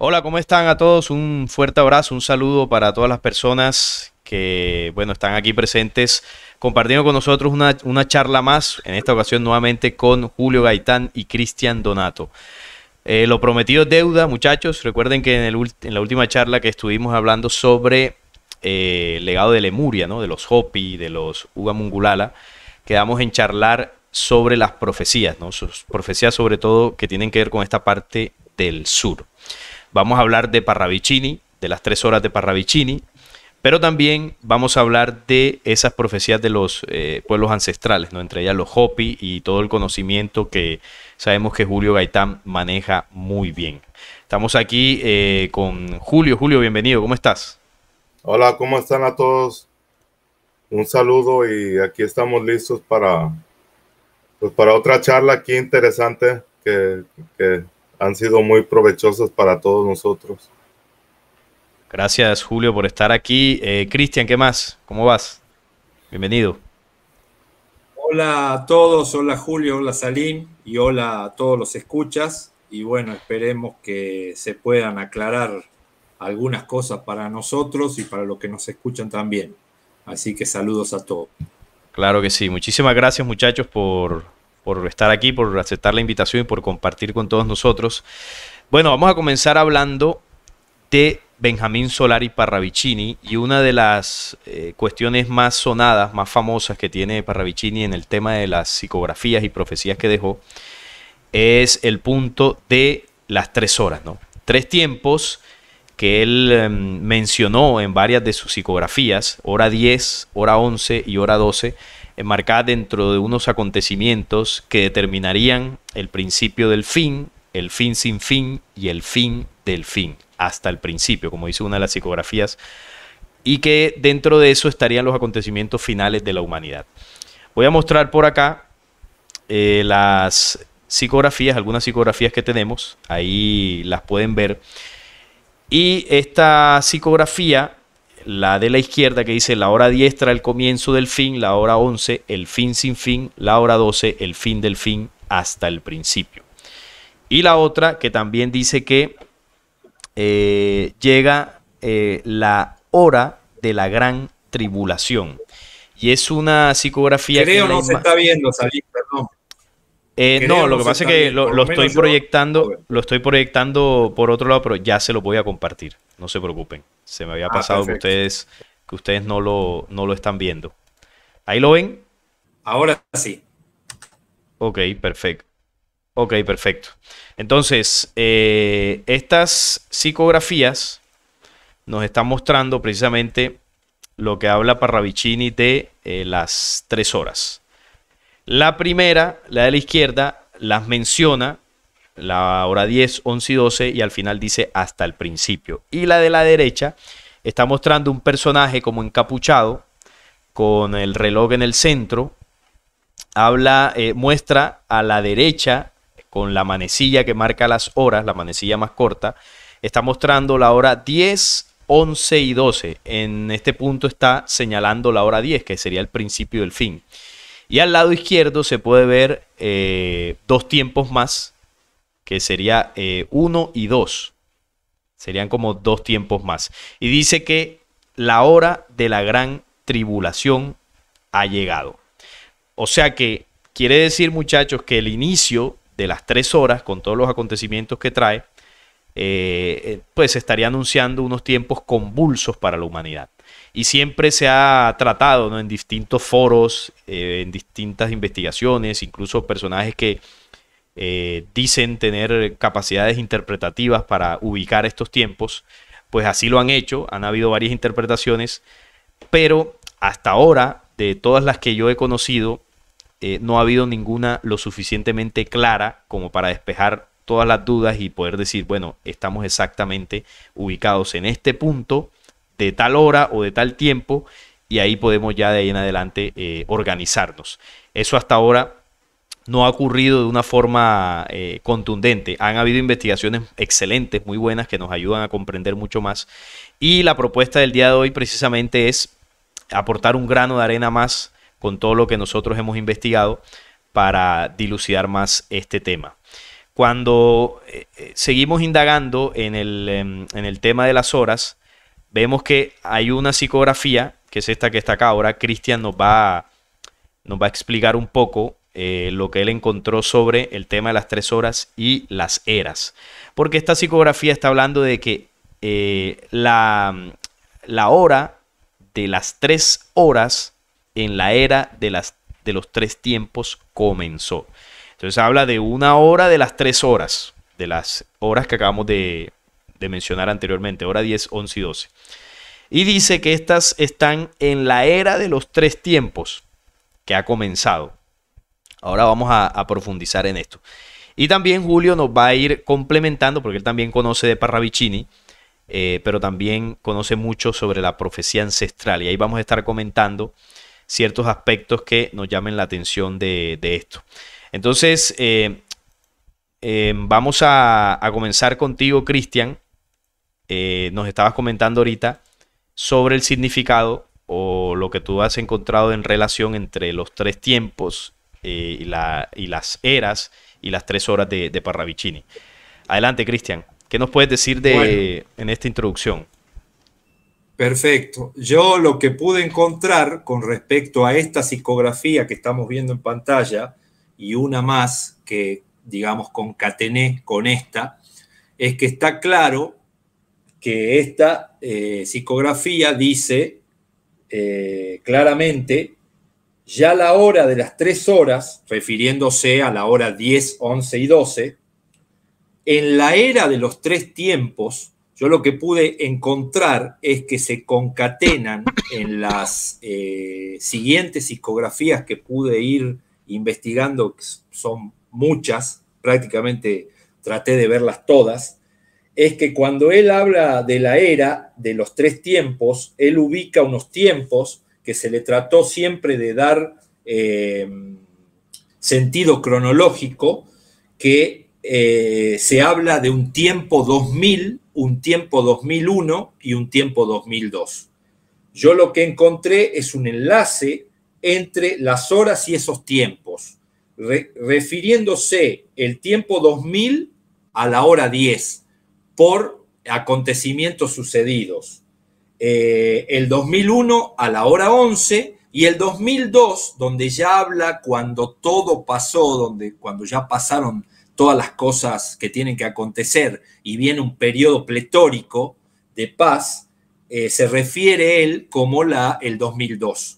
Hola, ¿cómo están a todos? Un fuerte abrazo, un saludo para todas las personas que, bueno, están aquí presentes compartiendo con nosotros una, charla más, en esta ocasión nuevamente con Julio Gaitán y Cristian Donato. Eh, lo prometido es deuda, muchachos. Recuerden que en, en, la última charla que estuvimos hablando sobre eh, el legado de Lemuria, ¿no? de los Hopi, de los Ugamungulala, quedamos en charlar sobre las profecías, ¿no? Sus profecías sobre todo que tienen que ver con esta parte del sur. Vamos a hablar de Parravicini, de las tres horas de Parravicini, pero también vamos a hablar de esas profecías de los eh, pueblos ancestrales, ¿no? entre ellas los Hopi y todo el conocimiento que sabemos que Julio Gaitán maneja muy bien. Estamos aquí eh, con Julio. Julio, bienvenido, ¿cómo estás? Hola, ¿cómo están a todos? Un saludo y aquí estamos listos para, pues, para otra charla aquí interesante que han sido muy provechosas para todos nosotros. Gracias Julio por estar aquí. Eh, Cristian, ¿qué más? ¿Cómo vas? Bienvenido. Hola a todos, hola Julio, hola Salim y hola a todos los escuchas. Y bueno, esperemos que se puedan aclarar algunas cosas para nosotros y para los que nos escuchan también. Así que saludos a todos. Claro que sí. Muchísimas gracias muchachos por, por estar aquí, por aceptar la invitación y por compartir con todos nosotros. Bueno, vamos a comenzar hablando de Benjamín Solari Parravicini y una de las eh, cuestiones más sonadas, más famosas que tiene Parravicini en el tema de las psicografías y profecías que dejó es el punto de las tres horas, ¿no? Tres tiempos que él em, mencionó en varias de sus psicografías, hora 10, hora 11 y hora 12 enmarcada dentro de unos acontecimientos que determinarían el principio del fin, el fin sin fin y el fin del fin, hasta el principio, como dice una de las psicografías, y que dentro de eso estarían los acontecimientos finales de la humanidad. Voy a mostrar por acá eh, las psicografías, algunas psicografías que tenemos, ahí las pueden ver. Y esta psicografía la de la izquierda que dice la hora diestra, el comienzo del fin, la hora 11, el fin sin fin, la hora 12, el fin del fin hasta el principio. Y la otra que también dice que eh, llega eh, la hora de la gran tribulación. Y es una psicografía... Creo que no se está viendo, eh, no, lo que pasa es que lo, estoy proyectando, lo estoy proyectando por otro lado, pero ya se lo voy a compartir. No se preocupen. Se me había ah, pasado que ustedes, que ustedes no lo, no lo están viendo. ¿Ahí lo ven? Ahora sí. Ok, perfecto. Ok, perfecto. Entonces, eh, estas psicografías nos están mostrando precisamente lo que habla Parravicini de eh, las tres horas. La primera, la de la izquierda, las menciona, la hora 10, 11 y 12, y al final dice hasta el principio. Y la de la derecha está mostrando un personaje como encapuchado, con el reloj en el centro, habla, eh, muestra a la derecha con la manecilla que marca las horas, la manecilla más corta, está mostrando la hora 10, 11 y 12. En este punto está señalando la hora 10, que sería el principio del fin. Y al lado izquierdo se puede ver eh, dos tiempos más, que sería eh, uno y dos, Serían como dos tiempos más. Y dice que la hora de la gran tribulación ha llegado. O sea que quiere decir, muchachos, que el inicio de las tres horas, con todos los acontecimientos que trae, eh, eh, pues estaría anunciando unos tiempos convulsos para la humanidad. Y siempre se ha tratado en distintos foros, eh, en distintas investigaciones, incluso personajes que eh, dicen tener capacidades interpretativas para ubicar estos tiempos, pues así lo han hecho, han habido varias interpretaciones, pero hasta ahora, de todas las que yo he conocido, no ha habido ninguna lo suficientemente clara como para despejar todas las dudas y poder decir, bueno, estamos exactamente ubicados en este punto de tal hora o de tal tiempo y ahí podemos ya de ahí en adelante eh, organizarnos. Eso hasta ahora no ha ocurrido de una forma eh, contundente. Han habido investigaciones excelentes, muy buenas, que nos ayudan a comprender mucho más. Y la propuesta del día de hoy precisamente es aportar un grano de arena más con todo lo que nosotros hemos investigado para dilucidar más este tema. Cuando eh, eh, seguimos indagando en el, em, en el tema de las horas, vemos que hay una psicografía, que es esta que está acá ahora. Cristian nos va, a, nos va a explicar un poco eh, lo que él encontró sobre el tema de las tres horas y las eras. Porque esta psicografía está hablando de que la, hora de las tres horas en la era de, las, de los tres tiempos comenzó. Entonces habla de una hora de las tres horas, de las horas que acabamos de, mencionar anteriormente, hora 10, 11 y 12. Y dice que estas están en la era de los tres tiempos que ha comenzado. Ahora vamos a, profundizar en esto. Y también Julio nos va a ir complementando, porque él también conoce de Parravicini, eh, pero también conoce mucho sobre la profecía ancestral. Y ahí vamos a estar comentando ciertos aspectos que nos llamen la atención de, de esto. Entonces, eh, eh, vamos a, comenzar contigo, Cristian. Eh, nos estabas comentando ahorita sobre el significado o lo que tú has encontrado en relación entre los tres tiempos y, las eras y las tres horas de, Parravicini. Adelante, Cristian. ¿Qué nos puedes decir de, en esta introducción? Perfecto. Yo lo que pude encontrar con respecto a esta psicografía que estamos viendo en pantalla y una más que, digamos, concatené con esta, es que está claro que esta eh, psicografía dice eh, claramente, ya la hora de las tres horas, refiriéndose a la hora 10, 11 y 12, en la era de los tres tiempos, yo lo que pude encontrar es que se concatenan en las eh, siguientes psicografías que pude ir investigando, que son muchas, prácticamente traté de verlas todas, es que cuando él habla de la era, de los tres tiempos, él ubica unos tiempos que se le trató siempre de dar em, sentido cronológico, que eh, se habla de un tiempo 2000, un tiempo 2001 y un tiempo 2002. Yo lo que encontré es un enlace entre las horas y esos tiempos, refiriéndose el tiempo 2000 a la hora 10 por acontecimientos sucedidos. Eh, el 2001 a la hora 11 y el 2002, donde ya habla cuando todo pasó, donde cuando ya pasaron todas las cosas que tienen que acontecer y viene un periodo pletórico de paz, eh, se refiere él como la, el 2002.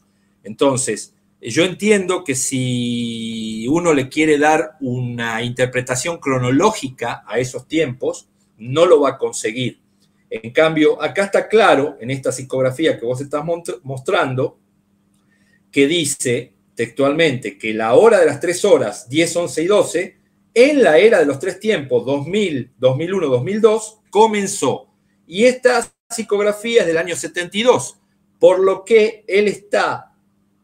Entonces, yo entiendo que si uno le quiere dar una interpretación cronológica a esos tiempos, no lo va a conseguir. En cambio, acá está claro, en esta psicografía que vos estás mostrando, que dice textualmente que la hora de las tres horas, 10, 11 y 12, en la era de los tres tiempos, 2000, 2001, 2002, comenzó. Y esta psicografía es del año 72, por lo que él está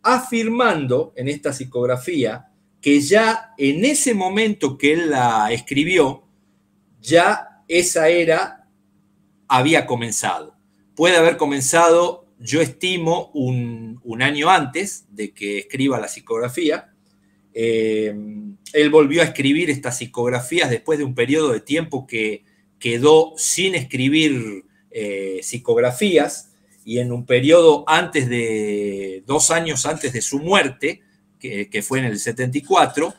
afirmando en esta psicografía que ya en ese momento que él la escribió, ya esa era había comenzado. Puede haber comenzado, yo estimo, un, año antes de que escriba la psicografía. Eh, él volvió a escribir estas psicografías después de un periodo de tiempo que quedó sin escribir eh, psicografías y en un periodo antes de, dos años antes de su muerte, que, fue en el 74,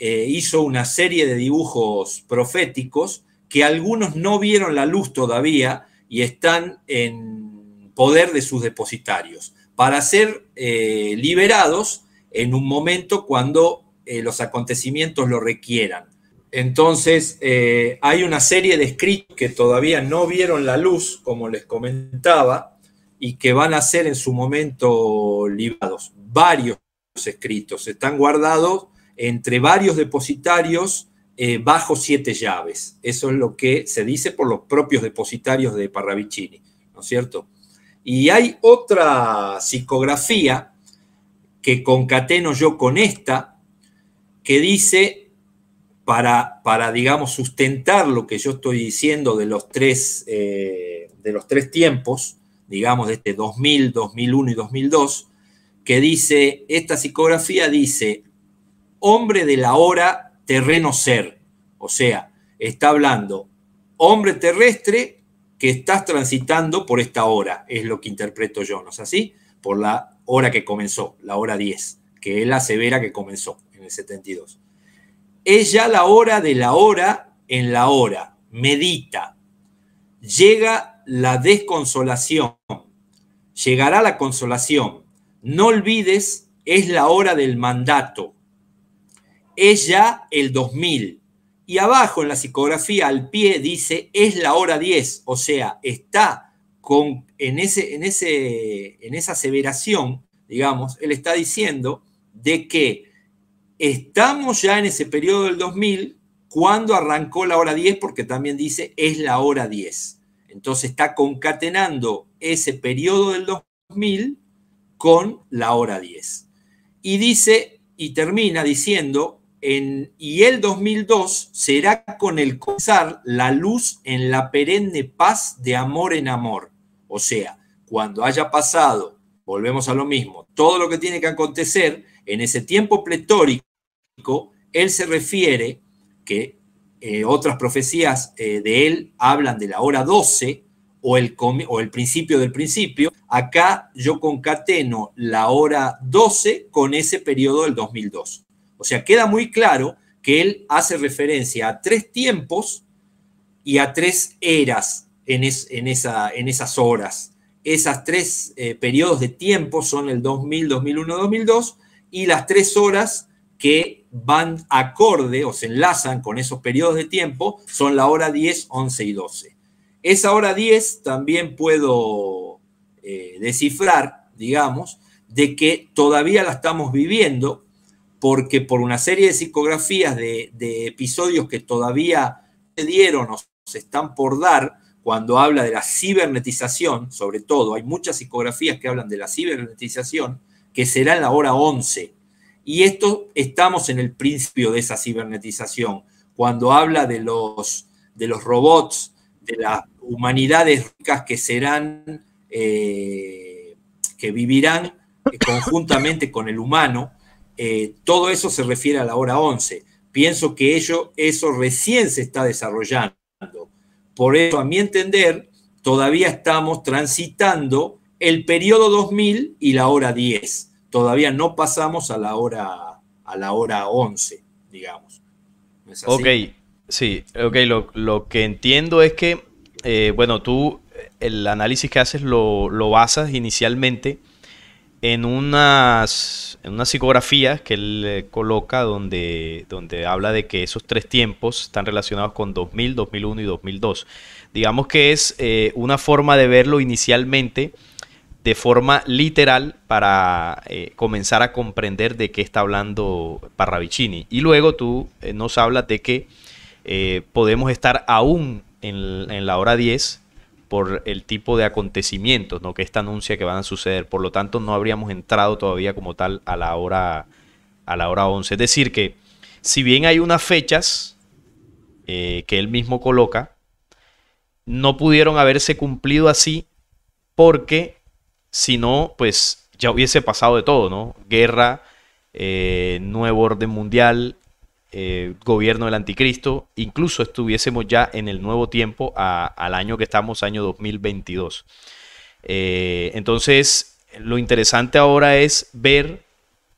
eh, hizo una serie de dibujos proféticos que algunos no vieron la luz todavía y están en poder de sus depositarios, para ser eh, liberados en un momento cuando eh, los acontecimientos lo requieran. Entonces, hay una serie de escritos que todavía no vieron la luz, como les comentaba, y que van a ser en su momento libados, Varios escritos están guardados entre varios depositarios eh, bajo siete llaves. Eso es lo que se dice por los propios depositarios de Parravicini, ¿no es cierto? Y hay otra psicografía que concateno yo con esta, que dice, para, para digamos, sustentar lo que yo estoy diciendo de los tres, eh, de los tres tiempos, digamos, de este 2000, 2001 y 2002, que dice, esta psicografía dice, hombre de la hora, terreno ser. O sea, está hablando hombre terrestre que estás transitando por esta hora, es lo que interpreto yo, ¿no es así? Por la hora que comenzó, la hora 10, que es la severa que comenzó en el 72. Es ya la hora de la hora en la hora, medita, llega la desconsolación. Llegará la consolación. No olvides, es la hora del mandato. Es ya el 2000. Y abajo en la psicografía al pie dice, es la hora 10. O sea, está con, en, ese, en, ese, en esa aseveración, digamos, él está diciendo de que estamos ya en ese periodo del 2000 cuando arrancó la hora 10, porque también dice, es la hora 10. Entonces está concatenando ese periodo del 2000 con la hora 10. Y dice, y termina diciendo, en, y el 2002 será con el comenzar la luz en la perenne paz de amor en amor. O sea, cuando haya pasado, volvemos a lo mismo, todo lo que tiene que acontecer en ese tiempo pletórico, él se refiere que eh, otras profecías eh, de él hablan de la hora 12 o el, o el principio del principio. Acá yo concateno la hora 12 con ese periodo del 2002. O sea, queda muy claro que él hace referencia a tres tiempos y a tres eras en, esa, en esas horas. Esas tres eh, periodos de tiempo son el 2000, 2001, 2002 y las tres horas que van acorde o se enlazan con esos periodos de tiempo son la hora 10, 11 y 12. Esa hora 10 también puedo eh, descifrar, digamos, de que todavía la estamos viviendo porque por una serie de psicografías de, episodios que todavía se dieron o se están por dar, cuando habla de la cibernetización, sobre todo, hay muchas psicografías que hablan de la cibernetización, que será en la hora 11 y esto estamos en el principio de esa cibernetización, cuando habla de los, de los robots, de las humanidades ricas que serán, eh, que vivirán eh, conjuntamente con el humano, eh, todo eso se refiere a la hora 11. Pienso que ello, eso recién se está desarrollando. Por eso, a mi entender, todavía estamos transitando el periodo 2000 y la hora 10 todavía no pasamos a la hora, a la hora 11, digamos. Ok, sí, ok, lo, que entiendo es que, eh, bueno, tú el análisis que haces lo, basas inicialmente en unas, en psicografías que él coloca donde, donde habla de que esos tres tiempos están relacionados con 2000, 2001 y 2002. Digamos que es eh, una forma de verlo inicialmente de forma literal para eh, comenzar a comprender de qué está hablando Parravicini. Y luego tú eh, nos hablas de que eh, podemos estar aún en, en, la hora 10 por el tipo de acontecimientos ¿no? que esta anuncia que van a suceder. Por lo tanto, no habríamos entrado todavía como tal a la hora, a la hora 11. Es decir, que si bien hay unas fechas que él mismo coloca, no pudieron haberse cumplido así porque si no, pues ya hubiese pasado de todo, ¿no? Guerra, eh, nuevo orden mundial, eh, gobierno del anticristo, incluso estuviésemos ya en el nuevo tiempo al año que estamos, año 2022. Eh, entonces, lo interesante ahora es ver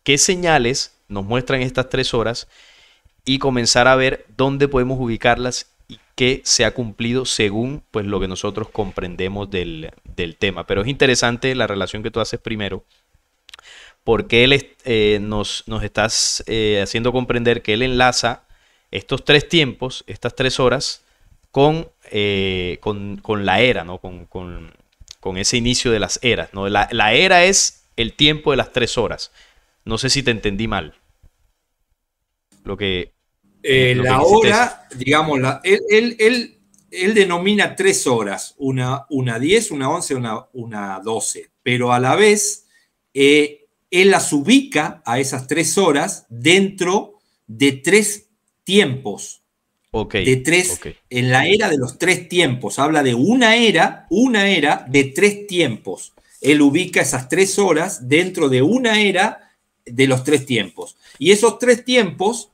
qué señales nos muestran estas tres horas y comenzar a ver dónde podemos ubicarlas que se ha cumplido según pues, lo que nosotros comprendemos del, del tema. Pero es interesante la relación que tú haces primero, porque él eh, nos, nos, estás eh, haciendo comprender que él enlaza estos tres tiempos, estas tres horas, con, eh, con, con la era, ¿no? Con, con, con, ese inicio de las eras. ¿no? La, la era es el tiempo de las tres horas. No sé si te entendí mal. Lo que, eh, la hora, digamos, él, denomina tres horas, una, una 10, una 11, una, una 12, pero a la vez eh, él las ubica a esas tres horas dentro de tres tiempos. ok de tres, en la era de los tres tiempos, habla de una era, una era de tres tiempos. Él ubica esas tres horas dentro de una era de los tres tiempos. Y esos tres tiempos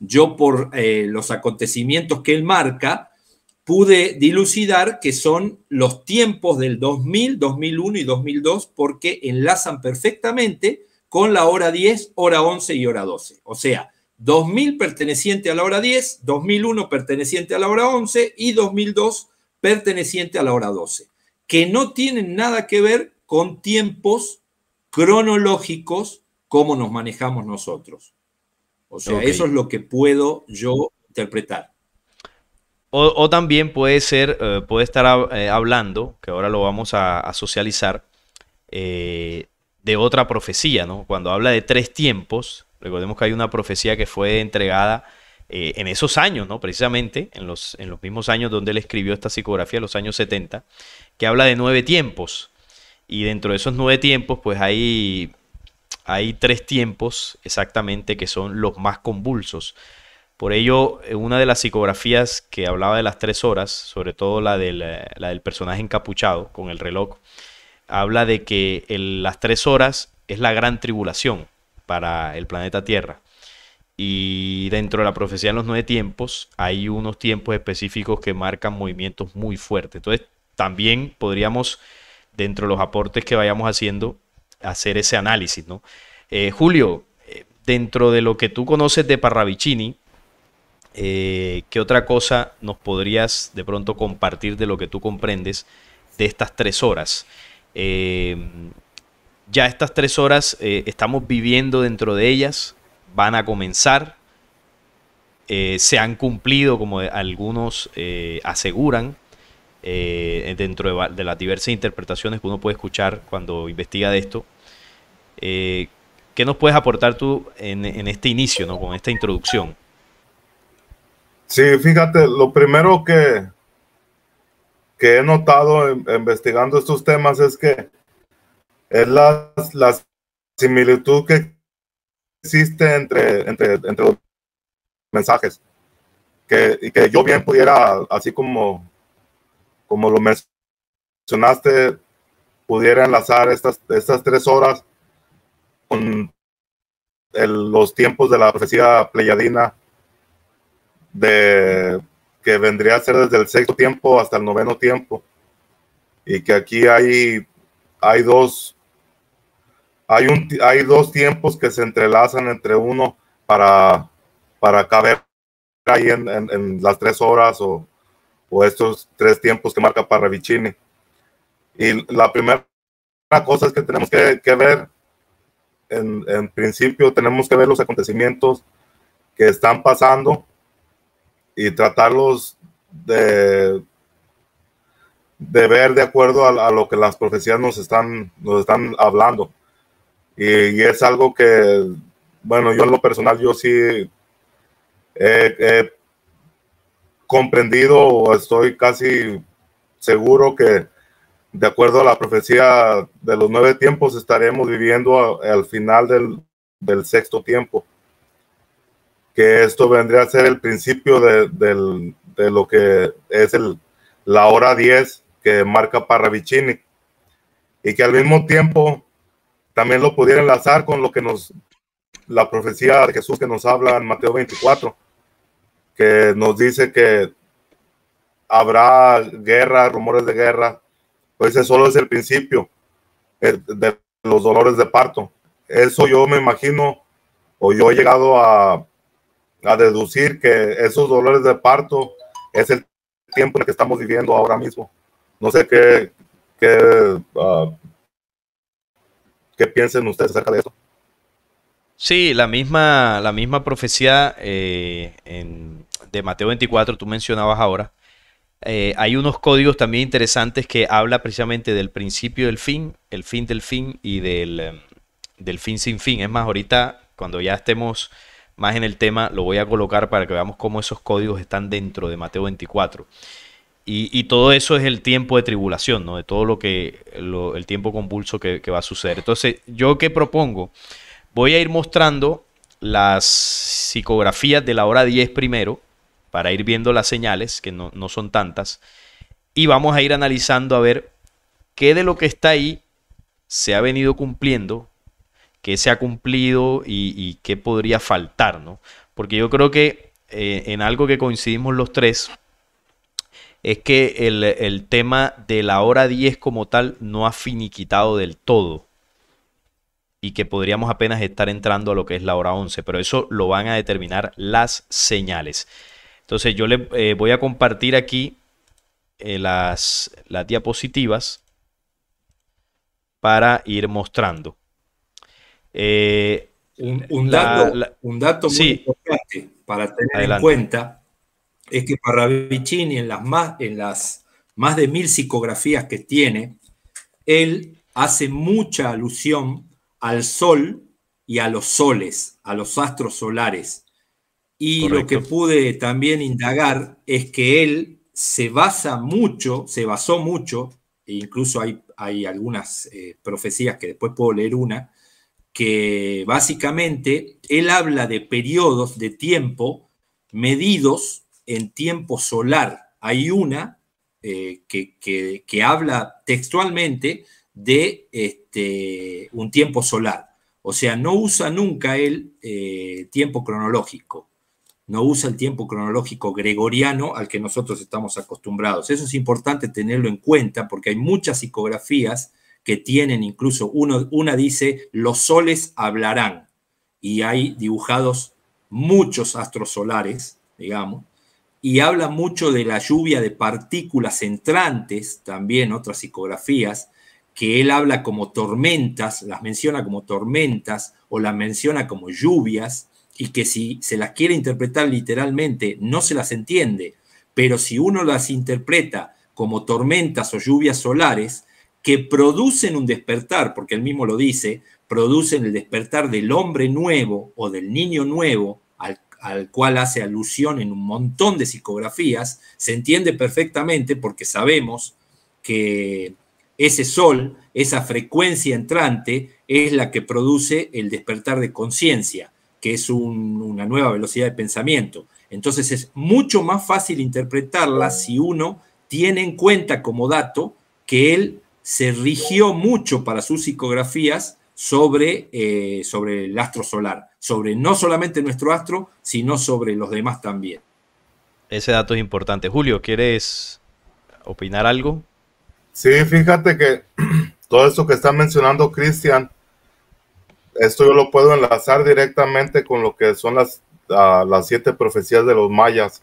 yo por eh, los acontecimientos que él marca, pude dilucidar que son los tiempos del 2000, 2001 y 2002 porque enlazan perfectamente con la hora 10, hora 11 y hora 12. O sea, 2000 perteneciente a la hora 10, 2001 perteneciente a la hora 11 y 2002 perteneciente a la hora 12, que no tienen nada que ver con tiempos cronológicos como nos manejamos nosotros. O sea, eso es lo que puedo yo interpretar. O, también puede ser, eh, puede estar eh, hablando, que ahora lo vamos a, socializar, eh, de otra profecía, ¿no? Cuando habla de tres tiempos, recordemos que hay una profecía que fue entregada en esos años, ¿no? Precisamente, en los, en los mismos años donde él escribió esta psicografía, los años 70, que habla de nueve tiempos. Y dentro de esos nueve tiempos, pues hay hay tres tiempos exactamente que son los más convulsos. Por ello, eh, una de las psicografías que hablaba de las tres horas, sobre todo la del, eh, personaje encapuchado con el reloj, habla de que las tres horas es la gran tribulación para el planeta Tierra. Y dentro de la profecía de los nueve tiempos hay unos tiempos específicos que marcan movimientos muy fuertes. Entonces, también podríamos, dentro de los aportes que vayamos haciendo, hacer ese análisis, ¿no? Eh, Julio, eh, dentro de lo que tú conoces de Parravicini, eh, ¿qué otra cosa nos podrías de pronto compartir de lo que tú comprendes de estas tres horas? ya estas tres horas estamos viviendo dentro de ellas, van a comenzar, se han cumplido como algunos aseguran, eh, dentro de, las diversas interpretaciones que uno puede escuchar cuando investiga de esto. Eh, ¿Qué nos puedes aportar tú en, este inicio, ¿no? con esta introducción? Sí, fíjate, lo primero que, que he notado investigando estos temas es que es la, similitud que existe entre, entre, los mensajes. y que yo bien pudiera, así como como lo mencionaste, pudiera enlazar estas, estas tres horas con los tiempos de la profecía pleiadina de que vendría a ser desde el sexto tiempo hasta el noveno tiempo y que aquí hay hay dos hay un hay dos tiempos que se entrelazan entre uno para para caber ahí en las tres horas o o estos tres tiempos que marca Parravicini. Y la primera cosa es que tenemos que, ver, en, principio tenemos que ver los acontecimientos que están pasando y tratarlos de, de ver de acuerdo a, lo que las profecías nos están, nos están hablando. Y, es algo que, bueno, yo en lo personal, yo sí he comprendido, estoy casi seguro que de acuerdo a la profecía de los nueve tiempos estaremos viviendo al final del, sexto tiempo, que esto vendría a ser el principio de, lo que es la hora diez que marca Parravicini y que al mismo tiempo también lo pudiera enlazar con lo que nos la profecía de Jesús que nos habla en Mateo 24 que nos dice que habrá guerra, rumores de guerra, pues ese solo es el principio eh, de los dolores de parto. Eso yo me imagino, o yo he llegado a, deducir que esos dolores de parto es el tiempo en el que estamos viviendo ahora mismo. No sé qué, qué, ah, qué piensen ustedes acerca de eso. Sí, la misma, la misma profecía eh, en, de Mateo 24, tú mencionabas ahora, eh, hay unos códigos también interesantes que habla precisamente del principio del fin, el fin del fin y del, em, del fin sin fin. Es más, ahorita cuando ya estemos más en el tema, lo voy a colocar para que veamos cómo esos códigos están dentro de Mateo 24. Y, todo eso es el tiempo de tribulación, ¿no? De todo lo que, lo, el tiempo convulso que, que va a suceder. Entonces, ¿yo qué propongo? Voy a ir mostrando las psicografías de la hora 10 primero, para ir viendo las señales, que no, son tantas, y vamos a ir analizando a ver qué de lo que está ahí se ha venido cumpliendo, qué se ha cumplido y, qué podría faltar, ¿no? Porque yo creo que eh, en algo que coincidimos los tres es que el, el, tema de la hora 10 como tal no ha finiquitado del todo y que podríamos apenas estar entrando a lo que es la hora 11, pero eso lo van a determinar las señales. Entonces yo le eh, voy a compartir aquí eh, las, diapositivas para ir mostrando. Eh, un, dato, muy importante para tener en cuenta es que Parravicini en las, más, en las más de mil psicografías que tiene, él hace mucha alusión al sol y a los soles, a los astros solares. Y lo que pude también indagar es que él se basa mucho, se basó mucho, e incluso hay, hay algunas eh, profecías que después puedo leer una, que básicamente él habla de periodos de tiempo medidos en tiempo solar. Hay una eh, que, habla textualmente de este, un tiempo solar. O sea, no usa nunca el eh, tiempo cronológico no usa el tiempo cronológico gregoriano al que nosotros estamos acostumbrados. Eso es importante tenerlo en cuenta porque hay muchas psicografías que tienen incluso, una dice, los soles hablarán, y hay dibujados muchos astros solares, digamos, y habla mucho de la lluvia de partículas entrantes, también otras psicografías, que él habla como tormentas, las menciona como tormentas o las menciona como lluvias, y que si se las quiere interpretar literalmente, no se las entiende, pero si uno las interpreta como tormentas o lluvias solares, que producen un despertar, porque él mismo lo dice, producen el despertar del hombre nuevo o del niño nuevo, al, al, cual hace alusión en un montón de psicografías, se entiende perfectamente porque sabemos que ese sol, esa frecuencia entrante, es la que produce el despertar de conciencia que es una nueva velocidad de pensamiento. Entonces es mucho más fácil interpretarla si uno tiene en cuenta como dato que él se rigió mucho para sus psicografías sobre, eh, sobre el astro solar, sobre no solamente nuestro astro, sino sobre los demás también. Ese dato es importante. Julio, ¿quieres opinar algo? Sí, fíjate que todo eso que está mencionando Cristian, esto yo lo puedo enlazar directamente con lo que son las, ah, las siete profecías de los mayas,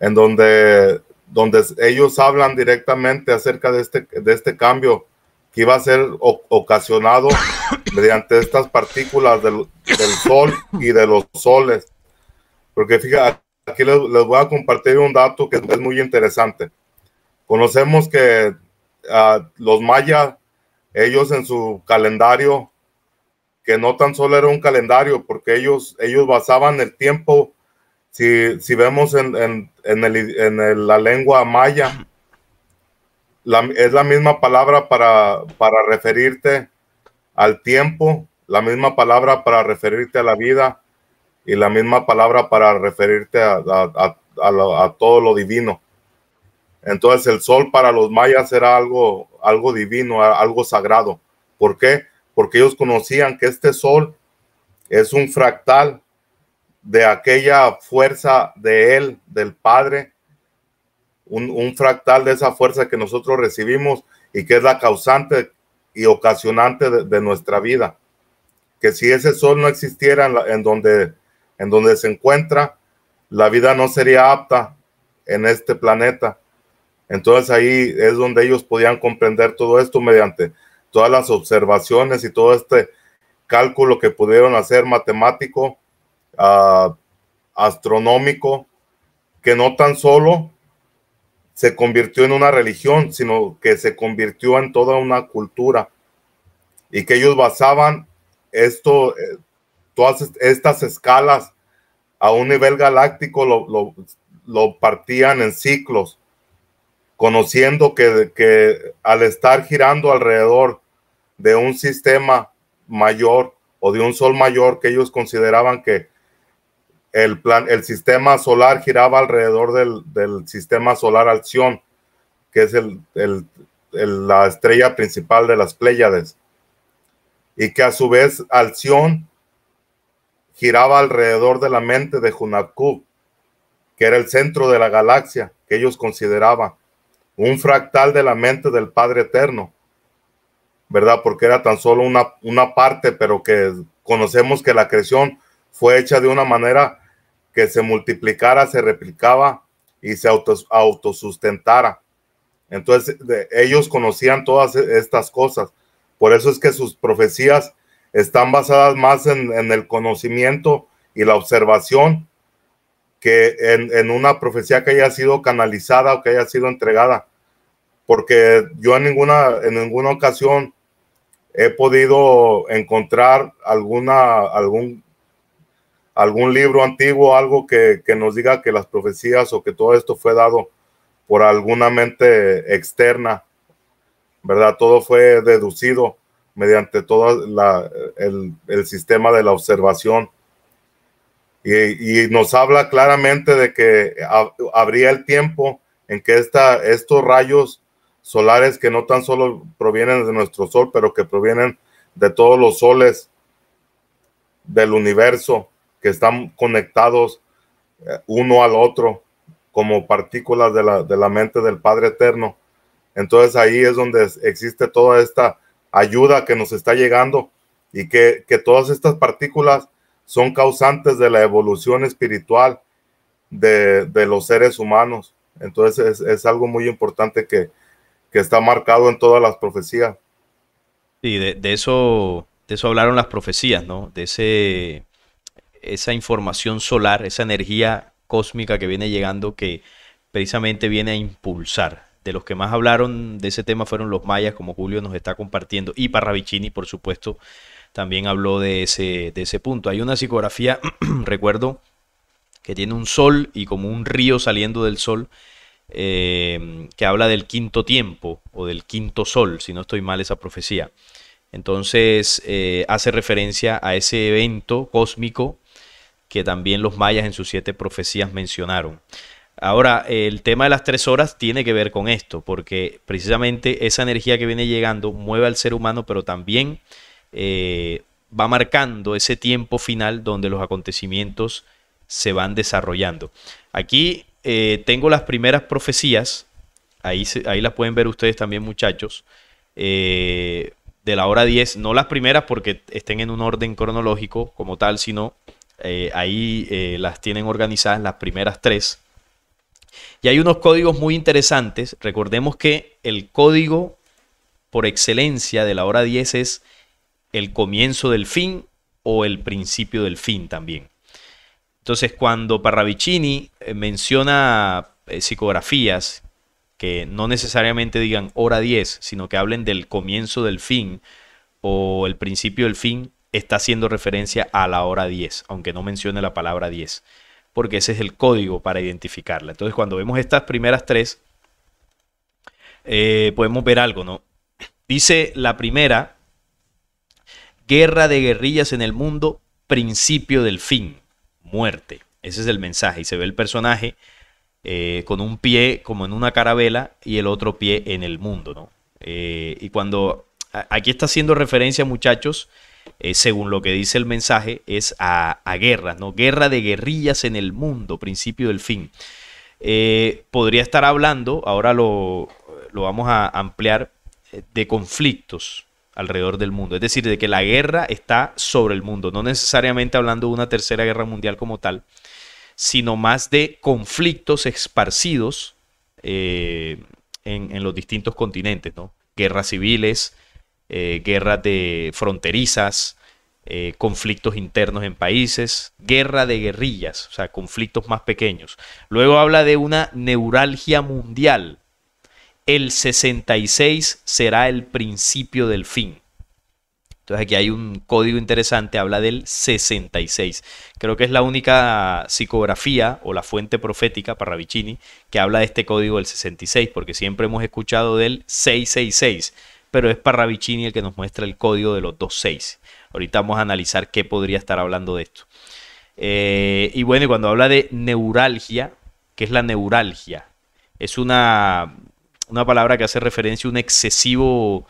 en donde, donde ellos hablan directamente acerca de este, de este cambio que iba a ser ocasionado mediante estas partículas del, del, sol y de los soles. Porque fíjate, aquí les, voy a compartir un dato que es muy interesante. Conocemos que ah, los mayas, ellos en su calendario que no tan solo era un calendario, porque ellos, ellos basaban el tiempo, si, vemos en, la lengua maya, es la misma palabra para, para referirte al tiempo, la misma palabra para referirte a la vida y la misma palabra para referirte a, todo lo divino. Entonces el sol para los mayas era algo, algo divino, algo sagrado. ¿Por qué? porque ellos conocían que este sol es un fractal de aquella fuerza de Él, del Padre, un, fractal de esa fuerza que nosotros recibimos y que es la causante y ocasionante de, nuestra vida. Que si ese sol no existiera donde, en donde se encuentra, la vida no sería apta en este planeta. Entonces ahí es donde ellos podían comprender todo esto mediante todas las observaciones y todo este cálculo que pudieron hacer matemático, ah, astronómico, que no tan solo se convirtió en una religión, sino que se convirtió en toda una cultura y que ellos basaban esto, eh, todas estas escalas a un nivel galáctico, lo, partían en ciclos, conociendo que, que al estar girando alrededor de un sistema mayor o de un sol mayor que ellos consideraban que el, plan, el sistema solar giraba alrededor del, del sistema solar Alción, que es el, el, la estrella principal de las Pléyades, y que a su vez Alción giraba alrededor de la mente de Hunakub, que era el centro de la galaxia que ellos consideraban, un fractal de la mente del Padre Eterno. ¿verdad? Porque era tan solo una, una parte, pero que conocemos que la creación fue hecha de una manera que se multiplicara, se replicaba y se autosustentara. Entonces ellos conocían todas e, estas cosas. Por eso es que sus profecías están basadas más en, en el conocimiento y la observación que en, en, una profecía que haya sido canalizada o que haya sido entregada. Porque yo en ninguna, en ninguna ocasión he podido encontrar alguna, algún, algún libro antiguo, algo que, nos diga que las profecías o que todo esto fue dado por alguna mente externa, ¿verdad? Todo fue deducido mediante todo el, sistema de la observación. Y, nos habla claramente de que habría el tiempo en que esta, estos rayos solares que no tan solo provienen de nuestro sol, pero que provienen de todos los soles del universo que están conectados eh, uno al otro como partículas de la, de la mente del Padre Eterno. Entonces ahí es donde existe toda esta ayuda que nos está llegando y que, que todas estas partículas son causantes de la evolución espiritual de, de los seres humanos. Entonces es, es algo muy importante que, que está marcado en todas las profecías. Sí, de, eso, de eso hablaron las profecías, ¿no? De ese, esa información solar, esa energía cósmica que viene llegando que precisamente viene a impulsar. De los que más hablaron de ese tema fueron los mayas, como Julio nos está compartiendo, y Parravicini, por supuesto, también habló de ese, de ese punto. Hay una psicografía, recuerdo, que tiene un sol y como un río saliendo del sol, Em, que habla del quinto tiempo o del quinto sol, si no estoy mal esa profecía. Entonces eh, hace referencia a ese evento cósmico que también los mayas en sus siete profecías mencionaron. Ahora, el tema de las tres horas tiene que ver con esto, porque precisamente esa energía que viene llegando mueve al ser humano, pero también eh, va marcando ese tiempo final donde los acontecimientos se van desarrollando. Aquí eh, tengo las primeras profecías, ahí, ahí las pueden ver ustedes también muchachos, eh, de la hora 10, no las primeras porque estén en un orden cronológico como tal, sino eh, ahí las tienen organizadas las primeras tres. Y hay unos códigos muy interesantes, recordemos que el código por excelencia de la hora 10 es el comienzo del fin o el principio del fin también. Entonces, cuando Parravicini eh, menciona eh, psicografías que no necesariamente digan hora 10, sino que hablen del comienzo del fin o el principio del fin, está haciendo referencia a la hora 10, aunque no mencione la palabra 10, porque ese es el código para identificarla. Entonces, cuando vemos estas primeras tres, eh, podemos ver algo, ¿no? Dice la primera, guerra de guerrillas en el mundo, principio del fin muerte. Ese es el mensaje. Y se ve el personaje eh, con un pie como en una carabela y el otro pie en el mundo, ¿no? Eh, y cuando aquí está haciendo referencia, muchachos, eh, según lo que dice el mensaje, es a, a, guerras, ¿no? Guerra de guerrillas en el mundo, principio del fin. podría estar hablando, ahora lo vamos a ampliar, de conflictos, alrededor del mundo. Es decir, de que la guerra está sobre el mundo, no necesariamente hablando de una tercera guerra mundial como tal, sino más de conflictos esparcidos eh, en, los distintos continentes, ¿no? Guerras civiles, eh, guerras de fronterizas, eh, conflictos internos en países, guerra de guerrillas, o sea, conflictos más pequeños. Luego habla de una neuralgia mundial, el 66 será el principio del fin. Entonces aquí hay un código interesante, habla del 66. Creo que es la única psicografía o la fuente profética para que habla de este código del 66, porque siempre hemos escuchado del 666, pero es Parravicini el que nos muestra el código de los 26. Ahorita vamos a analizar qué podría estar hablando de esto. Eh, y bueno, y cuando habla de neuralgia, ¿qué es la neuralgia? Es una una palabra que hace referencia a un excesivo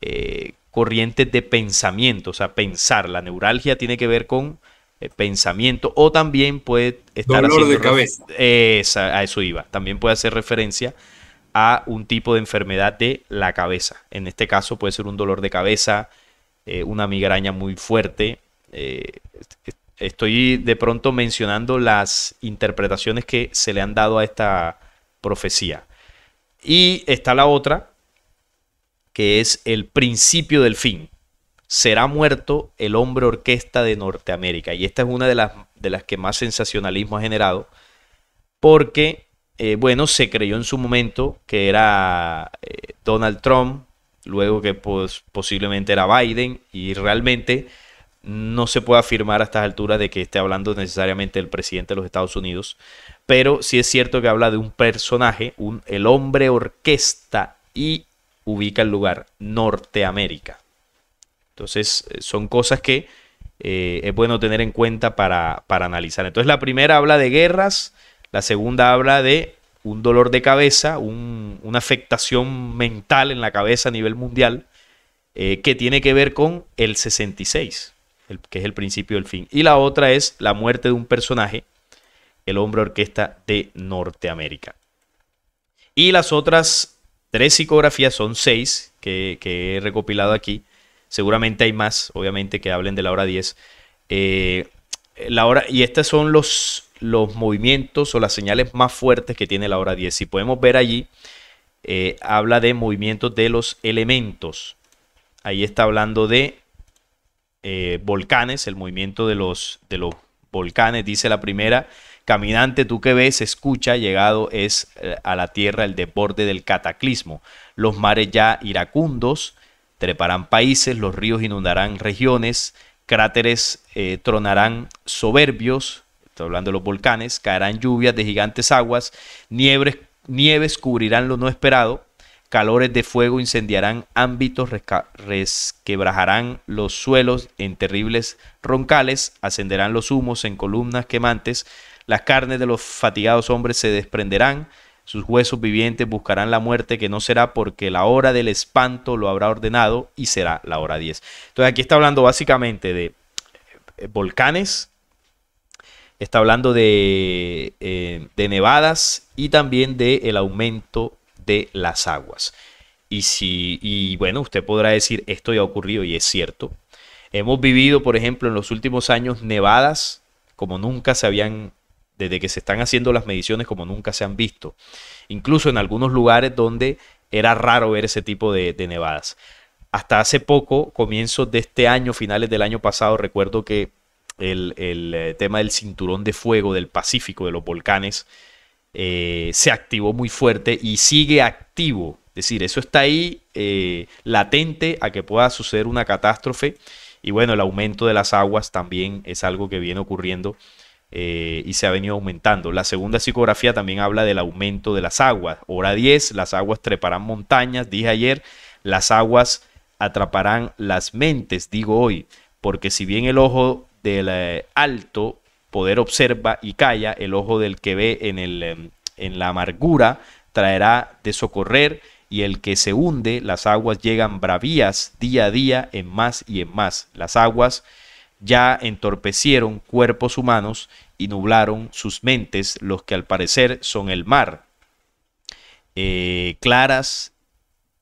eh, corriente de pensamiento, o sea, pensar. La neuralgia tiene que ver con eh, pensamiento o también puede estar... Dolor de cabeza. a eso iba. También puede hacer referencia a un tipo de enfermedad de la cabeza. En este caso puede ser un dolor de cabeza, eh, una migraña muy fuerte. estoy de pronto mencionando las interpretaciones que se le han dado a esta profecía. Y está la otra, que es el principio del fin. Será muerto el hombre orquesta de Norteamérica. Y esta es una de las, de las que más sensacionalismo ha generado, porque, eh, bueno, se creyó en su momento que era eh, Donald Trump, luego que pues, posiblemente era Biden, y realmente no se puede afirmar a estas alturas de que esté hablando necesariamente el presidente de los Estados Unidos, pero sí es cierto que habla de un personaje, un, el hombre orquesta y ubica el lugar Norteamérica. Entonces eh, son cosas que eh, es bueno tener en cuenta para, analizar. Entonces la primera habla de guerras, la segunda habla de un dolor de cabeza, una afectación mental en la cabeza a nivel mundial, eh, que tiene que ver con el 66, que es el principio del fin. Y la otra es la muerte de un personaje el hombre orquesta de Norteamérica. Y las otras tres psicografías, son seis que, he recopilado aquí. Seguramente hay más, obviamente, que hablen de la hora 10. Eh, la hora, y estos son los, los movimientos o las señales más fuertes que tiene la hora 10. Si podemos ver allí, eh, habla de movimientos de los elementos. Ahí está hablando de eh, volcanes, el movimiento de los, de los volcanes, dice la primera, Caminante, tú que ves, escucha, llegado es eh, a la tierra el desborde del cataclismo. Los mares ya iracundos treparán países, los ríos inundarán regiones, cráteres eh, tronarán soberbios, estoy hablando de los volcanes, caerán lluvias de gigantes aguas, nieves, nieves cubrirán lo no esperado, calores de fuego incendiarán ámbitos, resquebrajarán los suelos en terribles roncales, ascenderán los humos en columnas quemantes, las carnes de los fatigados hombres se desprenderán, sus huesos vivientes buscarán la muerte que no será porque la hora del espanto lo habrá ordenado y será la hora 10. Entonces aquí está hablando básicamente de eh, eh, volcanes, está hablando de, eh, nevadas y también del el aumento de las aguas. Y, si, y bueno, usted podrá decir, esto ya ha ocurrido y es cierto. Hemos vivido, por ejemplo, en los últimos años nevadas como nunca se habían desde que se están haciendo las mediciones como nunca se han visto, incluso en algunos lugares donde era raro ver ese tipo de, nevadas. Hasta hace poco, comienzos de este año, finales del año pasado, recuerdo que el, eh, tema del cinturón de fuego del Pacífico, de los volcanes, eh, se activó muy fuerte y sigue activo. Es decir, eso está ahí eh, latente a que pueda suceder una catástrofe. Y bueno, el aumento de las aguas también es algo que viene ocurriendo eh, y se ha venido aumentando. La segunda psicografía también habla del aumento de las aguas. Hora 10, las aguas treparán montañas, dije ayer, las aguas atraparán las mentes, digo hoy, porque si bien el ojo del eh, alto poder observa y calla, el ojo del que ve en, el, em, en la amargura traerá de socorrer y el que se hunde, las aguas llegan bravías día a día en más y en más. Las aguas ya entorpecieron cuerpos humanos y nublaron sus mentes, los que al parecer son el mar. Eh, claras,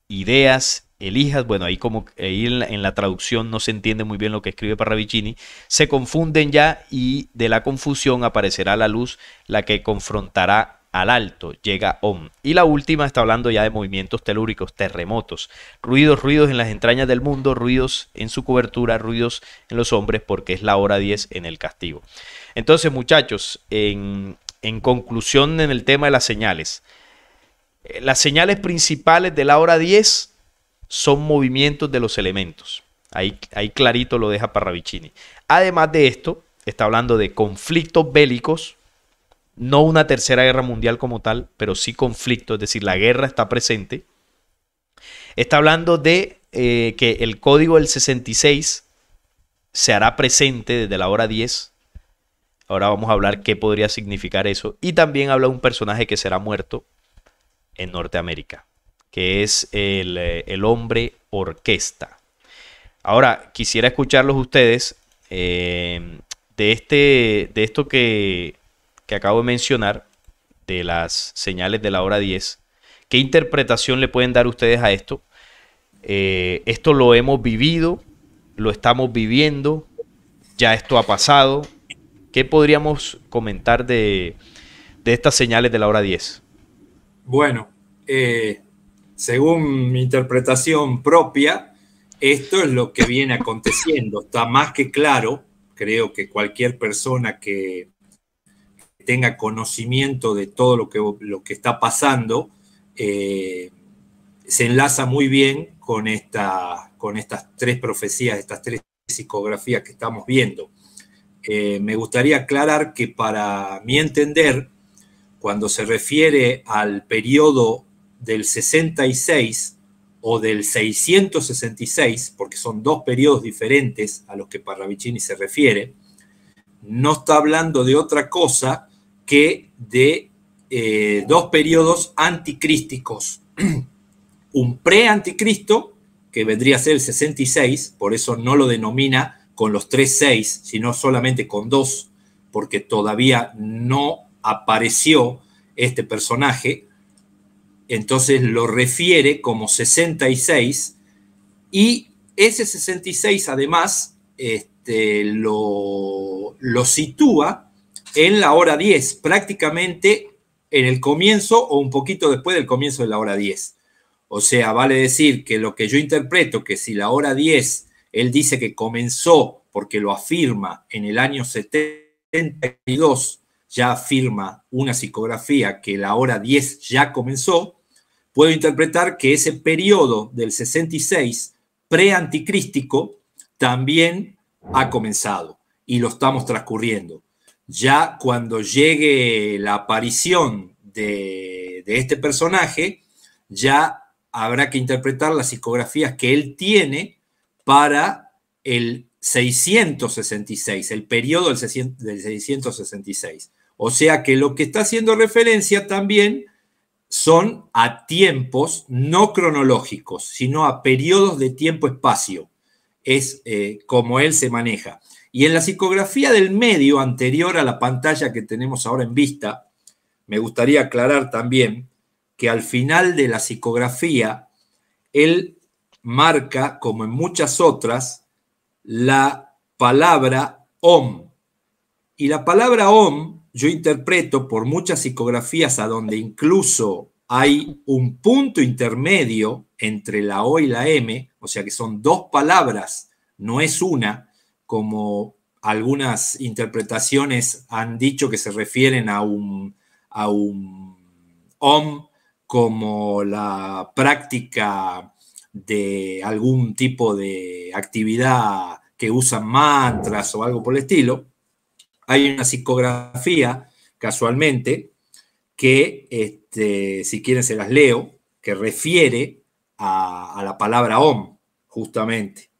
ideas, elijas, bueno, ahí como en, la, traducción no se entiende muy bien lo que escribe Parravicini, se confunden ya y de la confusión aparecerá la luz, la que confrontará al alto llega OM. Y la última está hablando ya de movimientos telúricos, terremotos, ruidos, ruidos en las entrañas del mundo, ruidos en su cobertura, ruidos en los hombres, porque es la hora 10 en el castigo. Entonces, muchachos, en, conclusión en el tema de las señales, eh, las señales principales de la hora 10 son movimientos de los elementos. Ahí, ahí clarito lo deja Parravicini. Además de esto, está hablando de conflictos bélicos, no una tercera guerra mundial como tal, pero sí conflicto, es decir, la guerra está presente. Está hablando de eh, que el código del 66 se hará presente desde la hora 10. Ahora vamos a hablar qué podría significar eso. Y también habla de un personaje que será muerto en Norteamérica, que es el, eh, el hombre orquesta. Ahora, quisiera escucharlos ustedes eh, de, este, de esto que que acabo de mencionar, de las señales de la hora 10, ¿qué interpretación le pueden dar ustedes a esto? Eh, esto lo hemos vivido, lo estamos viviendo, ya esto ha pasado. ¿Qué podríamos comentar de, estas señales de la hora 10? Bueno, eh, según mi interpretación propia, esto es lo que viene aconteciendo. Está más que claro, creo que cualquier persona que tenga conocimiento de todo lo que, lo que está pasando, eh, se enlaza muy bien con, esta, con estas tres profecías, estas tres psicografías que estamos viendo. Eh, me gustaría aclarar que para mi entender, cuando se refiere al periodo del 66 o del 666, porque son dos periodos diferentes a los que Parravicini se refiere, no está hablando de otra cosa que de eh, dos periodos anticrísticos. Un pre-anticristo, que vendría a ser el 66, por eso no lo denomina con los tres seis, sino solamente con dos, porque todavía no apareció este personaje. Entonces lo refiere como 66 y ese 66 además este, lo sitúa en la hora 10, prácticamente en el comienzo o un poquito después del comienzo de la hora 10. O sea, vale decir que lo que yo interpreto, que si la hora 10, él dice que comenzó, porque lo afirma, en el año 72, ya afirma una psicografía que la hora 10 ya comenzó, puedo interpretar que ese periodo del 66 pre-anticrístico también ha comenzado y lo estamos transcurriendo ya cuando llegue la aparición de, este personaje, ya habrá que interpretar las psicografías que él tiene para el 666, el periodo del 666. O sea que lo que está haciendo referencia también son a tiempos no cronológicos, sino a periodos de tiempo-espacio. Es eh, como él se maneja. Y en la psicografía del medio, anterior a la pantalla que tenemos ahora en vista, me gustaría aclarar también que al final de la psicografía, él marca, como en muchas otras, la palabra om. Y la palabra om yo interpreto por muchas psicografías a donde incluso hay un punto intermedio entre la O y la M, o sea que son dos palabras, no es una, como algunas interpretaciones han dicho que se refieren a un, a OM como la práctica de algún tipo de actividad que usan mantras o algo por el estilo. Hay una psicografía, casualmente, que, este, si quieren, se las leo, que refiere a la palabra OM, justamente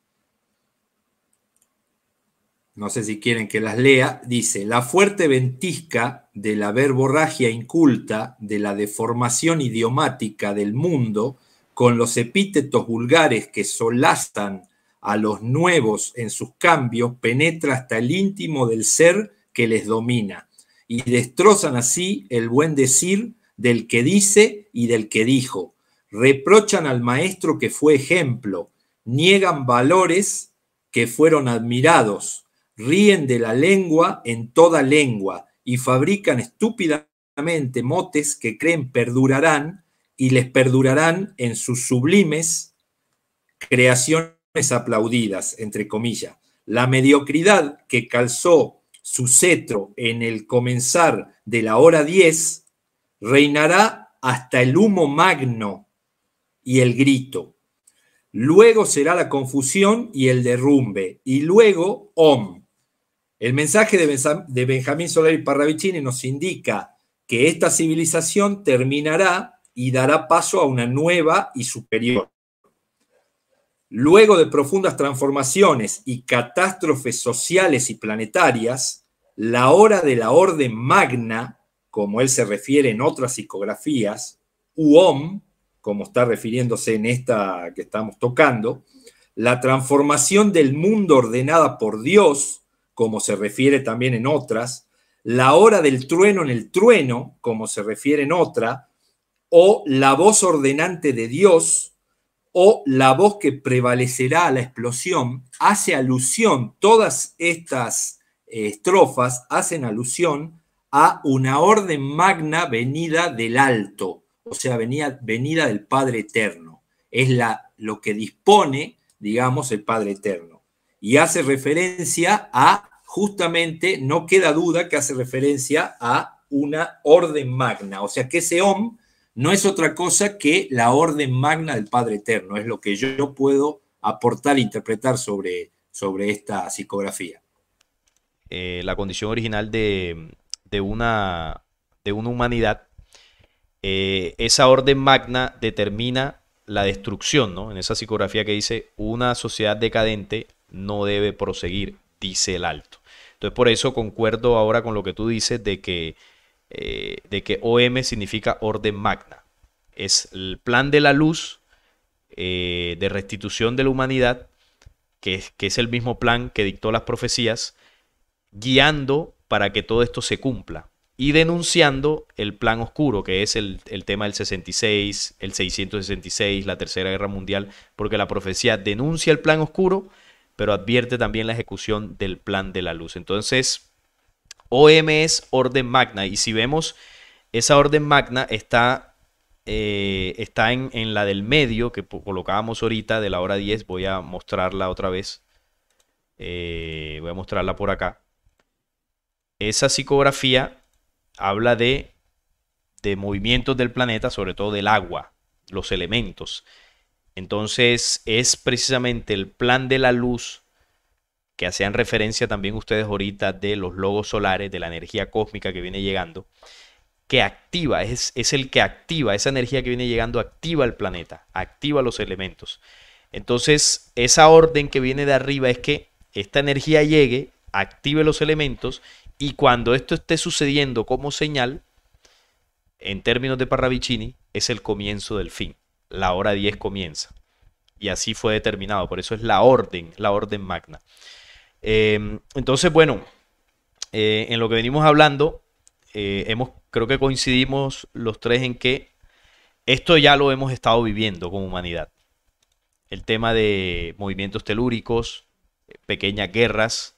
no sé si quieren que las lea, dice, la fuerte ventisca de la verborragia inculta, de la deformación idiomática del mundo, con los epítetos vulgares que solazan a los nuevos en sus cambios, penetra hasta el íntimo del ser que les domina y destrozan así el buen decir del que dice y del que dijo. Reprochan al maestro que fue ejemplo, niegan valores que fueron admirados, ríen de la lengua en toda lengua y fabrican estúpidamente motes que creen perdurarán y les perdurarán en sus sublimes creaciones aplaudidas, entre comillas. La mediocridad que calzó su cetro en el comenzar de la hora 10 reinará hasta el humo magno y el grito. Luego será la confusión y el derrumbe, y luego, om, el mensaje de Benjamín y Parravicini nos indica que esta civilización terminará y dará paso a una nueva y superior. Luego de profundas transformaciones y catástrofes sociales y planetarias, la hora de la orden magna, como él se refiere en otras psicografías, UOM, como está refiriéndose en esta que estamos tocando, la transformación del mundo ordenada por Dios, como se refiere también en otras, la hora del trueno en el trueno, como se refiere en otra, o la voz ordenante de Dios, o la voz que prevalecerá a la explosión, hace alusión, todas estas eh, estrofas hacen alusión a una orden magna venida del alto, o sea, venida, venida del Padre Eterno. Es la, lo que dispone, digamos, el Padre Eterno y hace referencia a, justamente, no queda duda que hace referencia a una orden magna, o sea que ese OM no es otra cosa que la orden magna del Padre Eterno, es lo que yo puedo aportar e interpretar sobre, sobre esta psicografía. Eh, la condición original de, una, de una humanidad, eh, esa orden magna determina la destrucción, ¿no? En esa psicografía que dice, una sociedad decadente no debe proseguir, dice el alto. Entonces por eso concuerdo ahora con lo que tú dices de que, eh, de que OM significa orden magna. Es el plan de la luz eh, de restitución de la humanidad, que es, que es el mismo plan que dictó las profecías, guiando para que todo esto se cumpla y denunciando el plan oscuro, que es el, el, tema del 66, el 666, la Tercera Guerra Mundial, porque la profecía denuncia el plan oscuro pero advierte también la ejecución del plan de la luz. Entonces, OM es orden magna y si vemos esa orden magna está, eh, está en, la del medio que colocábamos ahorita de la hora 10. Voy a mostrarla otra vez. Eh, voy a mostrarla por acá. Esa psicografía habla de, de movimientos del planeta, sobre todo del agua, los elementos. Entonces es precisamente el plan de la luz que hacían referencia también ustedes ahorita de los logos solares, de la energía cósmica que viene llegando, que activa, es, es el que activa, esa energía que viene llegando activa el planeta, activa los elementos. Entonces, esa orden que viene de arriba es que esta energía llegue, active los elementos y cuando esto esté sucediendo como señal, en términos de Parravicini, es el comienzo del fin la hora 10 comienza. Y así fue determinado, por eso es la orden, la orden magna. Em, entonces, bueno, eh, en lo que venimos hablando, eh, hemos, creo que coincidimos los tres en que esto ya lo hemos estado viviendo como humanidad. El tema de movimientos telúricos, pequeñas guerras,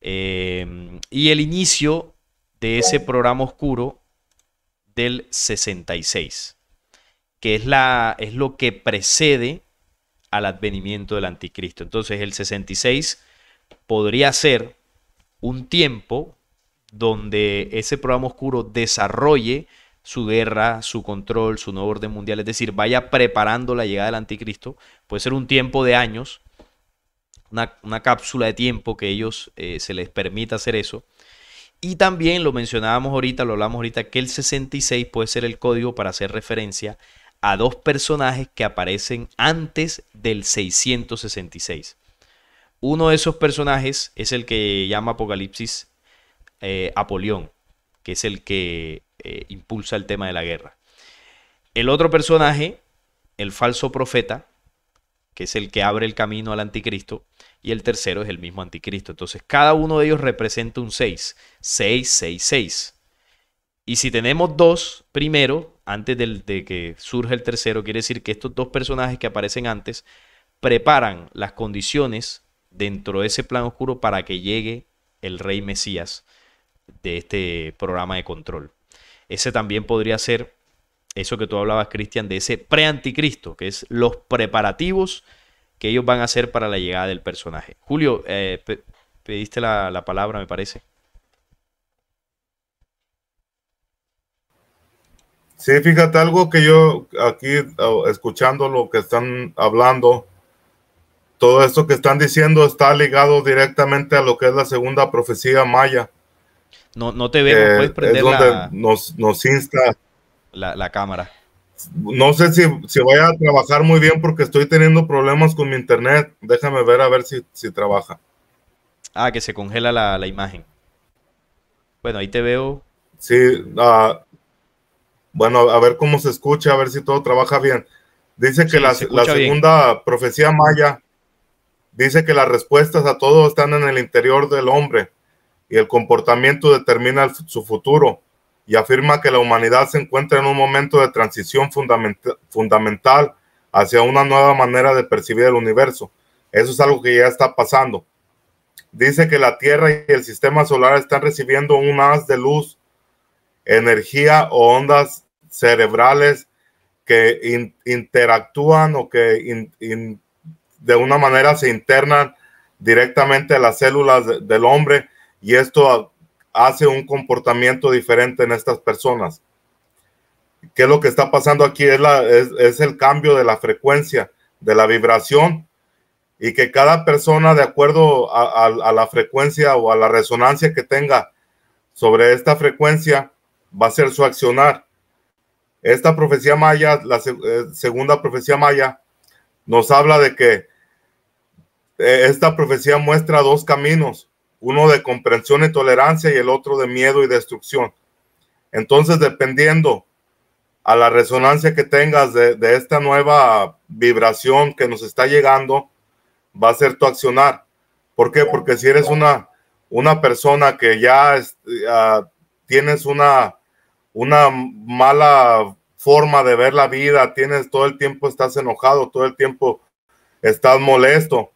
em, y el inicio de ese programa oscuro del 66 que es, la, es lo que precede al advenimiento del anticristo. Entonces el 66 podría ser un tiempo donde ese programa oscuro desarrolle su guerra, su control, su nuevo orden mundial, es decir, vaya preparando la llegada del anticristo, puede ser un tiempo de años, una, cápsula de tiempo que ellos eh, se les permita hacer eso. Y también lo mencionábamos ahorita, lo hablamos ahorita, que el 66 puede ser el código para hacer referencia a dos personajes que aparecen antes del 666. Uno de esos personajes es el que llama Apocalipsis eh, Apolión, que es el que eh, impulsa el tema de la guerra. El otro personaje, el falso profeta, que es el que abre el camino al anticristo, y el tercero es el mismo anticristo. Entonces, cada uno de ellos representa un 6, 6, 6, 6. Y si tenemos dos primero, antes del, de que surja el tercero, quiere decir que estos dos personajes que aparecen antes preparan las condiciones dentro de ese plan oscuro para que llegue el rey Mesías de este programa de control. Ese también podría ser eso que tú hablabas, Cristian, de ese pre-anticristo, que es los preparativos que ellos van a hacer para la llegada del personaje. Julio, eh, pediste la palabra, me parece. Sí, fíjate, algo que yo aquí escuchando lo que están hablando, todo esto que están diciendo está ligado directamente a lo que es la segunda profecía maya. No, no te veo, eh, puedes prender es donde nos, insta la, cámara. No sé si, si voy a trabajar muy bien porque estoy teniendo problemas con mi internet. Déjame ver a ver si, trabaja. Ah, que se congela la, la imagen. Bueno, ahí te veo. Sí, uh, bueno, a ver cómo se escucha, a ver si todo trabaja bien. Dice que la, segunda profecía maya dice que las respuestas a todo están en el interior del hombre y el comportamiento determina su futuro y afirma que la humanidad se encuentra en un momento de transición fundamental hacia una nueva manera de percibir el universo. Eso es algo que ya está pasando. Dice que la Tierra y el sistema solar están recibiendo un haz de luz, energía o ondas cerebrales que interactúan o que de una manera se internan directamente a las células del hombre y esto hace un comportamiento diferente en estas personas. ¿Qué es lo que está pasando aquí? Es, es, el cambio de la frecuencia, de la vibración y que cada persona, de acuerdo a, a, la frecuencia o a la resonancia que tenga sobre esta frecuencia, va a ser su accionar. Esta profecía maya, la eh, segunda profecía maya, nos habla de que eh, esta profecía muestra dos caminos, uno de comprensión y tolerancia y el otro de miedo y destrucción. Entonces, dependiendo a la resonancia que tengas de, esta nueva vibración que nos está llegando, va a ser tu accionar. ¿Por qué? Porque si eres una, una persona que ya ah, tienes una una mala forma de ver la vida, tienes todo el tiempo estás enojado, todo el tiempo estás molesto.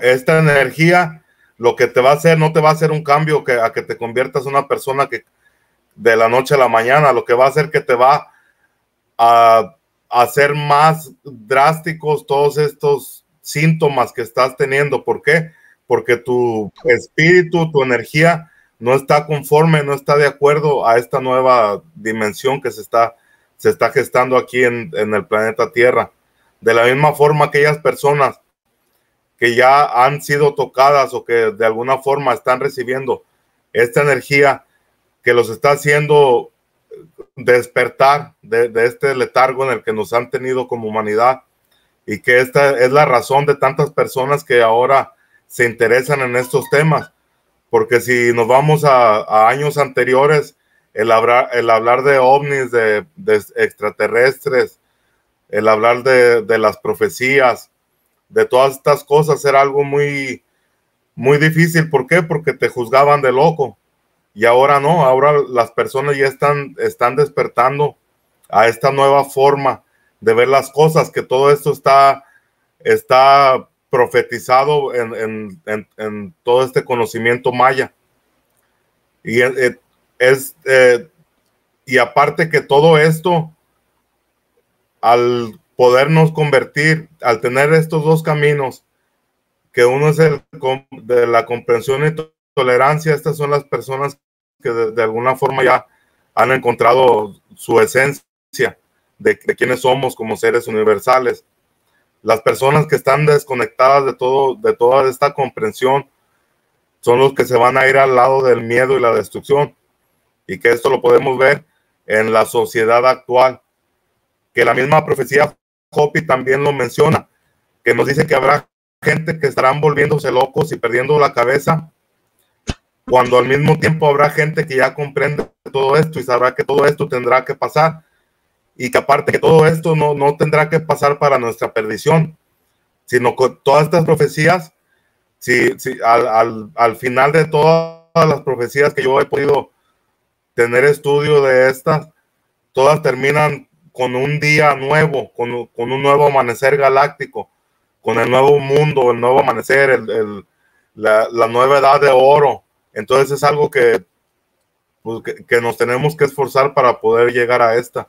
Esta energía lo que te va a hacer no te va a hacer un cambio que, a que te conviertas en una persona que de la noche a la mañana, lo que va a hacer que te va a hacer más drásticos todos estos síntomas que estás teniendo. ¿Por qué? Porque tu espíritu, tu energía no está conforme, no está de acuerdo a esta nueva dimensión que se está, se está gestando aquí en, el planeta Tierra. De la misma forma, aquellas personas que ya han sido tocadas o que de alguna forma están recibiendo esta energía que los está haciendo despertar de, de, este letargo en el que nos han tenido como humanidad y que esta es la razón de tantas personas que ahora se interesan en estos temas porque si nos vamos a, años anteriores, el hablar, el hablar de ovnis, de, extraterrestres, el hablar de, de, las profecías, de todas estas cosas, era algo muy, muy difícil. ¿Por qué? Porque te juzgaban de loco. Y ahora no, ahora las personas ya están, están despertando a esta nueva forma de ver las cosas, que todo esto está, está profetizado en, todo este conocimiento maya. Y, eh, eh, es, eh, y aparte que todo esto, al podernos convertir, al tener estos dos caminos, que uno es el de la comprensión y tolerancia, estas son las personas que de, alguna forma ya han encontrado su esencia de, de quienes somos como seres universales las personas que están desconectadas de, todo, de toda esta comprensión son los que se van a ir al lado del miedo y la destrucción. Y que esto lo podemos ver en la sociedad actual, que la misma profecía Hopi también lo menciona, que nos dice que habrá gente que estarán volviéndose locos y perdiendo la cabeza, cuando al mismo tiempo habrá gente que ya comprende todo esto y sabrá que todo esto tendrá que pasar y que aparte que todo esto no, no tendrá que pasar para nuestra perdición, sino con todas estas profecías, si, si al, final de todas las profecías que yo he podido tener estudio de estas, todas terminan con un día nuevo, con, un nuevo amanecer galáctico, con el nuevo mundo, el nuevo amanecer, la, la nueva edad de oro. Entonces es algo pues, que que, nos tenemos que esforzar para poder llegar a esta.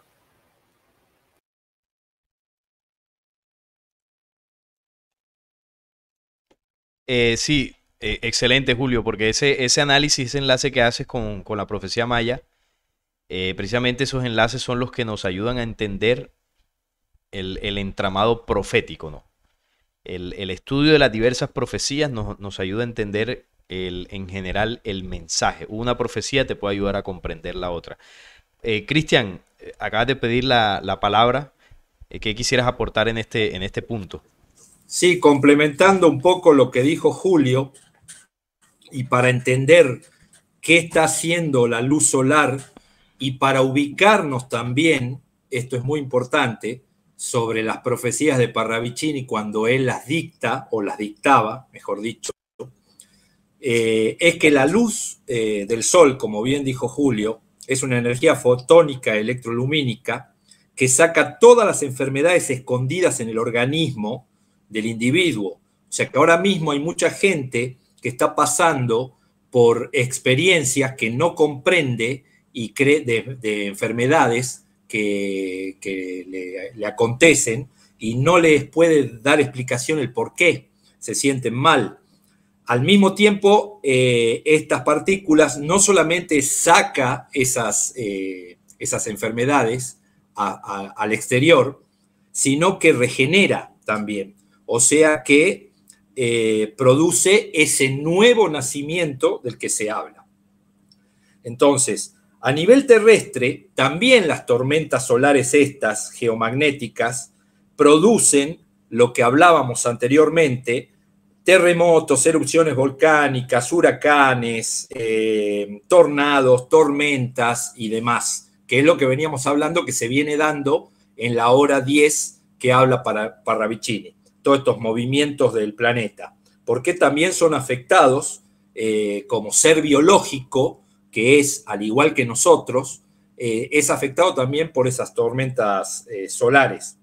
Eh, sí, eh, excelente, Julio, porque ese, ese análisis, ese enlace que haces con, la profecía maya, eh, precisamente esos enlaces son los que nos ayudan a entender el, entramado profético, ¿no? El, estudio de las diversas profecías nos, ayuda a entender en general el mensaje. Una profecía te puede ayudar a comprender la otra. Cristian, acabas de pedir la, la palabra. ¿Qué quisieras aportar en este, en este punto? Sí, complementando un poco lo que dijo Julio, y para entender qué está haciendo la luz solar y para ubicarnos también, esto es muy importante, sobre las profecías de Parravicini cuando él las dicta, o las dictaba, mejor dicho, eh, es que la luz eh, del sol, como bien dijo Julio, es una energía fotónica electrolumínica que saca todas las enfermedades escondidas en el organismo, del individuo. O sea que ahora mismo hay mucha gente que está pasando por experiencias que no comprende y cree de, enfermedades que, le, acontecen y no les puede dar explicación el por qué se sienten mal. Al mismo tiempo, eh, estas partículas no solamente saca esas, eh, esas enfermedades al exterior, sino que regenera también. O sea que eh, produce ese nuevo nacimiento del que se habla. Entonces, a nivel terrestre, también las tormentas solares estas, geomagnéticas, producen lo que hablábamos anteriormente, terremotos, erupciones volcánicas, huracanes, eh, tornados, tormentas y demás, que es lo que veníamos hablando que se viene dando en la hora 10 que habla para Parravicini todos estos movimientos del planeta, porque también son afectados eh, como ser biológico, que es al igual que nosotros, eh, es afectado también por esas tormentas eh, solares.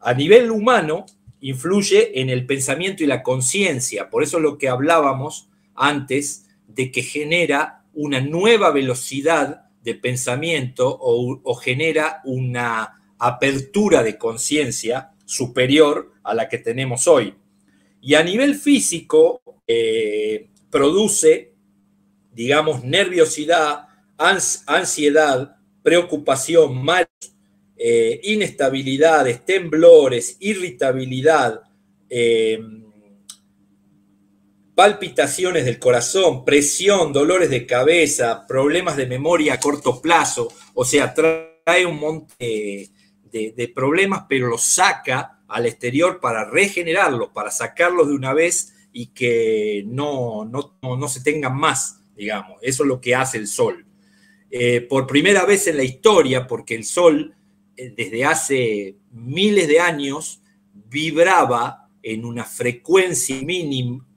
A nivel humano, influye en el pensamiento y la conciencia, por eso lo que hablábamos antes de que genera una nueva velocidad de pensamiento o, o genera una apertura de conciencia superior a la que tenemos hoy. Y a nivel físico, eh, produce, digamos, nerviosidad, ansiedad, preocupación, mal, eh, inestabilidades, temblores, irritabilidad, eh, palpitaciones del corazón, presión, dolores de cabeza, problemas de memoria a corto plazo, o sea, trae un monte de, problemas, pero los saca al exterior para regenerarlos, para sacarlos de una vez y que no, no, se tengan más, digamos. Eso es lo que hace el Sol. Eh, por primera vez en la historia, porque el Sol eh, desde hace miles de años vibraba en una frecuencia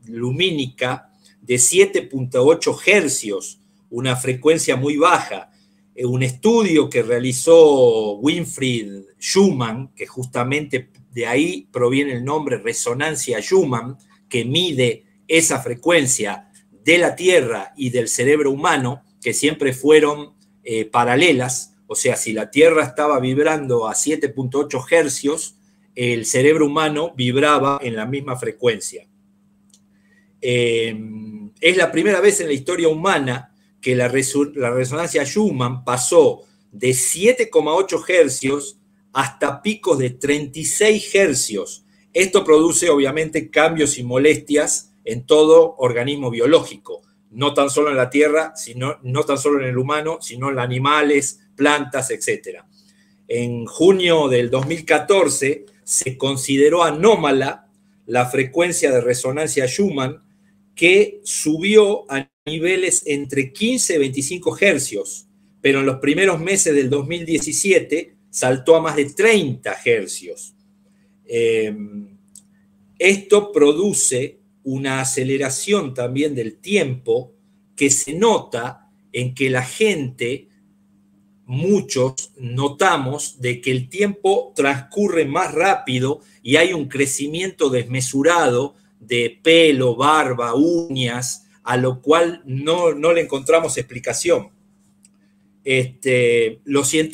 lumínica de 7.8 hercios, una frecuencia muy baja. Eh, un estudio que realizó Winfried Schumann, que justamente de ahí proviene el nombre resonancia Schumann, que mide esa frecuencia de la Tierra y del cerebro humano, que siempre fueron eh, paralelas, o sea, si la Tierra estaba vibrando a 7.8 hercios, el cerebro humano vibraba en la misma frecuencia. Eh, es la primera vez en la historia humana que la, resonancia Schumann pasó de 7,8 hercios hasta picos de 36 hercios. Esto produce obviamente cambios y molestias en todo organismo biológico, no tan solo en la tierra, sino, no tan solo en el humano, sino en animales, plantas, etc. En junio del 2014 se consideró anómala la frecuencia de resonancia Schumann que subió a niveles entre 15 y 25 hercios, pero en los primeros meses del 2017 saltó a más de 30 hercios. Em, esto produce una aceleración también del tiempo que se nota en que la gente, muchos, notamos de que el tiempo transcurre más rápido y hay un crecimiento desmesurado de pelo, barba, uñas, a lo cual no, le encontramos explicación. Este,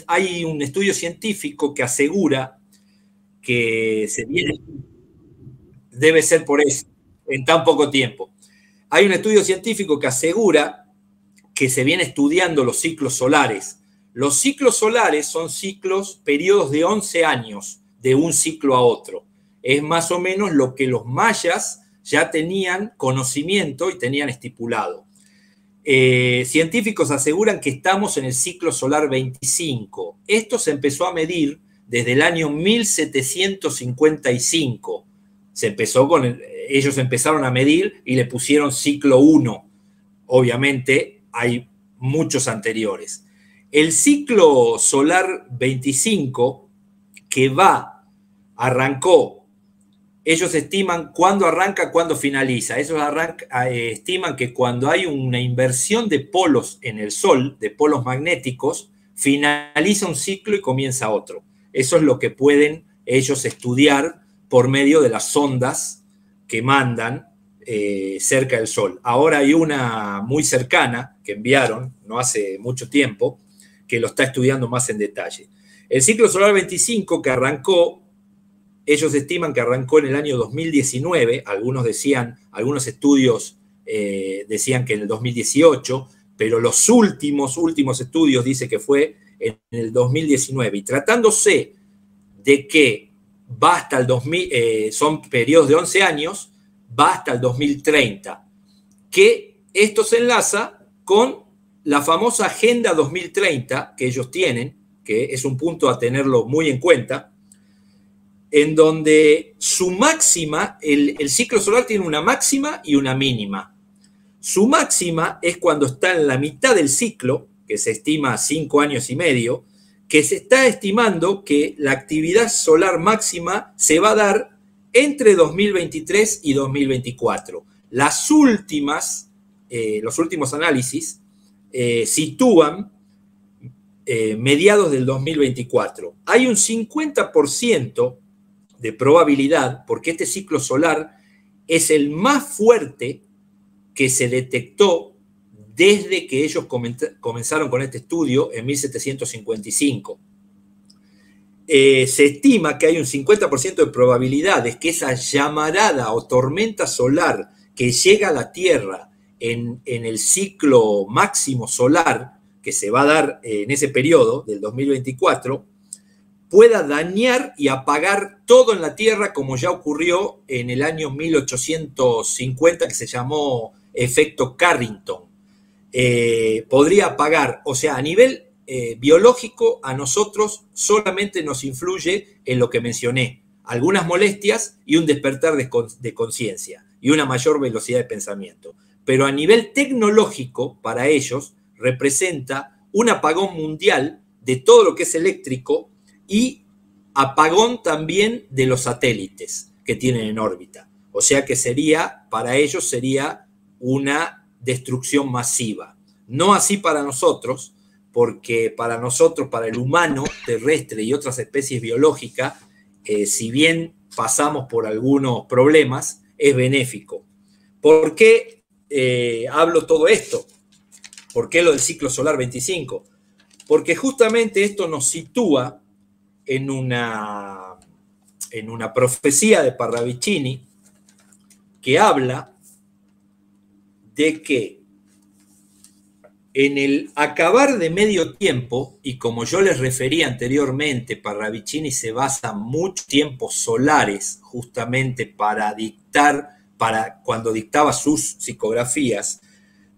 hay un estudio científico que asegura que se viene, debe ser por eso, en tan poco tiempo. Hay un estudio científico que asegura que se viene estudiando los ciclos solares. Los ciclos solares son ciclos, periodos de 11 años, de un ciclo a otro. Es más o menos lo que los mayas ya tenían conocimiento y tenían estipulado. Eh, científicos aseguran que estamos en el ciclo solar 25. Esto se empezó a medir desde el año 1755. Se empezó con ellos empezaron a medir y le pusieron ciclo 1. Obviamente hay muchos anteriores. El ciclo solar 25, que va, arrancó ellos estiman cuándo arranca, cuándo finaliza. Ellos arranca, eh, estiman que cuando hay una inversión de polos en el Sol, de polos magnéticos, finaliza un ciclo y comienza otro. Eso es lo que pueden ellos estudiar por medio de las ondas que mandan eh, cerca del Sol. Ahora hay una muy cercana que enviaron no hace mucho tiempo que lo está estudiando más en detalle. El ciclo solar 25 que arrancó ellos estiman que arrancó en el año 2019, algunos decían, algunos estudios eh, decían que en el 2018, pero los últimos, últimos estudios dice que fue en el 2019. Y tratándose de que va el 2000, eh, son periodos de 11 años, va hasta el 2030, que esto se enlaza con la famosa Agenda 2030 que ellos tienen, que es un punto a tenerlo muy en cuenta, en donde su máxima, el, ciclo solar tiene una máxima y una mínima. Su máxima es cuando está en la mitad del ciclo, que se estima cinco años y medio, que se está estimando que la actividad solar máxima se va a dar entre 2023 y 2024. Las últimas, eh, los últimos análisis eh, sitúan eh, mediados del 2024. Hay un 50% de probabilidad, porque este ciclo solar es el más fuerte que se detectó desde que ellos comenzaron con este estudio en 1755. Eh, se estima que hay un 50% de probabilidades que esa llamarada o tormenta solar que llega a la Tierra en, en, el ciclo máximo solar que se va a dar eh, en ese periodo del 2024, pueda dañar y apagar todo en la Tierra, como ya ocurrió en el año 1850, que se llamó efecto Carrington. Eh, podría apagar, o sea, a nivel eh, biológico, a nosotros solamente nos influye en lo que mencioné, algunas molestias y un despertar de conciencia y una mayor velocidad de pensamiento. Pero a nivel tecnológico, para ellos, representa un apagón mundial de todo lo que es eléctrico y apagón también de los satélites que tienen en órbita. O sea que sería, para ellos sería una destrucción masiva. No así para nosotros, porque para nosotros, para el humano terrestre y otras especies biológicas, eh, si bien pasamos por algunos problemas, es benéfico. ¿Por qué eh, hablo todo esto? ¿Por qué lo del ciclo solar 25? Porque justamente esto nos sitúa en una, en una profecía de Parravicini que habla de que en el acabar de medio tiempo, y como yo les refería anteriormente, Parravicini se basa mucho tiempos solares justamente para dictar, para cuando dictaba sus psicografías,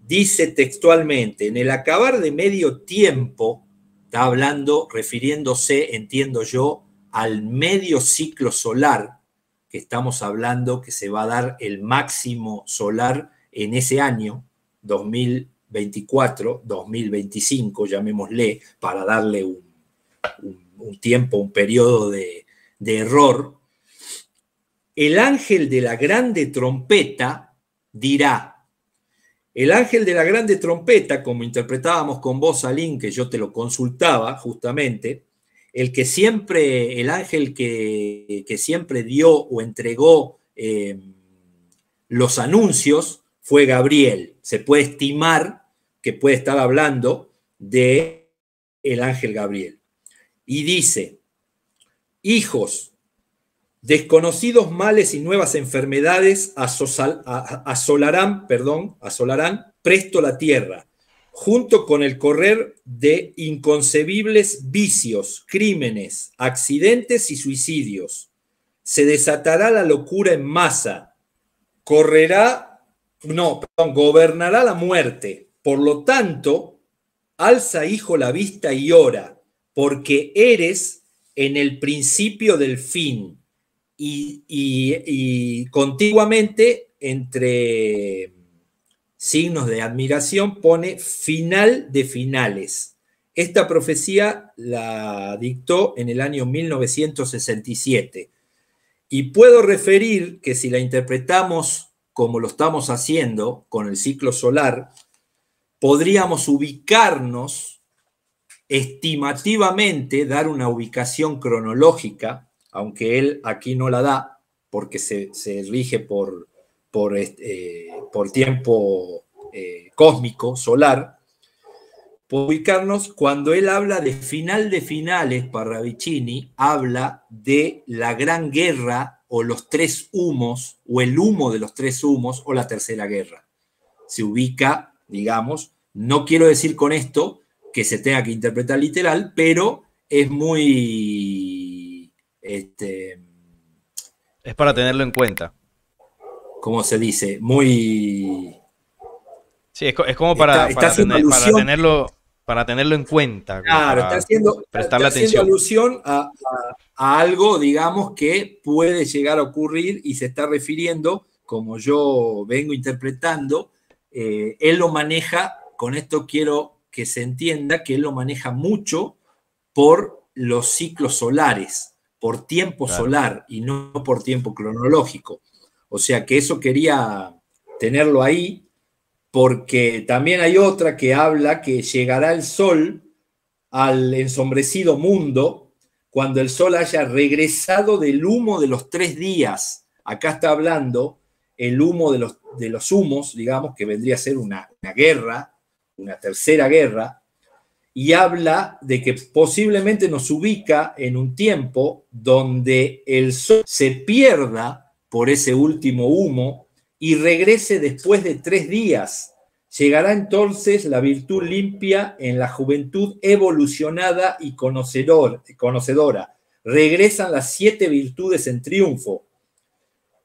dice textualmente, en el acabar de medio tiempo, está hablando, refiriéndose, entiendo yo, al medio ciclo solar que estamos hablando que se va a dar el máximo solar en ese año, 2024, 2025, llamémosle, para darle un, tiempo, un periodo de, de error, el ángel de la grande trompeta dirá, el ángel de la grande trompeta, como interpretábamos con vos, Alín, que yo te lo consultaba justamente, el que siempre, el ángel que, siempre dio o entregó eh, los anuncios fue Gabriel. Se puede estimar que puede estar hablando de el ángel Gabriel. Y dice, hijos, Desconocidos males y nuevas enfermedades asolarán, perdón, asolarán presto la tierra, junto con el correr de inconcebibles vicios, crímenes, accidentes y suicidios. Se desatará la locura en masa, correrá, no, perdón, gobernará la muerte. Por lo tanto, alza, hijo, la vista y ora, porque eres en el principio del fin y, contiguamente entre signos de admiración pone final de finales. Esta profecía la dictó en el año 1967. Y puedo referir que si la interpretamos como lo estamos haciendo con el ciclo solar, podríamos ubicarnos estimativamente, dar una ubicación cronológica aunque él aquí no la da, porque se, rige por, por, este, eh, por tiempo eh, cósmico, solar, ubicarnos cuando él habla de final de finales, para Vicini, habla de la gran guerra o los tres humos, o el humo de los tres humos, o la tercera guerra. Se ubica, digamos, no quiero decir con esto que se tenga que interpretar literal, pero es muy este, es para tenerlo en cuenta. como se dice? Muy. Sí, es, como para, tenerlo, para tenerlo en cuenta. Claro, está haciendo, alusión a, algo, digamos, que puede llegar a ocurrir y se está refiriendo, como yo vengo interpretando, eh, él lo maneja, con esto quiero que se entienda que él lo maneja mucho por los ciclos solares por tiempo solar y no por tiempo cronológico. O sea que eso quería tenerlo ahí, porque también hay otra que habla que llegará el sol al ensombrecido mundo cuando el sol haya regresado del humo de los tres días. Acá está hablando el humo de los, de los humos, digamos, que vendría a ser una guerra, una tercera guerra, y habla de que posiblemente nos ubica en un tiempo donde el sol se pierda por ese último humo y regrese después de tres días. Llegará entonces la virtud limpia en la juventud evolucionada y conocedor, conocedora. Regresan las siete virtudes en triunfo.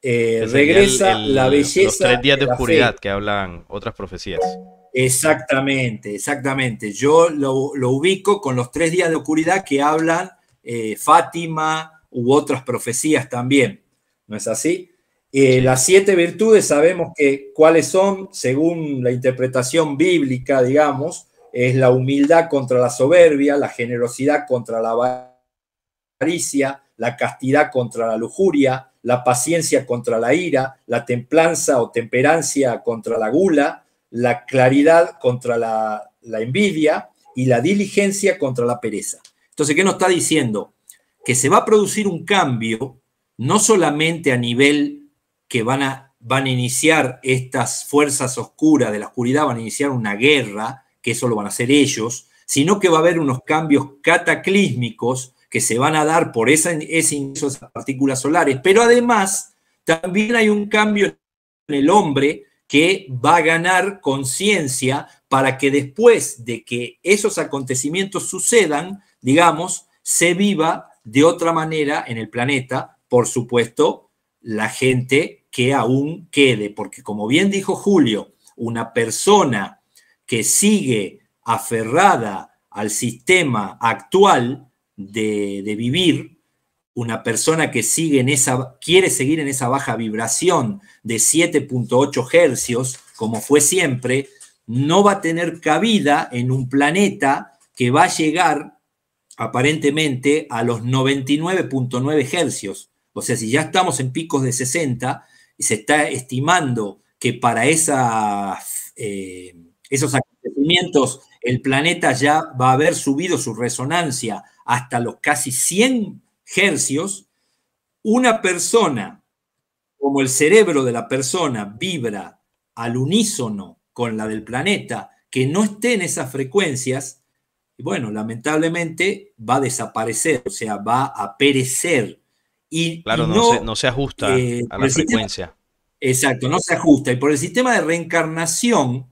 Eh, regresa la belleza. Los tres días de, oscuridad que hablan otras profecías. Exactamente, exactamente. Yo lo, ubico con los tres días de oscuridad que hablan eh, Fátima u otras profecías también. ¿No es así? Eh, las siete virtudes sabemos que cuáles son, según la interpretación bíblica, digamos, es la humildad contra la soberbia, la generosidad contra la avaricia, la castidad contra la lujuria, la paciencia contra la ira, la templanza o temperancia contra la gula, la claridad contra la, envidia y la diligencia contra la pereza. Entonces, ¿qué nos está diciendo? Que se va a producir un cambio, no solamente a nivel que van a, van iniciar estas fuerzas oscuras de la oscuridad, van a iniciar una guerra, que eso lo van a hacer ellos, sino que va a haber unos cambios cataclísmicos que se van a dar por esa, esas partículas solares. Pero además, también hay un cambio en el hombre que va a ganar conciencia para que después de que esos acontecimientos sucedan, digamos, se viva de otra manera en el planeta, por supuesto, la gente que aún quede, porque como bien dijo Julio, una persona que sigue aferrada al sistema actual de, vivir, una persona que sigue en esa, quiere seguir en esa baja vibración de 7.8 hercios, como fue siempre, no va a tener cabida en un planeta que va a llegar aparentemente a los 99.9 hercios. O sea, si ya estamos en picos de 60 y se está estimando que para esa, eh, esos acontecimientos el planeta ya va a haber subido su resonancia hasta los casi 100 hercios, una persona, como el cerebro de la persona vibra al unísono con la del planeta, que no esté en esas frecuencias, bueno, lamentablemente va a desaparecer, o sea, va a perecer. Y, claro, no, se, ajusta eh, a la frecuencia. exacto, no se ajusta. Y por el sistema de reencarnación,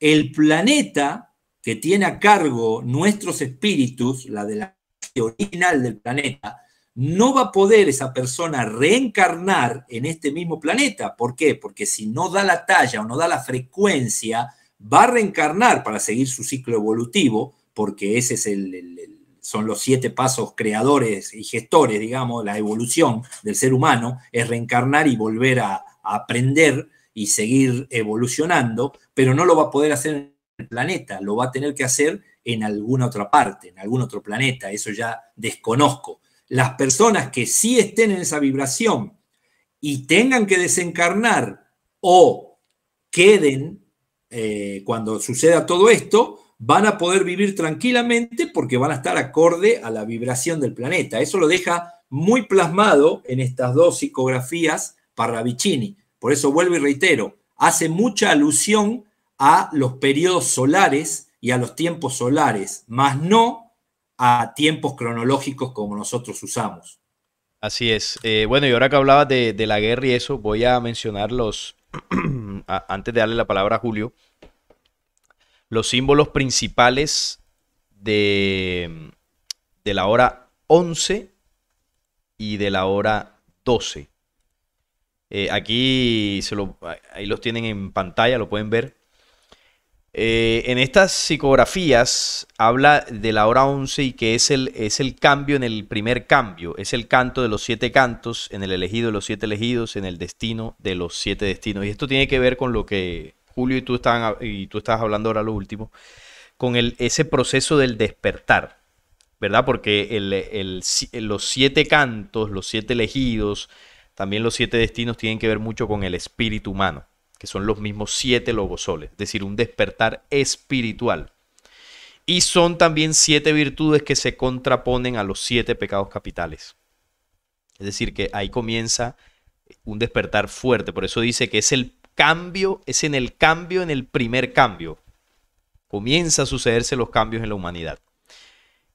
el planeta que tiene a cargo nuestros espíritus, la de la original del planeta, no va a poder esa persona reencarnar en este mismo planeta. ¿Por qué? Porque si no da la talla o no da la frecuencia, va a reencarnar para seguir su ciclo evolutivo, porque ese es el, son los siete pasos creadores y gestores, digamos, la evolución del ser humano, es reencarnar y volver a, aprender y seguir evolucionando, pero no lo va a poder hacer en el planeta, lo va a tener que hacer en alguna otra parte, en algún otro planeta, eso ya desconozco. Las personas que sí estén en esa vibración y tengan que desencarnar o queden eh, cuando suceda todo esto, van a poder vivir tranquilamente porque van a estar acorde a la vibración del planeta. Eso lo deja muy plasmado en estas dos psicografías para Vicini. Por eso vuelvo y reitero, hace mucha alusión a los periodos solares y a los tiempos solares, más no a tiempos cronológicos como nosotros usamos. Así es. Eh, bueno, y ahora que hablabas de, la guerra y eso, voy a mencionar los, antes de darle la palabra a Julio, los símbolos principales de, de la hora 11 y de la hora 12. Eh, aquí se ahí los tienen en pantalla, lo pueden ver. Eh, en estas psicografías habla de la hora 11 y que es el, es el cambio en el primer cambio, es el canto de los siete cantos, en el elegido de los siete elegidos, en el destino de los siete destinos. Y esto tiene que ver con lo que Julio y tú, estaban, y tú estabas hablando ahora lo último, con el, ese proceso del despertar, ¿verdad? Porque los siete cantos, los siete elegidos, también los siete destinos tienen que ver mucho con el espíritu humano que son los mismos siete lobosoles, es decir, un despertar espiritual. Y son también siete virtudes que se contraponen a los siete pecados capitales. Es decir, que ahí comienza un despertar fuerte. Por eso dice que es el cambio, es en el cambio, en el primer cambio. Comienza a sucederse los cambios en la humanidad.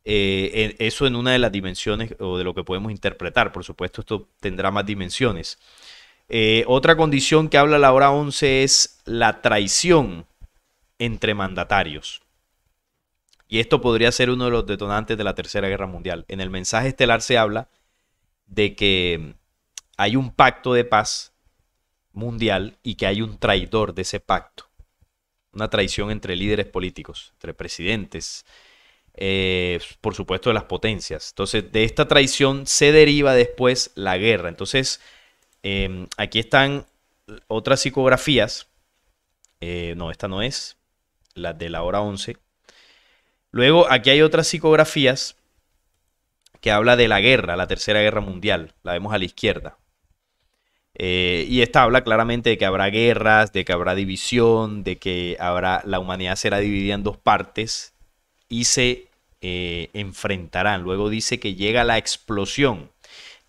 Eh, eso en una de las dimensiones o de lo que podemos interpretar. Por supuesto, esto tendrá más dimensiones. Eh, otra condición que habla la hora 11 es la traición entre mandatarios. Y esto podría ser uno de los detonantes de la Tercera Guerra Mundial. En el mensaje estelar se habla de que hay un pacto de paz mundial y que hay un traidor de ese pacto. Una traición entre líderes políticos, entre presidentes, eh, por supuesto de las potencias. Entonces, de esta traición se deriva después la guerra. Entonces, Em, aquí están otras psicografías. Eh, no, esta no es. La de la hora 11. Luego, aquí hay otras psicografías que habla de la guerra, la Tercera Guerra Mundial. La vemos a la izquierda. Eh, y esta habla claramente de que habrá guerras, de que habrá división, de que habrá, la humanidad será dividida en dos partes y se eh, enfrentarán. Luego dice que llega la explosión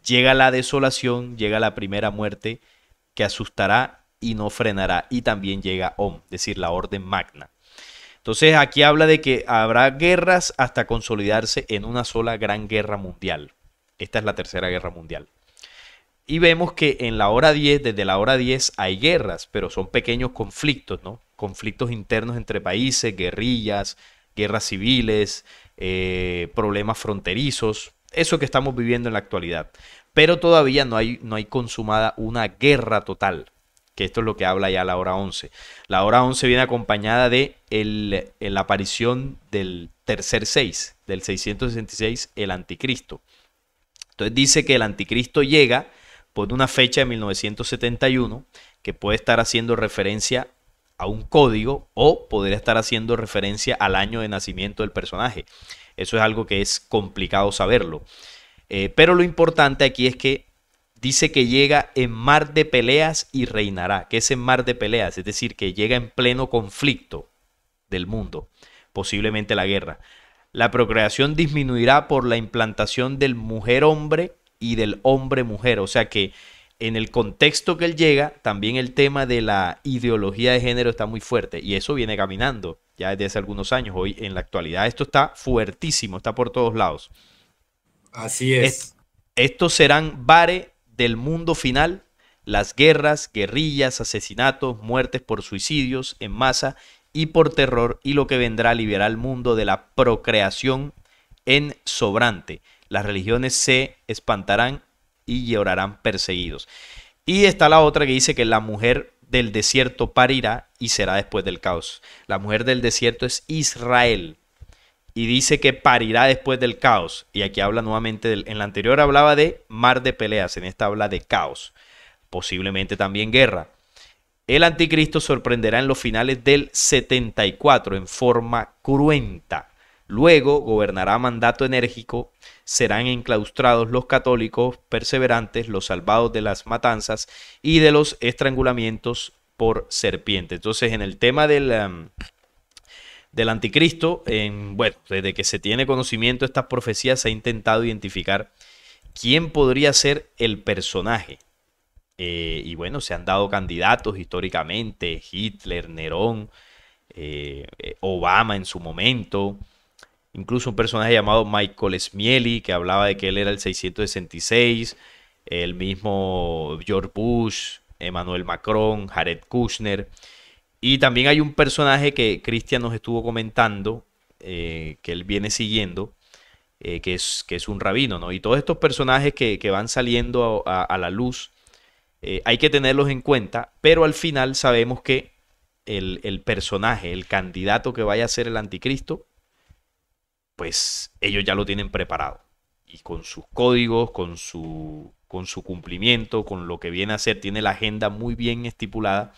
Llega la desolación, llega la primera muerte que asustará y no frenará. Y también llega Om, es decir, la orden magna. Entonces aquí habla de que habrá guerras hasta consolidarse en una sola gran guerra mundial. Esta es la tercera guerra mundial. Y vemos que en la hora 10, desde la hora 10 hay guerras, pero son pequeños conflictos, ¿no? Conflictos internos entre países, guerrillas, guerras civiles, eh, problemas fronterizos, eso que estamos viviendo en la actualidad. Pero todavía no hay, no hay consumada una guerra total, que esto es lo que habla ya la hora 11. La hora 11 viene acompañada de la aparición del tercer 6, del 666, el anticristo. Entonces dice que el anticristo llega por una fecha de 1971 que puede estar haciendo referencia a un código o podría estar haciendo referencia al año de nacimiento del personaje. Eso es algo que es complicado saberlo. Eh, pero lo importante aquí es que dice que llega en mar de peleas y reinará, que es en mar de peleas, es decir, que llega en pleno conflicto del mundo, posiblemente la guerra. La procreación disminuirá por la implantación del mujer-hombre y del hombre-mujer, o sea que en el contexto que él llega, también el tema de la ideología de género está muy fuerte y eso viene caminando ya desde hace algunos años. Hoy en la actualidad esto está fuertísimo, está por todos lados. Así es. estos serán bares del mundo final, las guerras, guerrillas, asesinatos, muertes por suicidios en masa y por terror y lo que vendrá a liberar al mundo de la procreación en sobrante. Las religiones se espantarán y llorarán perseguidos. Y está la otra que dice que la mujer del desierto parirá y será después del caos. La mujer del desierto es Israel. Y dice que parirá después del caos. Y aquí habla nuevamente, del, en la anterior hablaba de mar de peleas, en esta habla de caos. Posiblemente también guerra. El anticristo sorprenderá en los finales del 74 en forma cruenta. Luego gobernará mandato enérgico, serán enclaustrados los católicos perseverantes, los salvados de las matanzas y de los estrangulamientos, por serpiente. Entonces, en el tema del, em, del anticristo, en, bueno, desde que se tiene conocimiento estas profecías, se ha intentado identificar quién podría ser el personaje. Eh, y bueno, se han dado candidatos históricamente, Hitler, Nerón, eh, Obama en su momento, incluso un personaje llamado Michael Smieli, que hablaba de que él era el 666, el mismo George Bush, Emmanuel Macron, Jared Kushner. Y también hay un personaje que Cristian nos estuvo comentando, eh, que él viene siguiendo, eh, que, es, que es un rabino, ¿no? Y todos estos personajes que, van saliendo a, la luz, eh, hay que tenerlos en cuenta, pero al final sabemos que el, el, personaje, el candidato que vaya a ser el anticristo, pues ellos ya lo tienen preparado. Y con sus códigos, con su con su cumplimiento, con lo que viene a hacer, tiene la agenda muy bien estipulada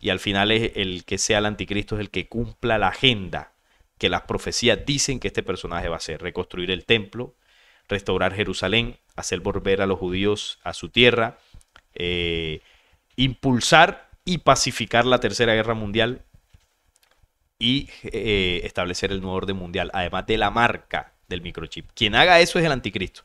y al final es el que sea el anticristo es el que cumpla la agenda que las profecías dicen que este personaje va a hacer, reconstruir el templo, restaurar Jerusalén, hacer volver a los judíos a su tierra, eh, impulsar y pacificar la Tercera Guerra Mundial y eh, establecer el nuevo orden mundial, además de la marca del microchip. Quien haga eso es el anticristo.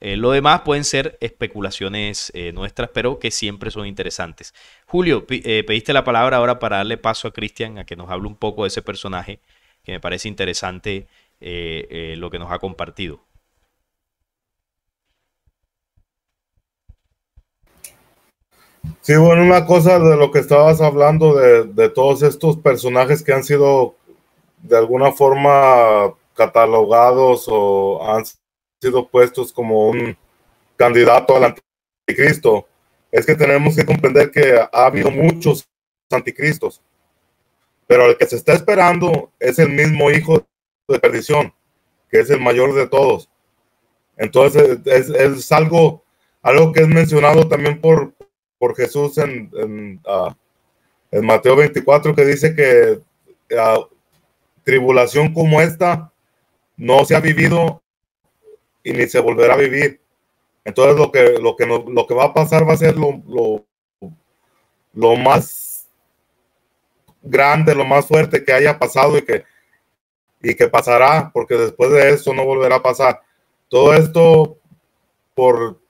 Eh, lo demás pueden ser especulaciones eh, nuestras, pero que siempre son interesantes. Julio, eh, pediste la palabra ahora para darle paso a Cristian a que nos hable un poco de ese personaje, que me parece interesante lo que nos ha compartido. Sí, bueno, una cosa de lo que estabas hablando de, todos estos personajes que han sido de alguna forma catalogados o han sido sido puestos como un candidato al anticristo. Es que tenemos que comprender que ha habido muchos anticristos, pero el que se está esperando es el mismo hijo de perdición, que es el mayor de todos. Entonces es, algo, algo que es mencionado también por, por Jesús en, en, ah, Mateo 24, que dice que ah, tribulación como esta no se ha vivido y ni se volverá a vivir. Entonces lo que, lo que, lo que va a pasar va a ser lo, lo, más grande, lo más fuerte que haya pasado y que, y que pasará, porque después de eso no volverá a pasar. Todo esto por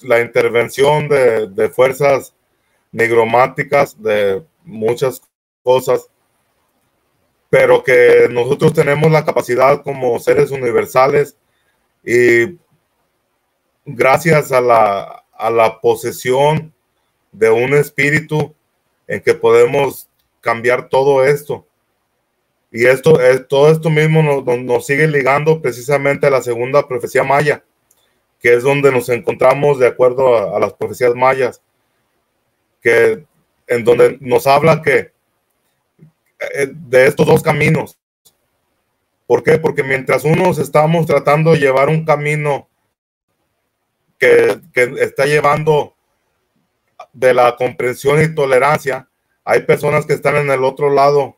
la intervención de, de fuerzas negromáticas, de muchas cosas, pero que nosotros tenemos la capacidad como seres universales y eh, gracias a la, posesión de un espíritu en que podemos cambiar todo esto. Y esto, es, todo esto mismo nos, nos, sigue ligando precisamente a la segunda profecía maya, que es donde nos encontramos de acuerdo a, las profecías mayas, que en donde nos habla que eh, de estos dos caminos, ¿Por qué? Porque mientras unos estamos tratando de llevar un camino que, está llevando de la comprensión y tolerancia, hay personas que están en el otro lado,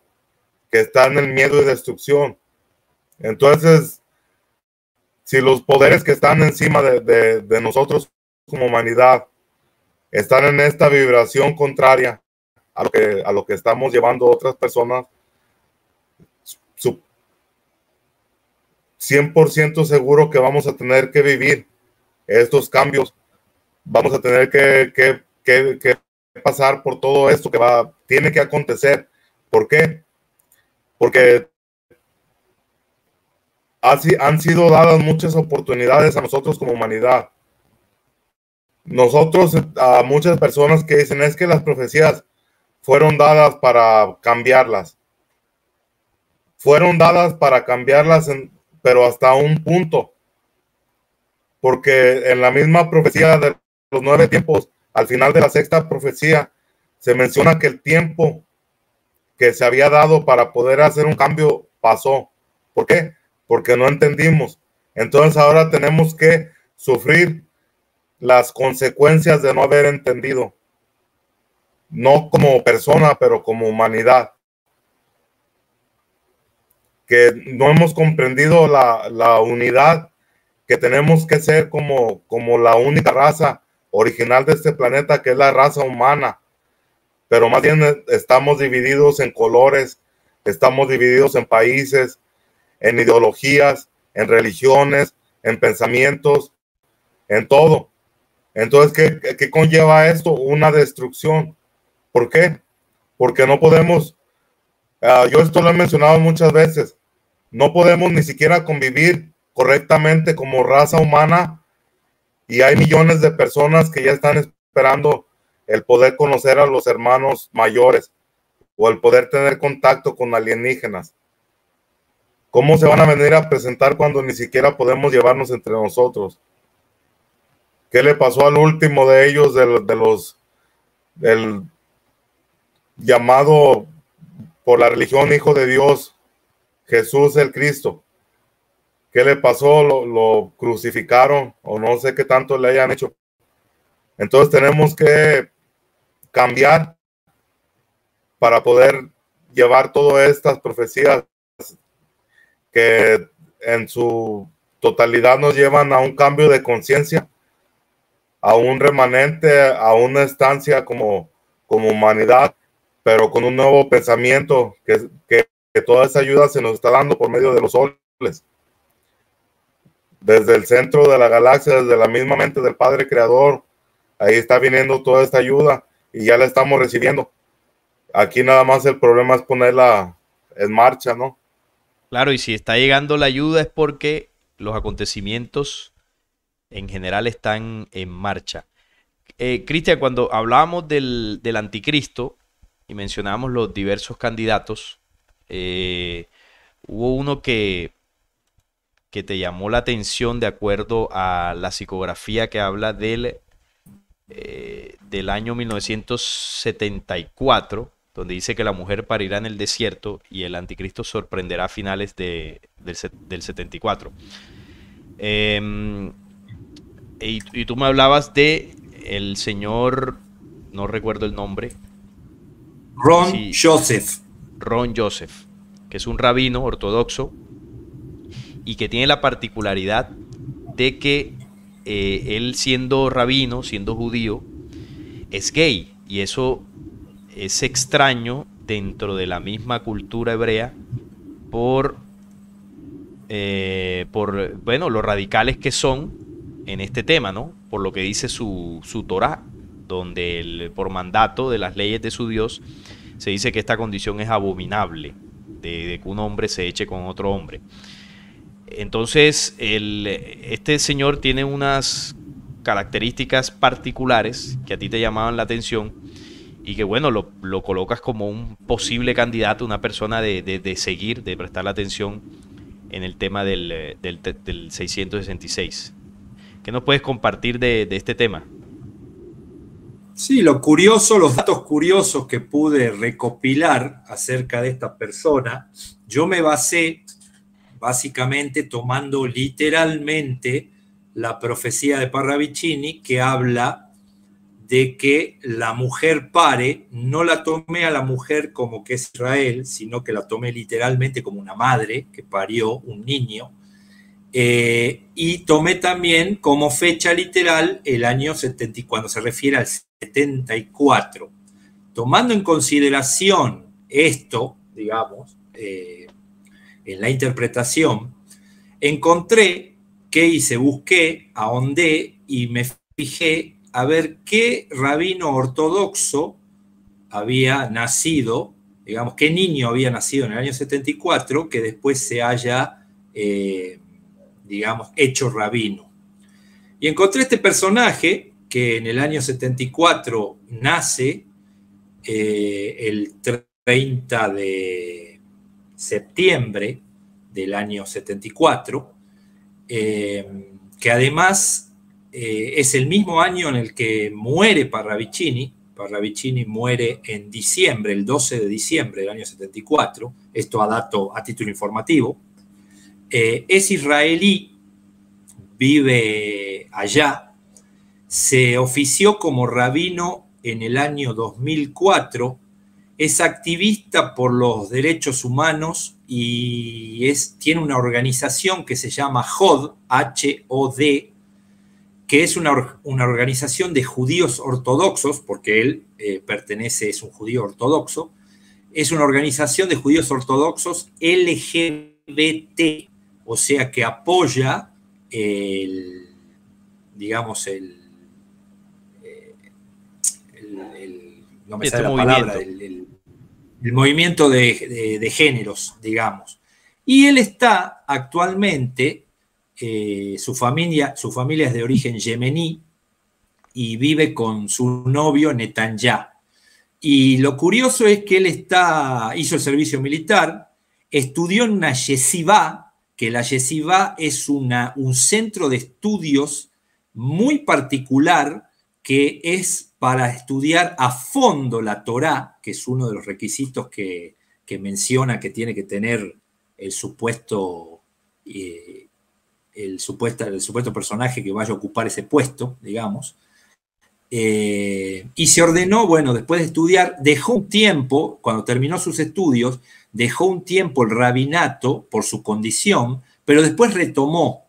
que están en el miedo y destrucción. Entonces, si los poderes que están encima de, nosotros como humanidad están en esta vibración contraria a que, a lo que estamos llevando otras personas, 100% seguro que vamos a tener que vivir estos cambios. Vamos a tener que, pasar por todo esto que va, tiene que acontecer. ¿Por qué? Porque han sido dadas muchas oportunidades a nosotros como humanidad. Nosotros, a muchas personas que dicen es que las profecías fueron dadas para cambiarlas. Fueron dadas para cambiarlas en, pero hasta un punto. Porque en la misma profecía de los nueve tiempos, al final de la sexta profecía, se menciona que el tiempo que se había dado para poder hacer un cambio pasó. ¿Por qué? Porque no entendimos. Entonces ahora tenemos que sufrir las consecuencias de no haber entendido. No como persona, pero como humanidad que no hemos comprendido la, unidad, que tenemos que ser como, como la única raza original de este planeta, que es la raza humana. Pero más bien eh, estamos divididos en colores, estamos divididos en países, en ideologías, en religiones, en pensamientos, en todo. Entonces, ¿qué, conlleva esto? Una destrucción. ¿Por qué? Porque no podemos, ah, yo esto lo he mencionado muchas veces, no podemos ni siquiera convivir correctamente como raza humana y hay millones de personas que ya están esperando el poder conocer a los hermanos mayores o el poder tener contacto con alienígenas. ¿Cómo se van a venir a presentar cuando ni siquiera podemos llevarnos entre nosotros? ¿Qué le pasó al último de ellos, de, de los del llamado por la religión hijo de Dios, Jesús el Cristo. ¿Qué le pasó? Lo, crucificaron o no sé qué tanto le hayan hecho. Entonces tenemos que cambiar para poder llevar todas estas profecías que en su totalidad nos llevan a un cambio de conciencia, a un remanente, a una estancia como, como humanidad, pero con un nuevo pensamiento que, que toda esa ayuda se nos está dando por medio de los soles. Desde el centro de la galaxia, desde la misma mente del Padre Creador, ahí está viniendo toda esta ayuda y ya la estamos recibiendo. Aquí nada más el problema es ponerla en marcha, ¿no? Claro, y si está llegando la ayuda es porque los acontecimientos en general están en marcha. Eh, Cristian, cuando hablábamos del, del anticristo y mencionábamos los diversos candidatos, eh, hubo uno que, que te llamó la atención de acuerdo a la psicografía que habla del, eh, del año 1974, donde dice que la mujer parirá en el desierto y el anticristo sorprenderá a finales del, 74. Em, y, tú me hablabas de el señor, no recuerdo el nombre. Ron Joseph. Ron Joseph, que es un rabino ortodoxo y que tiene la particularidad de que eh, él siendo rabino, siendo judío, es gay y eso es extraño dentro de la misma cultura hebrea por, eh, por bueno, los radicales que son en este tema, ¿no? Por lo que dice su, su Torah, donde el, por mandato de las leyes de su Dios, se dice que esta condición es abominable, de, que un hombre se eche con otro hombre. Entonces, el, este señor tiene unas características particulares que a ti te llamaban la atención y que bueno, lo, colocas como un posible candidato, una persona de, seguir, de prestar la atención en el tema del, 666. Eh, ¿Qué nos puedes compartir de este tema? Sí, lo curioso, los datos curiosos que pude recopilar acerca de esta persona, yo me basé básicamente tomando literalmente la profecía de Parravicini que habla de que la mujer pare, no la tomé a la mujer como que es Israel, sino que la tome literalmente como una madre que parió un niño, eh, y tomé también como fecha literal el año 70, cuando se refiere al 74. Tomando en consideración esto, digamos, eh, en la interpretación, encontré que hice, busqué, ahondé y me fijé a ver qué rabino ortodoxo había nacido, digamos, qué niño había nacido en el año 74 que después se haya, eh, digamos, hecho rabino. Y encontré este personaje que en el año 74 nace eh, el 30 de septiembre del año 74, eh, que además eh, es el mismo año en el que muere Parravicini. Parravicini muere en diciembre, el 12 de diciembre del año 74, esto a, dato, a título informativo. es israelí, vive allá, se ofició como rabino en el año 2004, es activista por los derechos humanos y es, tiene una organización que se llama HOD, H-O-D, que es una, organización de judíos ortodoxos, porque él eh, pertenece, es un judío ortodoxo, es una organización de judíos ortodoxos LGBT, o sea que apoya el, digamos, el, no me este la palabra, el, movimiento de, géneros, digamos. Y él está actualmente, eh, su, familia, su familia es de origen yemení y vive con su novio Netanyahu. Y lo curioso es que él está, hizo el servicio militar, estudió en una que la yesivá es una, un centro de estudios muy particular que es para estudiar a fondo la Torá, que es uno de los requisitos que, menciona que tiene que tener eh, el supuesto, el, supuesto personaje que vaya a ocupar ese puesto, digamos. Eh, y se ordenó, bueno, después de estudiar, dejó un tiempo, cuando terminó sus estudios, dejó un tiempo el rabinato por su condición, pero después retomó,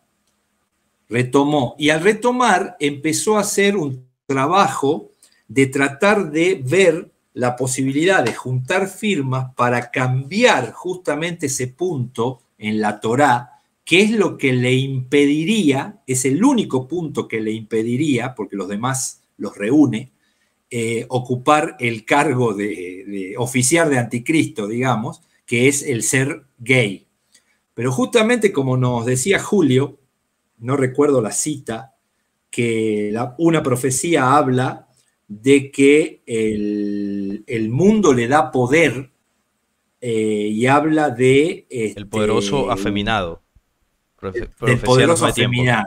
retomó, y al retomar empezó a hacer un trabajo de tratar de ver la posibilidad de juntar firmas para cambiar justamente ese punto en la Torá, que es lo que le impediría, es el único punto que le impediría, porque los demás los reúne, eh, ocupar el cargo de, oficial oficiar de anticristo, digamos, que es el ser gay. Pero justamente como nos decía Julio, no recuerdo la cita, que una profecía habla de que el, mundo le da poder eh, y habla de... el poderoso este, afeminado. El poderoso afeminado.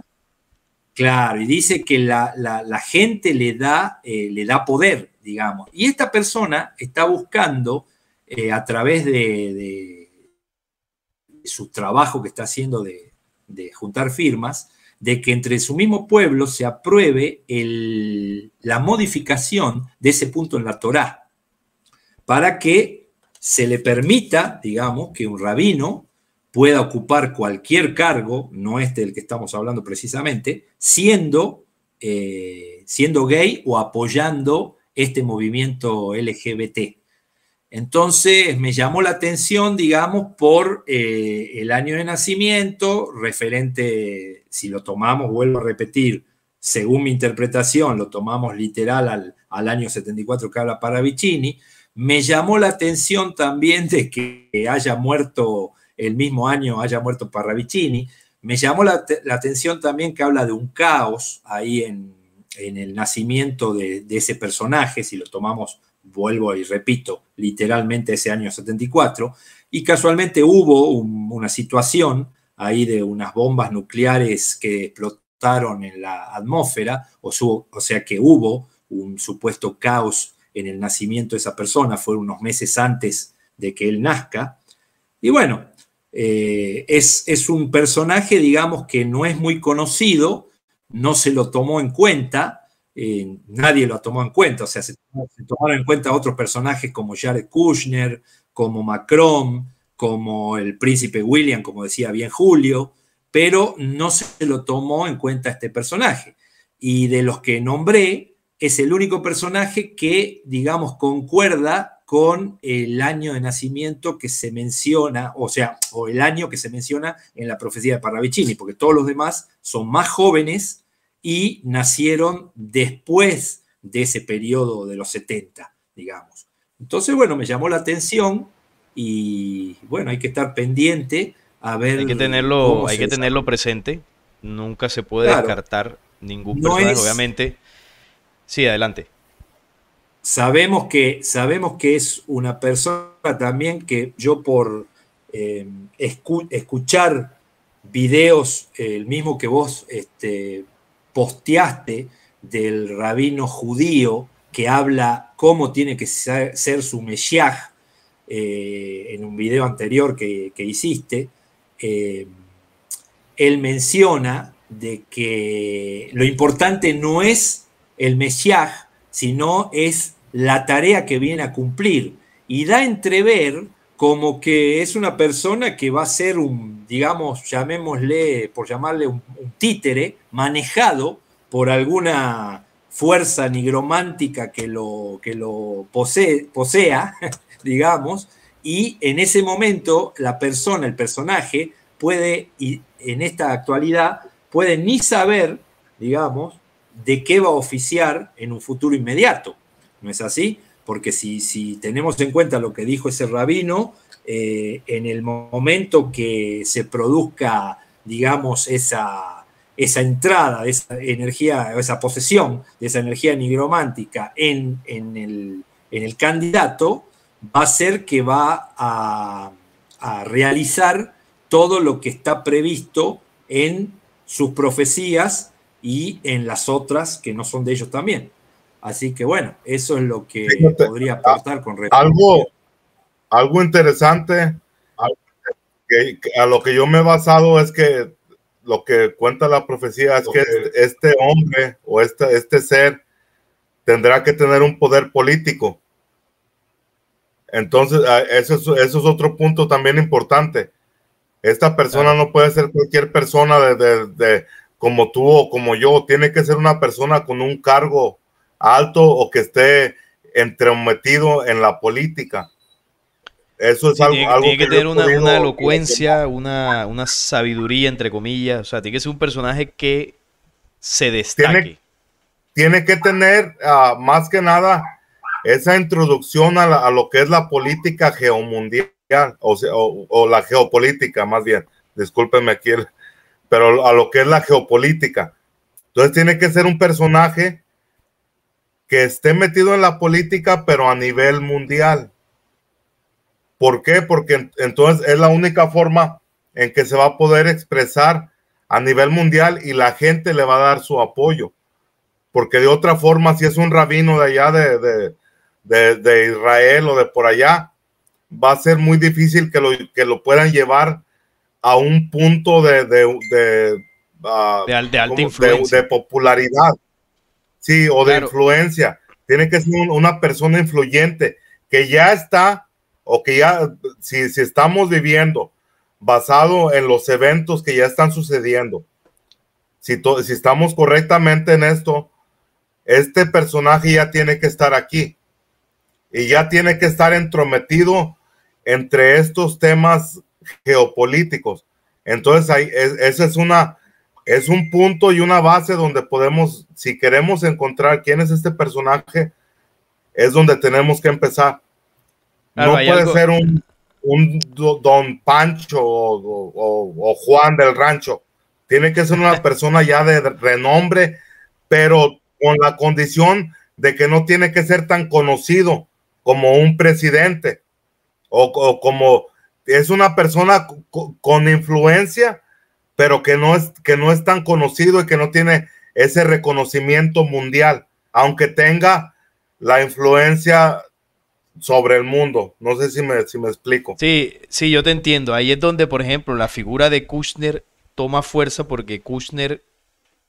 Claro, y dice que la, gente le da, eh, le da poder, digamos. Y esta persona está buscando, eh, a través de, su trabajo que está haciendo de juntar firmas, de que entre su mismo pueblo se apruebe la modificación de ese punto en la Torá, para que se le permita, digamos, que un rabino pueda ocupar cualquier cargo, no este del que estamos hablando precisamente, siendo, eh, siendo gay o apoyando este movimiento LGBT. Entonces me llamó la atención, digamos, por eh, el año de nacimiento, referente, si lo tomamos, vuelvo a repetir, según mi interpretación, lo tomamos literal al, año 74 que habla Paravicini, me llamó la atención también de que haya muerto el mismo año, haya muerto Paravicini. Me llamó la, atención también que habla de un caos ahí en, el nacimiento de, de, ese personaje, si lo tomamos vuelvo y repito, literalmente ese año 74, y casualmente hubo una situación ahí de unas bombas nucleares que explotaron en la atmósfera, o, o sea que hubo un supuesto caos en el nacimiento de esa persona, fue unos meses antes de que él nazca. Y bueno, eh, es, es un personaje, digamos, que no es muy conocido, no se lo tomó en cuenta, eh, nadie lo tomó en cuenta, o sea, se, tomaron en cuenta otros personajes como Jared Kushner, como Macron, como el príncipe William, como decía bien Julio, pero no se lo tomó en cuenta este personaje. Y de los que nombré, es el único personaje que, digamos, concuerda con el año de nacimiento que se menciona, o sea, o el año que se menciona en la profecía de Parravicini, porque todos los demás son más jóvenes y nacieron después de ese periodo de los 70, digamos. Entonces, bueno, me llamó la atención y bueno, hay que estar pendiente a ver. Hay que tenerlo, hay que tenerlo presente. Nunca se puede descartar ningún personaje, obviamente. Sí, adelante. Sabemos que, sabemos que es una persona también que yo por eh, escuchar videos, el mismo que vos este, posteaste del rabino judío que habla cómo tiene que ser, su meshiach eh, en un video anterior que, hiciste, eh, él menciona de que lo importante no es el meshiach, sino es la tarea que viene a cumplir. Y da entrever como que es una persona que va a ser un digamos, llamémosle, por llamarle un, títere, manejado por alguna fuerza nigromántica que lo, que lo posea, digamos, y en ese momento la persona, el personaje, puede, y en esta actualidad, puede ni saber, digamos, de qué va a oficiar en un futuro inmediato. ¿No es así? porque si, tenemos en cuenta lo que dijo ese rabino, eh, en el momento que se produzca, digamos, esa, esa entrada, esa energía, esa posesión de esa energía nigromántica en, el, candidato, va a ser que va a realizar todo lo que está previsto en sus profecías y en las otras que no son de ellos también. Así que bueno, eso es lo que podría aportar con respecto algo, algo interesante a lo que yo me he basado es que lo que cuenta la profecía es que este, este hombre o este, este ser tendrá que tener un poder político. Entonces, eso es, eso es otro punto también importante. Esta persona no puede ser cualquier persona de como tú o como yo, tiene que ser una persona con un cargo alto o que esté entrometido en la política. Eso es algo, que tiene que, tener una, elocuencia, una, sabiduría, entre comillas. O sea, tiene que ser un personaje que se destaque. Tiene, que tener, ah, más que nada, esa introducción a, lo que es la política geomundial, o, o, la geopolítica, más bien. Discúlpenme aquí, pero a lo que es la geopolítica. Entonces tiene que ser un personaje que esté metido en la política, pero a nivel mundial. ¿Por qué? Porque entonces es la única forma en que se va a poder expresar a nivel mundial y la gente le va a dar su apoyo. Porque de otra forma, si es un rabino de allá, de, de, Israel o de por allá, va a ser muy difícil que lo, que lo puedan llevar a un punto de, de, de, ah, de, popularidad. Sí, o de influencia. Tiene que ser una persona influyente que ya está, o que ya, si, estamos viviendo basado en los eventos que ya están sucediendo, si, si estamos correctamente en esto, este personaje ya tiene que estar aquí y ya tiene que estar entrometido entre estos temas geopolíticos. Entonces, ahí, esa es una es un punto y una base donde podemos, si queremos encontrar quién es este personaje, es donde tenemos que empezar. no puede ser un, don Pancho o, Juan del Rancho. Tiene que ser una persona ya de renombre, pero con la condición de que no tiene que ser tan conocido como un presidente o como es una persona con influencia, pero que no, es, que no es tan conocido y que no tiene ese reconocimiento mundial, aunque tenga la influencia sobre el mundo. No sé si me, si me explico. Sí, sí, yo te entiendo. Ahí es donde, por ejemplo, la figura de Kushner toma fuerza porque Kushner,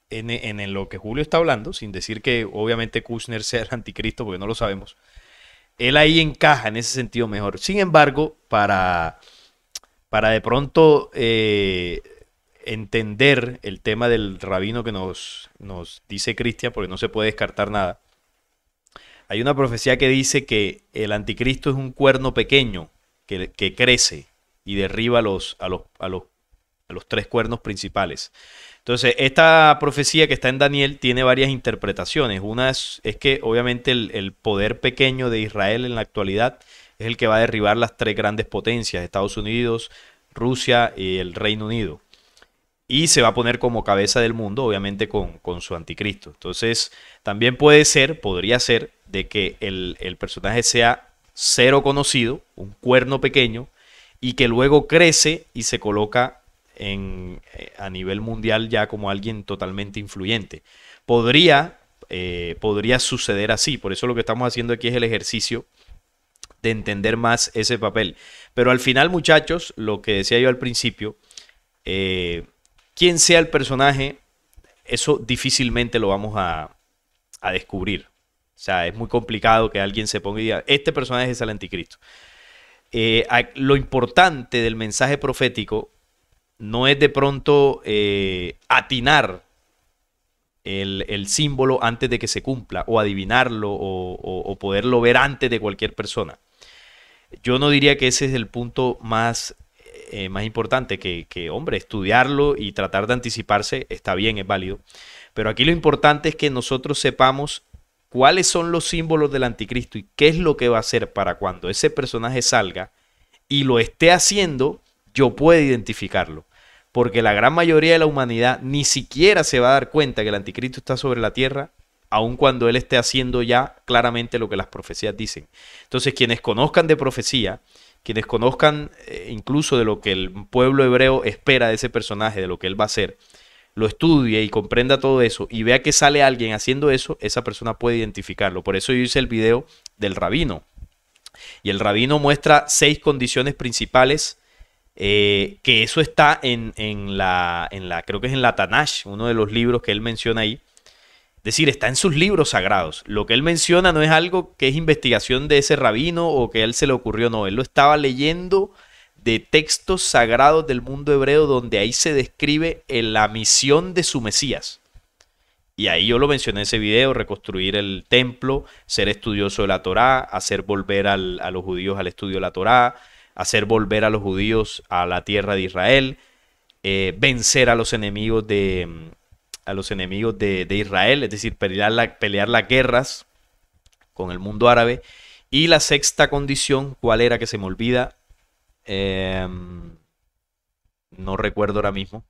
en, lo que Julio está hablando, sin decir que obviamente Kushner sea el anticristo, porque no lo sabemos, él ahí encaja en ese sentido mejor. Sin embargo, para, para de pronto eh, entender el tema del rabino que nos, nos dice Cristian, porque no se puede descartar nada. Hay una profecía que dice que el anticristo es un cuerno pequeño que, crece y derriba a los, a los, a los, a los tres cuernos principales. Entonces, esta profecía que está en Daniel tiene varias interpretaciones. Una es, que obviamente el, el, poder pequeño de Israel en la actualidad es el que va a derribar las tres grandes potencias, Estados Unidos, Rusia y el Reino Unido y se va a poner como cabeza del mundo, obviamente con, su anticristo. Entonces, también puede ser, podría ser, de que el, personaje sea cero conocido, un cuerno pequeño, y que luego crece y se coloca eh, a nivel mundial ya como alguien totalmente influyente. Podría, eh, podría suceder así, por eso lo que estamos haciendo aquí es el ejercicio de entender más ese papel. Pero al final, muchachos, lo que decía yo al principio, eh, quién sea el personaje, eso difícilmente lo vamos a, a descubrir. O sea, es muy complicado que alguien se ponga y diga, este personaje es el anticristo. Eh, lo importante del mensaje profético no es de pronto eh, atinar el, el, símbolo antes de que se cumpla o adivinarlo o, o, poderlo ver antes de cualquier persona. Yo no diría que ese es el punto más eh, más importante que, que, hombre, estudiarlo y tratar de anticiparse está bien, es válido. Pero aquí lo importante es que nosotros sepamos cuáles son los símbolos del anticristo y qué es lo que va a hacer para cuando ese personaje salga y lo esté haciendo, yo pueda identificarlo. Porque la gran mayoría de la humanidad ni siquiera se va a dar cuenta que el anticristo está sobre la tierra aun cuando él esté haciendo ya claramente lo que las profecías dicen. Entonces, quienes conozcan de profecía quienes conozcan eh, incluso de lo que el pueblo hebreo espera de ese personaje, de lo que él va a hacer, lo estudie y comprenda todo eso y vea que sale alguien haciendo eso, esa persona puede identificarlo. Por eso yo hice el video del rabino. Y el rabino muestra seis condiciones principales, eh, que eso está en, la, en la, creo que es en la Tanash, uno de los libros que él menciona ahí decir, está en sus libros sagrados. Lo que él menciona no es algo que es investigación de ese rabino o que a él se le ocurrió, no. Él lo estaba leyendo de textos sagrados del mundo hebreo donde ahí se describe eh, la misión de su Mesías. Y ahí yo lo mencioné en ese video, reconstruir el templo, ser estudioso de la Torá, hacer volver a los judíos al estudio de la Torá, hacer volver a los judíos a la tierra de Israel, eh, vencer a los enemigos de, a los enemigos de, Israel, es decir, pelear, la, pelear las guerras con el mundo árabe. Y la sexta condición, ¿cuál era que se me olvida? Em, no recuerdo ahora mismo.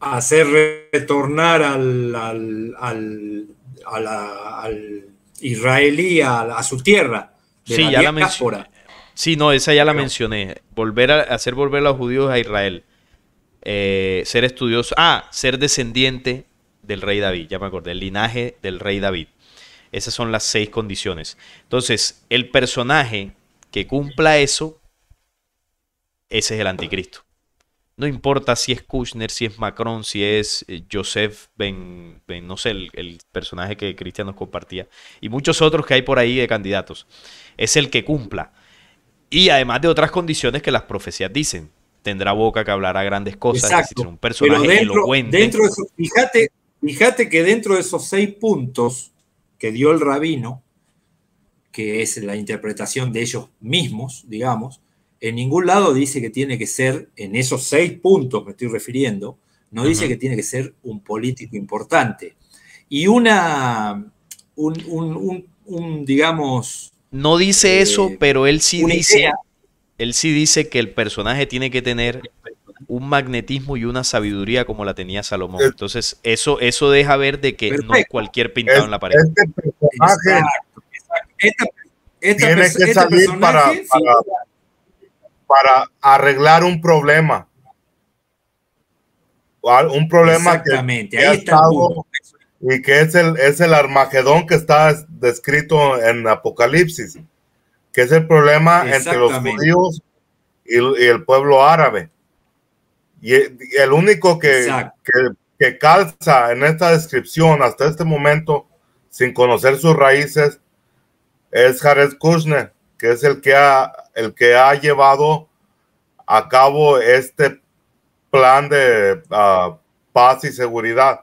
Hacer retornar al, al, al, a israelí a, su tierra. De sí, ya la mencioné. Sí, no, esa ya la mencioné. Volver a, hacer volver a los judíos a Israel. Eh, ser estudioso, ah, ser descendiente del rey David, ya me acordé, el linaje del rey David. Esas son las seis condiciones. Entonces, el personaje que cumpla eso, ese es el anticristo. No importa si es Kushner, si es Macron, si es eh, Joseph Ben, ben no sé, el, el, personaje que Cristian nos compartía, y muchos otros que hay por ahí de candidatos. Es el que cumpla. Y además de otras condiciones que las profecías dicen tendrá boca que hablará grandes cosas, es un personaje Pero dentro, Dentro fíjate, fíjate que dentro de esos seis puntos que dio el rabino, que es la interpretación de ellos mismos, digamos, en ningún lado dice que tiene que ser, en esos seis puntos me estoy refiriendo, no dice que tiene que ser un político importante. Y una, un, un, digamos... No dice eso, eh, pero él sí dice él sí dice que el personaje tiene que tener un magnetismo y una sabiduría como la tenía Salomón. Eh, Entonces, eso, eso deja ver de que no hay cualquier pintado en la pared. Este personaje tiene que este salir para, para, arreglar un problema. Un problema que, y que es el, es el Armagedón que está descrito en Apocalipsis que es el problema entre los judíos y, el pueblo árabe. Y el único que, que, calza en esta descripción hasta este momento, sin conocer sus raíces, es Jared Kushner, que es el que ha, el que ha llevado a cabo este plan de ah, paz y seguridad.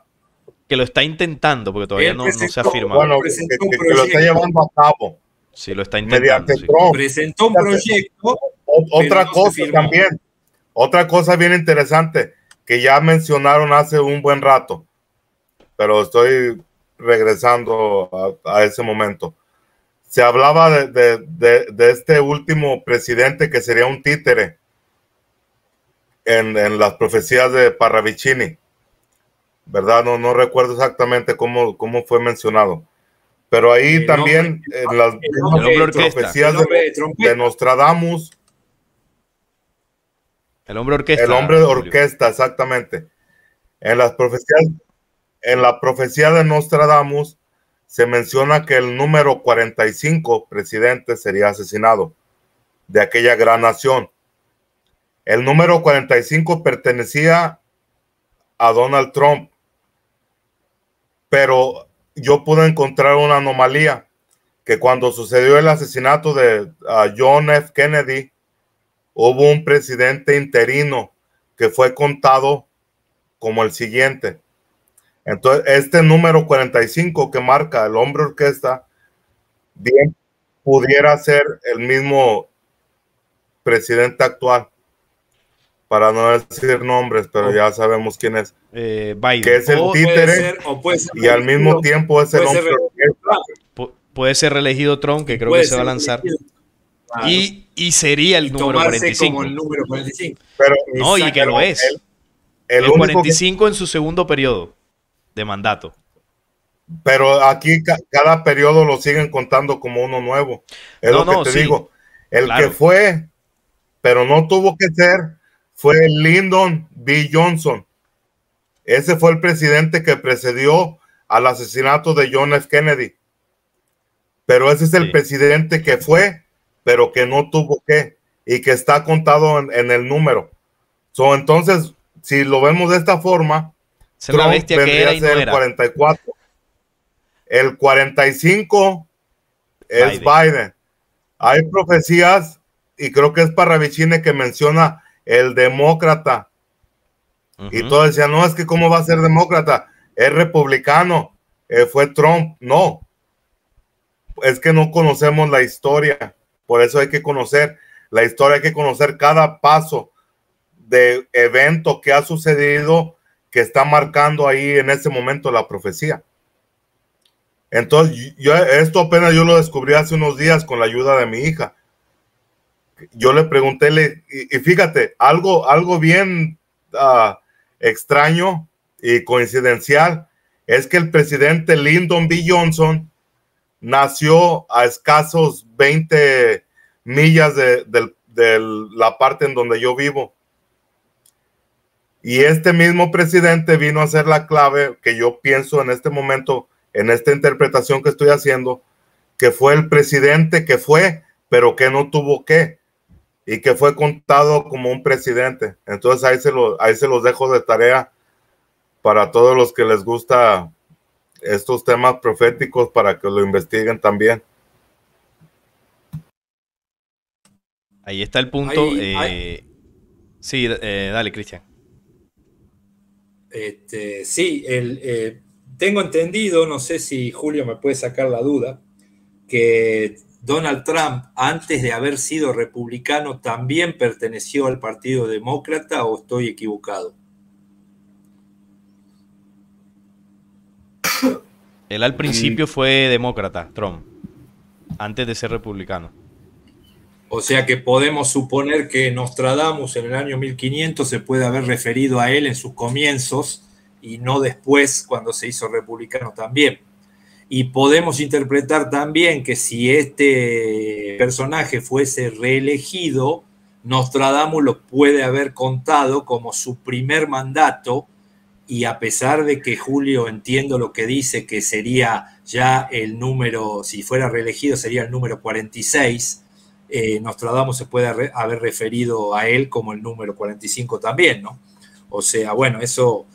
Que lo está intentando, porque todavía no, se ha se Bueno, que, lo está llevando a cabo. Sí, lo está intentando. Presentó un proyecto. otra cosa también, otra cosa bien interesante que ya mencionaron hace un buen rato, pero estoy regresando a, ese momento. Se hablaba de, de, de, de, este último presidente que sería un títere en, en las profecías de Parravicini, ¿verdad? No, no recuerdo exactamente cómo, cómo fue mencionado pero ahí también en eh, las profecías de, de, Nostradamus. El hombre orquesta. El hombre de orquesta, exactamente. En las profecías, en la profecía de Nostradamus se menciona que el número 45 presidente sería asesinado de aquella gran nación. El número 45 pertenecía a Donald Trump, pero yo pude encontrar una anomalía que cuando sucedió el asesinato de ah, John F. Kennedy, hubo un presidente interino que fue contado como el siguiente. Entonces, este número 45 que marca el hombre orquesta, bien pudiera ser el mismo presidente actual para no decir nombres, pero ya sabemos quién es. Eh, que es el títere y al mismo tiempo es el hombre. Ah. Puede, ser reelegido Trump, que creo que se va a lanzar. Y, sería el, número 45. no, y que lo es. El, número 45 en su segundo periodo de mandato. Pero aquí cada periodo lo siguen contando como uno nuevo. Es lo que te digo. El que fue, pero no tuvo que ser, fue Lyndon B. Johnson. Ese fue el presidente que precedió al asesinato de John F. Kennedy. Pero ese es el presidente que fue, pero que no tuvo que, y que está contado en, el número. So, entonces, si lo vemos de esta forma, Trump que el 44. El 45 es Biden. Hay profecías, y creo que es para Vicine que menciona el demócrata. Y todo decía no, es que cómo va a ser demócrata, es republicano, eh, fue Trump. No, es que no conocemos la historia, por eso hay que conocer la historia, hay que conocer cada paso de evento que ha sucedido que está marcando ahí en ese momento la profecía. Entonces, yo, esto apenas yo lo descubrí hace unos días con la ayuda de mi hija yo le pregunté, y, fíjate, algo, algo bien ah, extraño y coincidencial es que el presidente Lyndon B. Johnson nació a escasos 20 millas de, de la parte en donde yo vivo. Y este mismo presidente vino a ser la clave que yo pienso en este momento, en esta interpretación que estoy haciendo, que fue el presidente que fue, pero que no tuvo que y que fue contado como un presidente. Entonces ahí se, ahí se los dejo de tarea para todos los que les gusta estos temas proféticos para que lo investiguen también. Ahí está el punto. Eh, sí, eh, dale, Cristian. Este, sí, el, eh, tengo entendido, no sé si Julio me puede sacar la duda, que Donald Trump, antes de haber sido republicano, también perteneció al Partido Demócrata o estoy equivocado? Él al principio mm. fue demócrata, Trump, antes de ser republicano. O sea que podemos suponer que Nostradamus en el año 1500 se puede haber referido a él en sus comienzos y no después cuando se hizo republicano también. Y podemos interpretar también que si este personaje fuese reelegido, Nostradamus lo puede haber contado como su primer mandato y a pesar de que Julio entiendo lo que dice, que sería ya el número, si fuera reelegido sería el número 46, eh, Nostradamus se puede haber referido a él como el número 45 también, ¿no? O sea, bueno, eso...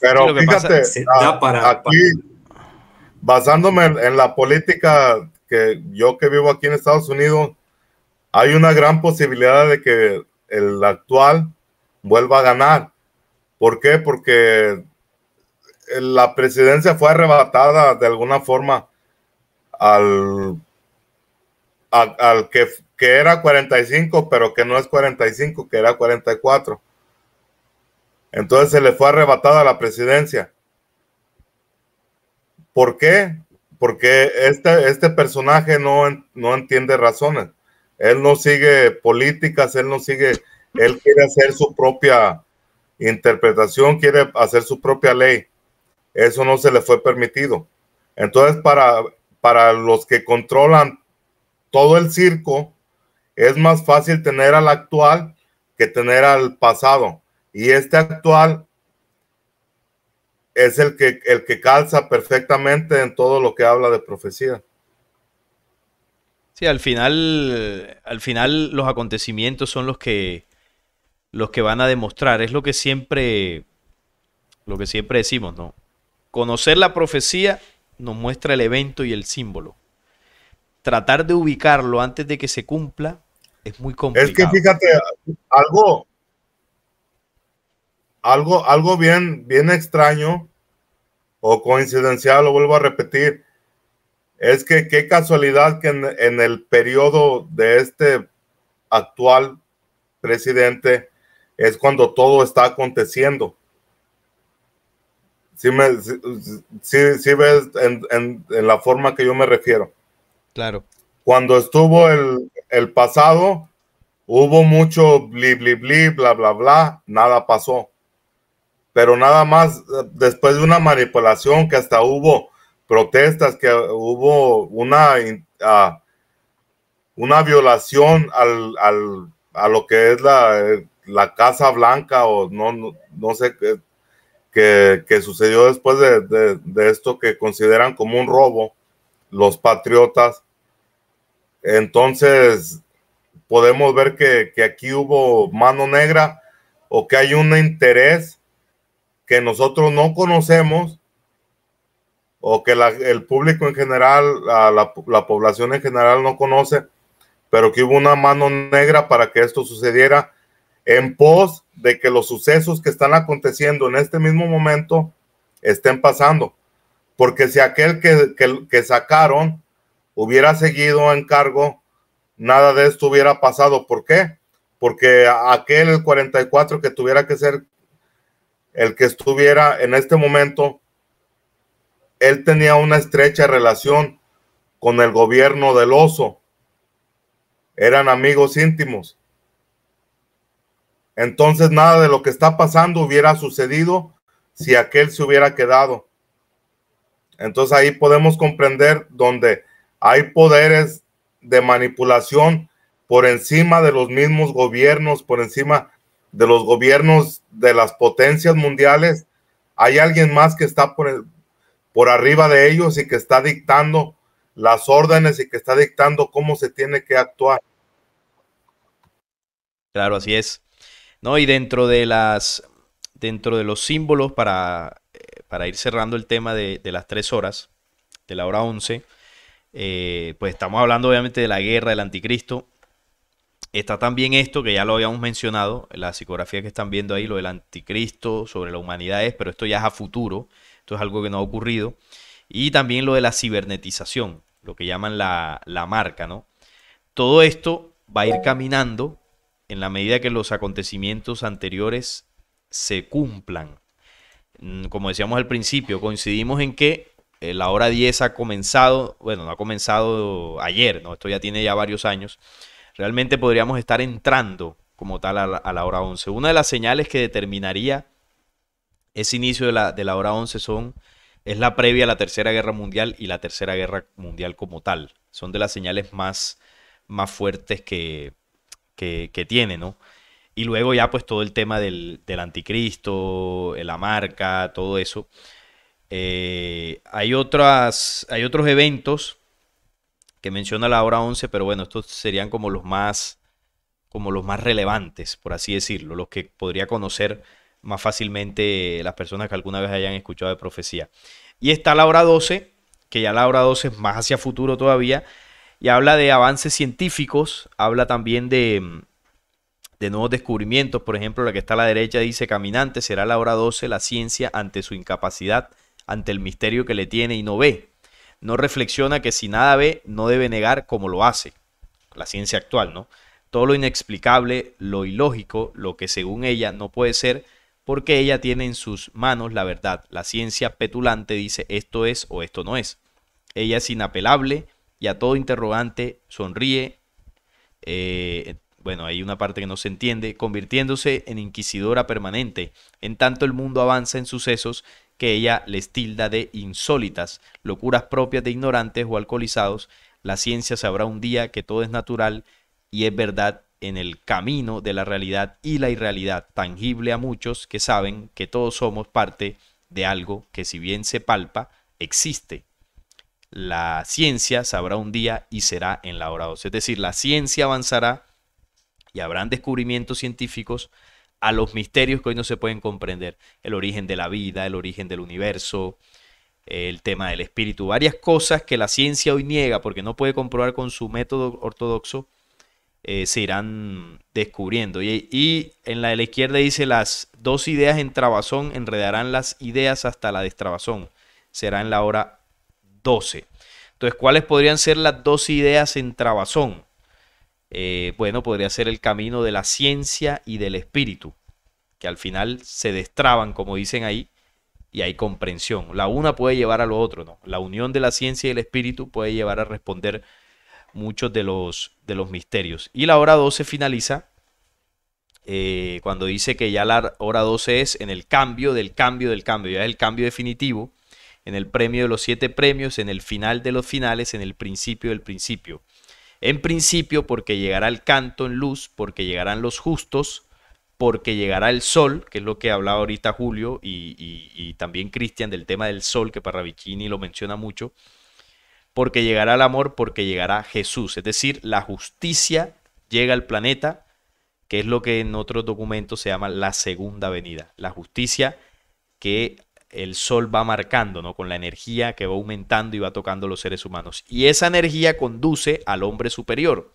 Pero fíjate, para basándome en la política que yo que vivo aquí en Estados Unidos, hay una gran posibilidad de que el actual vuelva a ganar. ¿Por qué? Porque la presidencia fue arrebatada de alguna forma al, al, que, que, era 45, pero que no es 45, que era 44. Entonces se le fue arrebatada la presidencia. ¿Por qué? Porque este, este personaje no, no entiende razones. Él no sigue políticas, él no sigue, él quiere hacer su propia interpretación, quiere hacer su propia ley. Eso no se le fue permitido. Entonces, para, para los que controlan todo el circo, es más fácil tener al actual que tener al pasado. Y este actual es el que, el que calza perfectamente en todo lo que habla de profecía. Sí, al final, al final los acontecimientos son los que, los que van a demostrar. Es lo que siempre, lo que siempre decimos, ¿no? Conocer la profecía nos muestra el evento y el símbolo. Tratar de ubicarlo antes de que se cumpla es muy complicado. Es que fíjate, algo, algo, algo bien, bien extraño o coincidencial, lo vuelvo a repetir, es que qué casualidad que en, el periodo de este actual presidente es cuando todo está aconteciendo. Si, me, si, ves en, en, la forma que yo me refiero. Claro. Cuando estuvo el, el pasado, hubo mucho bli, bli, bli, bla, bla, bla, nada pasó pero nada más después de una manipulación que hasta hubo protestas, que hubo una, ah, una violación al, a lo que es la, Casa Blanca o no, no, sé qué. sucedió después de, esto que consideran como un robo los patriotas. Entonces, podemos ver que, que aquí hubo mano negra o que hay un interés que nosotros no conocemos o que el público en general, la, población en general no conoce, pero que hubo una mano negra para que esto sucediera en pos de que los sucesos que están aconteciendo en este mismo momento estén pasando. Porque si aquel que, sacaron hubiera seguido en cargo, nada de esto hubiera pasado. ¿Por qué? Porque aquel, el 44, que tuviera que ser el que estuviera en este momento, él tenía una estrecha relación con el gobierno del oso. Eran amigos íntimos. Entonces nada de lo que está pasando hubiera sucedido si aquel se hubiera quedado. Entonces ahí podemos comprender donde hay poderes de manipulación por encima de los mismos gobiernos, por encima de los gobiernos de las potencias mundiales, hay alguien más que está por, por arriba de ellos y que está dictando las órdenes y que está dictando cómo se tiene que actuar. Claro, así es. No, y dentro de las dentro de los símbolos para, eh, para ir cerrando el tema de, las tres horas, de la hora once, eh, pues estamos hablando obviamente de la guerra del anticristo, Está también esto que ya lo habíamos mencionado, la psicografía que están viendo ahí, lo del anticristo sobre la humanidad pero esto ya es a futuro, esto es algo que no ha ocurrido. Y también lo de la cibernetización, lo que llaman la, la marca, ¿no? Todo esto va a ir caminando en la medida que los acontecimientos anteriores se cumplan. Mm, como decíamos al principio, coincidimos en que eh, la hora 10 ha comenzado, bueno, no ha comenzado ayer, ¿no? Esto ya tiene ya varios años realmente podríamos estar entrando como tal a la, hora 11. Una de las señales que determinaría ese inicio de la, hora 11 son, es la previa a la Tercera Guerra Mundial y la Tercera Guerra Mundial como tal. Son de las señales más, más fuertes que, que, tiene, ¿no? Y luego ya pues todo el tema del, anticristo, la marca, todo eso. Eh, hay, otras, hay otros eventos que menciona la hora 11, pero bueno, estos serían como los más como los más relevantes, por así decirlo, los que podría conocer más fácilmente las personas que alguna vez hayan escuchado de profecía. Y está la hora 12, que ya la hora 12 es más hacia futuro todavía, y habla de avances científicos, habla también de, de nuevos descubrimientos, por ejemplo, la que está a la derecha dice, caminante, será la hora 12, la ciencia ante su incapacidad, ante el misterio que le tiene y no ve, no reflexiona que si nada ve, no debe negar como lo hace. La ciencia actual, ¿no? Todo lo inexplicable, lo ilógico, lo que según ella no puede ser, porque ella tiene en sus manos la verdad. La ciencia petulante dice esto es o esto no es. Ella es inapelable y a todo interrogante sonríe. Eh, bueno, hay una parte que no se entiende, convirtiéndose en inquisidora permanente, en tanto el mundo avanza en sucesos que ella les tilda de insólitas, locuras propias de ignorantes o alcoholizados. La ciencia sabrá un día que todo es natural y es verdad en el camino de la realidad y la irrealidad, tangible a muchos que saben que todos somos parte de algo que si bien se palpa, existe. La ciencia sabrá un día y será en la hora 12. Es decir, la ciencia avanzará y habrán descubrimientos científicos a los misterios que hoy no se pueden comprender. El origen de la vida, el origen del universo, el tema del espíritu, varias cosas que la ciencia hoy niega porque no puede comprobar con su método ortodoxo, eh, se irán descubriendo. Y, y, en la de la izquierda dice, las dos ideas en trabazón enredarán las ideas hasta la destrabazón. Será en la hora 12. Entonces, ¿cuáles podrían ser las dos ideas en trabazón? Eh, bueno, podría ser el camino de la ciencia y del espíritu, que al final se destraban, como dicen ahí, y hay comprensión. La una puede llevar a lo otro, ¿no? La unión de la ciencia y el espíritu puede llevar a responder muchos de los, de los misterios. Y la hora 12 finaliza eh, cuando dice que ya la hora 12 es en el cambio del cambio del cambio, ya es el cambio definitivo, en el premio de los siete premios, en el final de los finales, en el principio del principio. En principio, porque llegará el canto en luz, porque llegarán los justos, porque llegará el sol, que es lo que hablaba ahorita Julio y, también Cristian del tema del sol, que Parravicini lo menciona mucho, porque llegará el amor, porque llegará Jesús. Es decir, la justicia llega al planeta, que es lo que en otros documentos se llama la segunda venida. La justicia que el sol va marcando, ¿no? Con la energía que va aumentando y va tocando los seres humanos. Y esa energía conduce al hombre superior,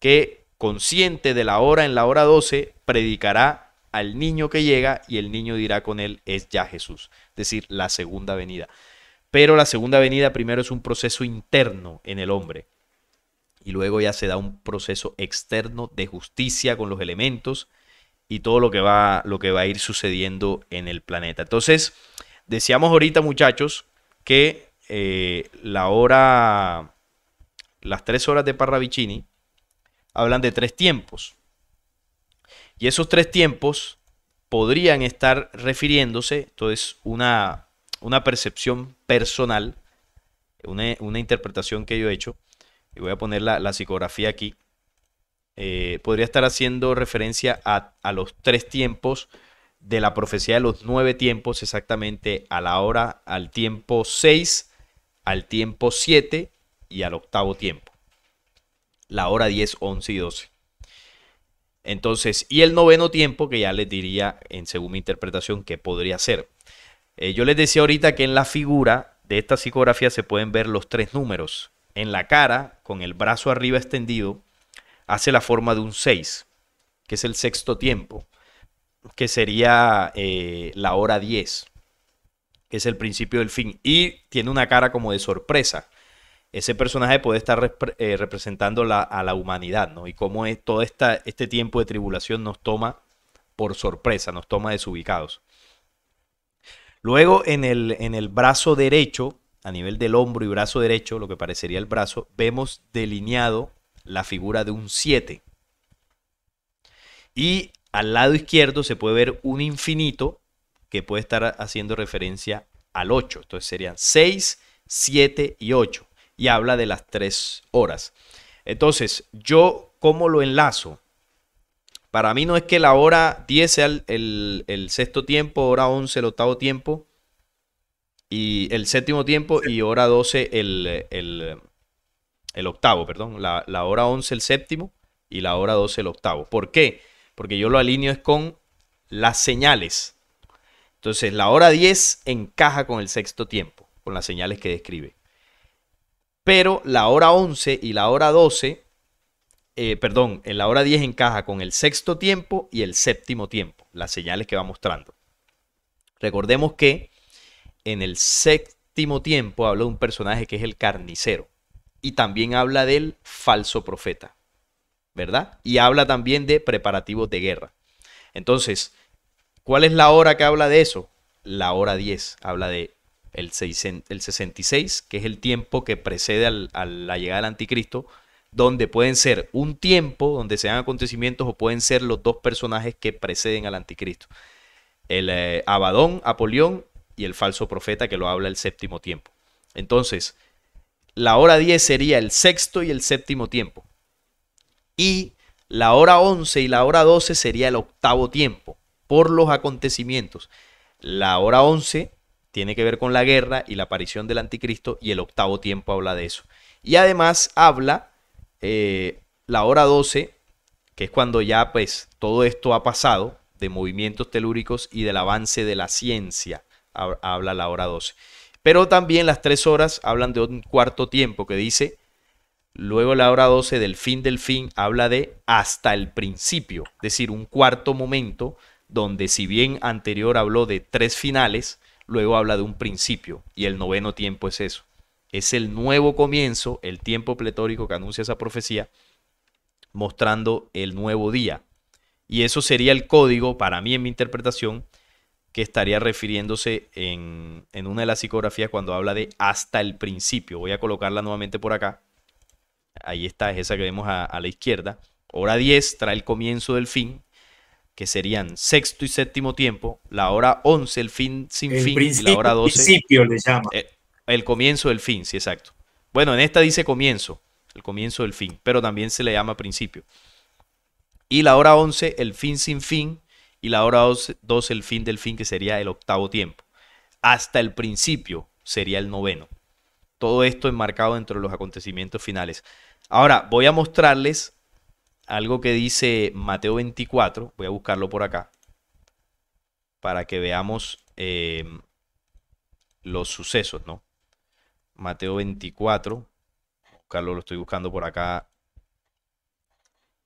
que consciente de la hora en la hora 12, predicará al niño que llega y el niño dirá con él, es ya Jesús, es decir, la segunda venida. Pero la segunda venida primero es un proceso interno en el hombre y luego ya se da un proceso externo de justicia con los elementos y todo lo que va, lo que va a ir sucediendo en el planeta. Entonces, decíamos ahorita, muchachos, que eh, la hora, las tres horas de Parravicini hablan de tres tiempos. Y esos tres tiempos podrían estar refiriéndose, entonces, una, una percepción personal, una, interpretación que yo he hecho, y voy a poner la, la psicografía aquí, eh, podría estar haciendo referencia a, los tres tiempos de la profecía de los nueve tiempos, exactamente a la hora, al tiempo 6 al tiempo 7 y al octavo tiempo. La hora 10, 11 y 12. Entonces, y el noveno tiempo, que ya les diría, en según mi interpretación, que podría ser. Eh, yo les decía ahorita que en la figura de esta psicografía se pueden ver los tres números. En la cara, con el brazo arriba extendido, hace la forma de un 6, que es el sexto tiempo, que sería eh, la hora 10, que es el principio del fin, y tiene una cara como de sorpresa. Ese personaje puede estar eh, representando a la humanidad, ¿no? Y cómo es, todo este tiempo de tribulación nos toma por sorpresa, nos toma desubicados. Luego en el, en el brazo derecho, a nivel del hombro y brazo derecho, lo que parecería el brazo, vemos delineado la figura de un 7. Y al lado izquierdo se puede ver un infinito que puede estar haciendo referencia al 8. Entonces serían 6, 7 y 8. Y habla de las 3 horas. Entonces, yo cómo lo enlazo. Para mí no es que la hora 10 sea el, sexto tiempo, hora 11 el octavo tiempo, y el séptimo tiempo y hora 12 el, el el octavo, perdón, la, hora 11 el séptimo y la hora 12 el octavo. ¿Por qué? Porque yo lo alineo es con las señales. Entonces, la hora 10 encaja con el sexto tiempo, con las señales que describe. Pero la hora 11 y la hora 12, eh, perdón, en la hora 10 encaja con el sexto tiempo y el séptimo tiempo, las señales que va mostrando. Recordemos que en el séptimo tiempo habló de un personaje que es el carnicero y también habla del falso profeta, ¿verdad? Y habla también de preparativos de guerra. Entonces, ¿cuál es la hora que habla de eso? La hora 10, habla de el, 66, que es el tiempo que precede a la llegada del anticristo, donde pueden ser un tiempo donde se dan acontecimientos o pueden ser los dos personajes que preceden al anticristo. El eh, Abadón, Apolión y el falso profeta que lo habla el séptimo tiempo. Entonces, la hora 10 sería el sexto y el séptimo tiempo. Y la hora 11 y la hora 12 sería el octavo tiempo, por los acontecimientos. La hora 11 tiene que ver con la guerra y la aparición del anticristo y el octavo tiempo habla de eso. Y además habla eh, la hora 12, que es cuando ya pues todo esto ha pasado de movimientos telúricos y del avance de la ciencia, habla la hora 12. Pero también las tres horas hablan de un cuarto tiempo que dice, luego la hora 12 del fin del fin habla de hasta el principio, es decir, un cuarto momento donde si bien anterior habló de tres finales, luego habla de un principio y el noveno tiempo es eso. Es el nuevo comienzo, el tiempo pletórico que anuncia esa profecía, mostrando el nuevo día. Y eso sería el código, para mí en mi interpretación, que estaría refiriéndose en, una de las psicografías cuando habla de hasta el principio. Voy a colocarla nuevamente por acá. Ahí está, es esa que vemos a, la izquierda. Hora 10 trae el comienzo del fin, que serían sexto y séptimo tiempo, la hora 11, el fin sin fin, la hora 12. Principio le llama. El, eh, el, comienzo del fin, sí, exacto. Bueno, en esta dice comienzo, el comienzo del fin, pero también se le llama principio. Y la hora 11, el fin sin fin, y la hora 2 el fin del fin, que sería el octavo tiempo. Hasta el principio sería el noveno. Todo esto enmarcado dentro de los acontecimientos finales. Ahora voy a mostrarles algo que dice Mateo 24. Voy a buscarlo por acá para que veamos eh, los sucesos, ¿no? Mateo 24. Buscarlo, lo estoy buscando por acá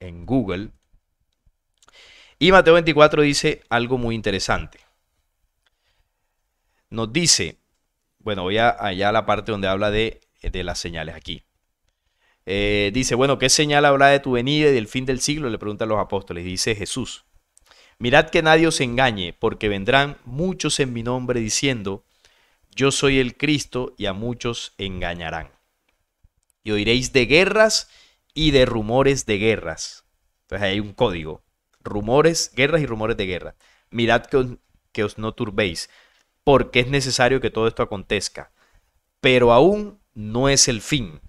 en Google. Y Mateo 24 dice algo muy interesante. Nos dice, bueno, voy allá a la parte donde habla de, las señales aquí. Eh, dice, bueno, ¿qué señal habla de tu venida y del fin del siglo? Le preguntan los apóstoles. Dice Jesús, mirad que nadie os engañe, porque vendrán muchos en mi nombre diciendo, yo soy el Cristo, y a muchos engañarán. Y oiréis de guerras y de rumores de guerras. Entonces hay un código rumores, guerras y rumores de guerra. Mirad que os, que os no turbéis, porque es necesario que todo esto acontezca. Pero aún no es el fin,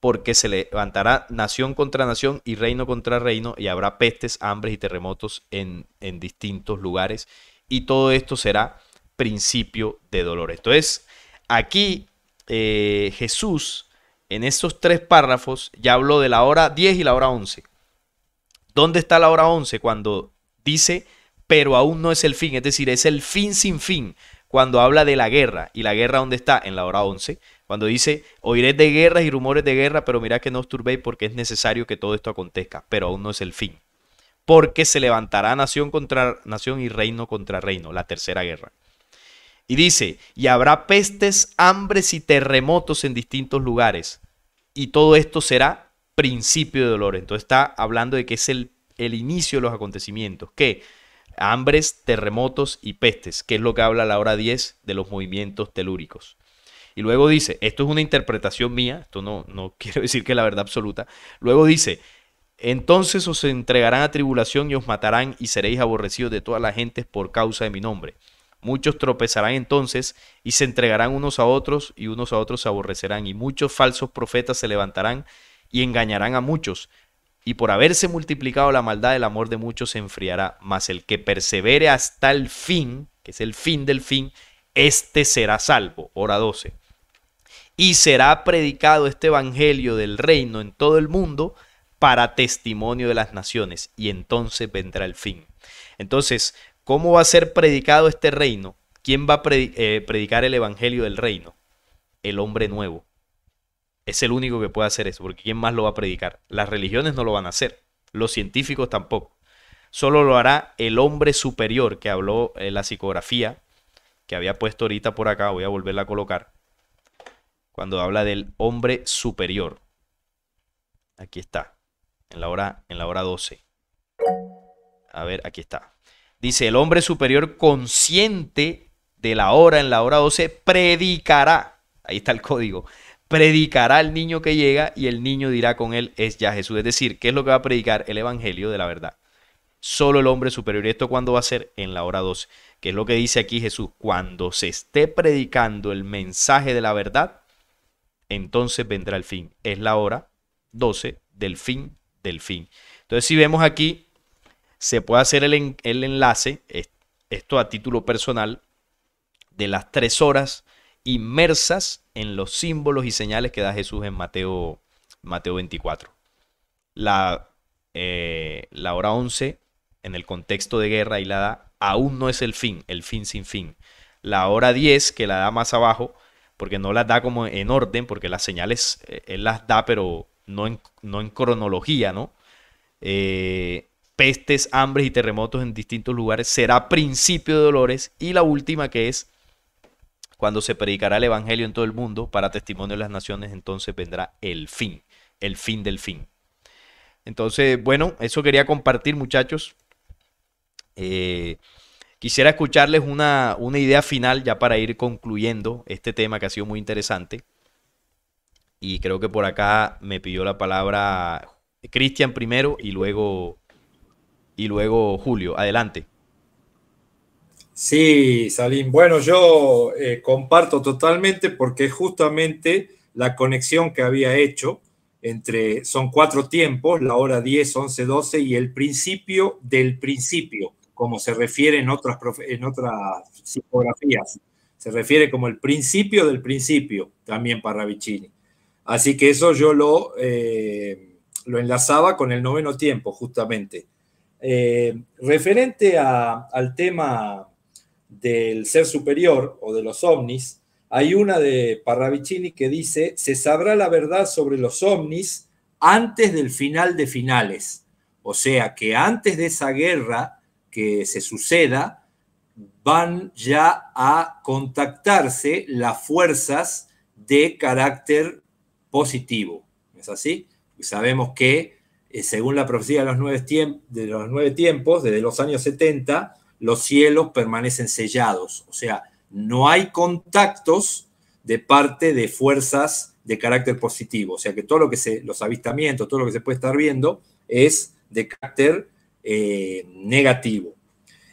porque se levantará nación contra nación y reino contra reino, y habrá pestes, hambres y terremotos en, en distintos lugares, y todo esto será principio de dolor. Entonces, aquí eh, Jesús, en estos tres párrafos, ya habló de la hora 10 y la hora 11. ¿Dónde está la hora 11? Cuando dice, pero aún no es el fin, es decir, es el fin sin fin, cuando habla de la guerra. ¿Y la guerra dónde está? En la hora 11. Cuando dice, oiré de guerras y rumores de guerra, pero mirad que no os turbéis porque es necesario que todo esto acontezca, pero aún no es el fin. Porque se levantará nación contra nación y reino contra reino, la tercera guerra. Y dice, y habrá pestes, hambres y terremotos en distintos lugares. Y todo esto será principio de dolor. Entonces está hablando de que es el, el inicio de los acontecimientos, que hambres, terremotos y pestes, que es lo que habla la hora 10 de los movimientos telúricos. Y luego dice, esto es una interpretación mía, esto no, no quiero decir que es la verdad absoluta. Luego dice, entonces os entregarán a tribulación y os matarán y seréis aborrecidos de todas las gentes por causa de mi nombre. Muchos tropezarán entonces y se entregarán unos a otros y unos a otros se aborrecerán y muchos falsos profetas se levantarán y engañarán a muchos. Y por haberse multiplicado la maldad, el amor de muchos se enfriará. Mas el que persevere hasta el fin, que es el fin del fin, este será salvo. Hora 12. Y será predicado este evangelio del reino en todo el mundo para testimonio de las naciones. Y entonces vendrá el fin. Entonces, ¿cómo va a ser predicado este reino? ¿Quién va a eh, predicar el evangelio del reino? El hombre nuevo es el único que puede hacer eso, porque ¿quién más lo va a predicar? Las religiones no lo van a hacer, los científicos tampoco. Solo lo hará el hombre superior que habló en eh, la psicografía, que había puesto ahorita por acá, voy a volverla a colocar, cuando habla del hombre superior. Aquí está, en la hora, en la hora 12. A ver, aquí está. Dice, el hombre superior consciente de la hora, en la hora 12, predicará. Ahí está el código predicará al niño que llega y el niño dirá con él, es ya Jesús. Es decir, ¿qué es lo que va a predicar? El Evangelio de la verdad. Solo el hombre superior. ¿Y esto cuándo va a ser? En la hora 12. Que es lo que dice aquí Jesús. Cuando se esté predicando el mensaje de la verdad, entonces vendrá el fin. Es la hora 12 del fin del fin. Entonces, si vemos aquí, se puede hacer el, el enlace, esto a título personal, de las tres horas inmersas en los símbolos y señales que da Jesús en Mateo, Mateo 24. La, eh, la hora 11, en el contexto de guerra, y la da, aún no es el fin, el fin sin fin. La hora 10, que la da más abajo, porque no la da como en orden, porque las señales eh, él las da, pero no en, no en cronología, ¿no? Eh, pestes, hambres y terremotos en distintos lugares será principio de dolores. Y la última, que es cuando se predicará el Evangelio en todo el mundo para testimonio de las naciones, entonces vendrá el fin, el fin del fin. Entonces, bueno, eso quería compartir muchachos. Eh, quisiera escucharles una, una idea final ya para ir concluyendo este tema que ha sido muy interesante. Y creo que por acá me pidió la palabra Cristian primero y luego, y luego Julio. Adelante. Sí, Salim. Bueno, yo eh, comparto totalmente porque justamente la conexión que había hecho entre, son cuatro tiempos, la hora 10, 11, 12 y el principio del principio, como se refiere en otras, en psicografías. Se refiere como el principio del principio, también para Vicini. Así que eso yo lo, eh, lo enlazaba con el noveno tiempo, justamente. Eh, referente al tema del ser superior o de los ovnis, hay una de Parravicini que dice, se sabrá la verdad sobre los ovnis antes del final de finales. O sea que antes de esa guerra que se suceda, van ya a contactarse las fuerzas de carácter positivo. ¿Es así? Y sabemos que, eh, según la profecía de los, nueve de los nueve tiempos, desde los años 70, los cielos permanecen sellados, o sea, no hay contactos de parte de fuerzas de carácter positivo, o sea que todo lo que se, los avistamientos, todo lo que se puede estar viendo es de carácter eh, negativo.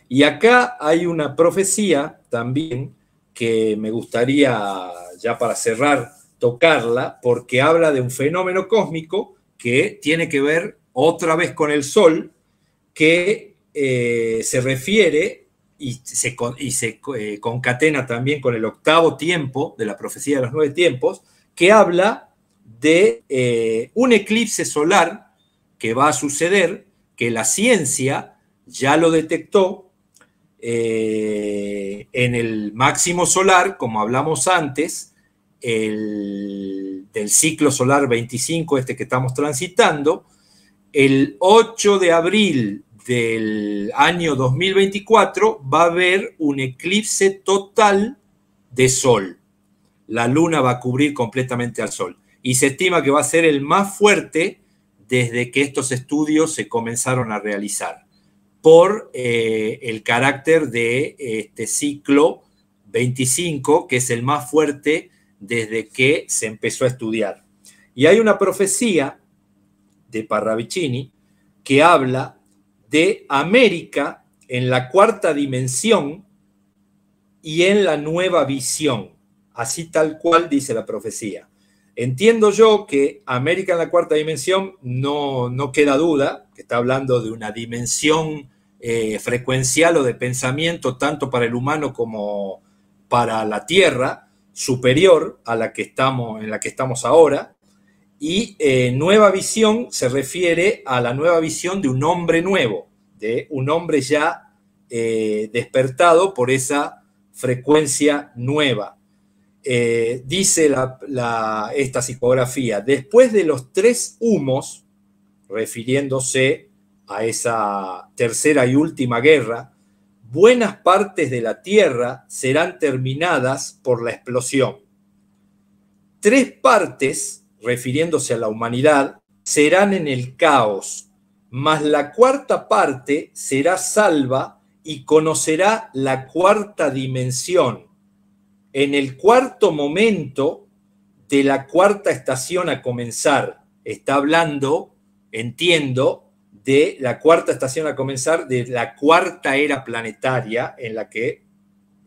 Y acá hay una profecía también que me gustaría, ya para cerrar, tocarla, porque habla de un fenómeno cósmico que tiene que ver otra vez con el Sol, que eh, se refiere y se, eh, concatena también con el octavo tiempo de la profecía de los nueve tiempos, que habla de eh, un eclipse solar que va a suceder, que la ciencia ya lo detectó en el máximo solar, como hablamos antes, del ciclo solar 25, este que estamos transitando, el 8 de abril del año 2024 va a haber un eclipse total de sol. La luna va a cubrir completamente al sol. Y se estima que va a ser el más fuerte desde que estos estudios se comenzaron a realizar por eh, el carácter de este ciclo 25, que es el más fuerte desde que se empezó a estudiar. Y hay una profecía de Parravicini que habla de América en la cuarta dimensión y en la nueva visión, así tal cual dice la profecía. Entiendo yo que América en la cuarta dimensión no, queda duda, que está hablando de una dimensión eh, frecuencial o de pensamiento tanto para el humano como para la Tierra, superior a la que estamos, en la que estamos ahora, y eh, nueva visión se refiere a la nueva visión de un hombre nuevo, de un hombre ya eh, despertado por esa frecuencia nueva. Eh, dice esta psicografía, después de los tres humos, refiriéndose a esa tercera y última guerra, buenas partes de la tierra serán terminadas por la explosión. Tres partes refiriéndose a la humanidad, serán en el caos, mas la cuarta parte será salva y conocerá la cuarta dimensión. En el cuarto momento de la cuarta estación a comenzar, está hablando, entiendo, de la cuarta estación a comenzar, de la cuarta era planetaria en la que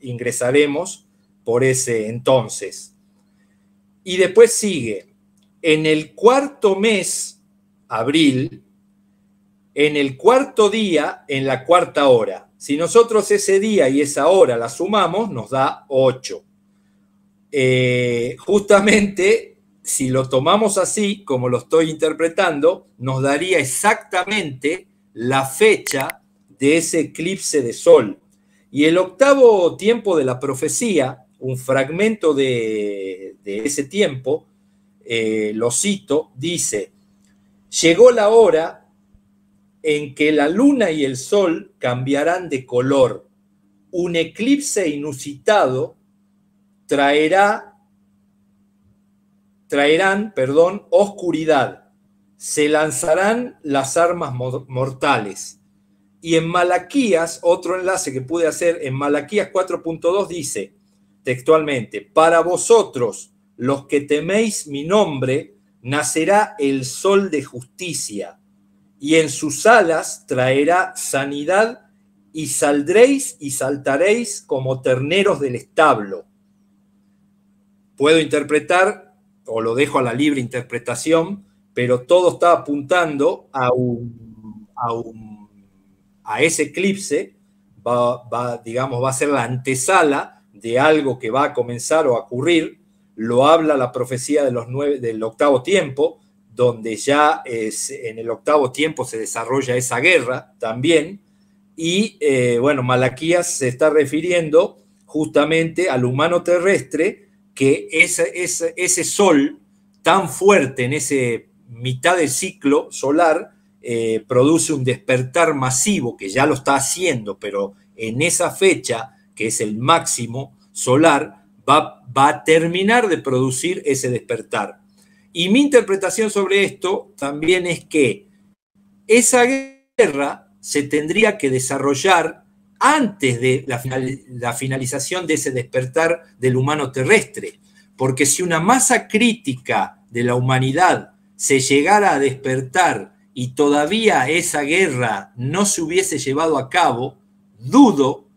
ingresaremos por ese entonces. Y después sigue, en el cuarto mes, abril, en el cuarto día, en la cuarta hora. Si nosotros ese día y esa hora la sumamos, nos da 8. Eh, justamente, si lo tomamos así, como lo estoy interpretando, nos daría exactamente la fecha de ese eclipse de sol. Y el octavo tiempo de la profecía, un fragmento de ese tiempo, eh, lo cito, dice, llegó la hora en que la luna y el sol cambiarán de color. Un eclipse inusitado traerá, traerán, perdón, oscuridad. Se lanzarán las armas mortales. Y en Malaquías, otro enlace que pude hacer, en Malaquías 4.2 dice textualmente, para vosotros los que teméis mi nombre, nacerá el sol de justicia, y en sus alas traerá sanidad, y saldréis y saltaréis como terneros del establo. Puedo interpretar, o lo dejo a la libre interpretación, pero todo está apuntando a, a, ese eclipse, va, digamos, va a ser la antesala de algo que va a comenzar o a ocurrir lo habla la profecía de los nueve, del octavo tiempo, donde ya es, en el octavo tiempo se desarrolla esa guerra también. Y eh, bueno, Malaquías se está refiriendo justamente al humano terrestre, que ese, ese sol tan fuerte en ese mitad del ciclo solar eh, produce un despertar masivo, que ya lo está haciendo, pero en esa fecha, que es el máximo solar, va, a terminar de producir ese despertar. Y mi interpretación sobre esto también es que esa guerra se tendría que desarrollar antes de la, finalización de ese despertar del humano terrestre. Porque si una masa crítica de la humanidad se llegara a despertar y todavía esa guerra no se hubiese llevado a cabo, dudo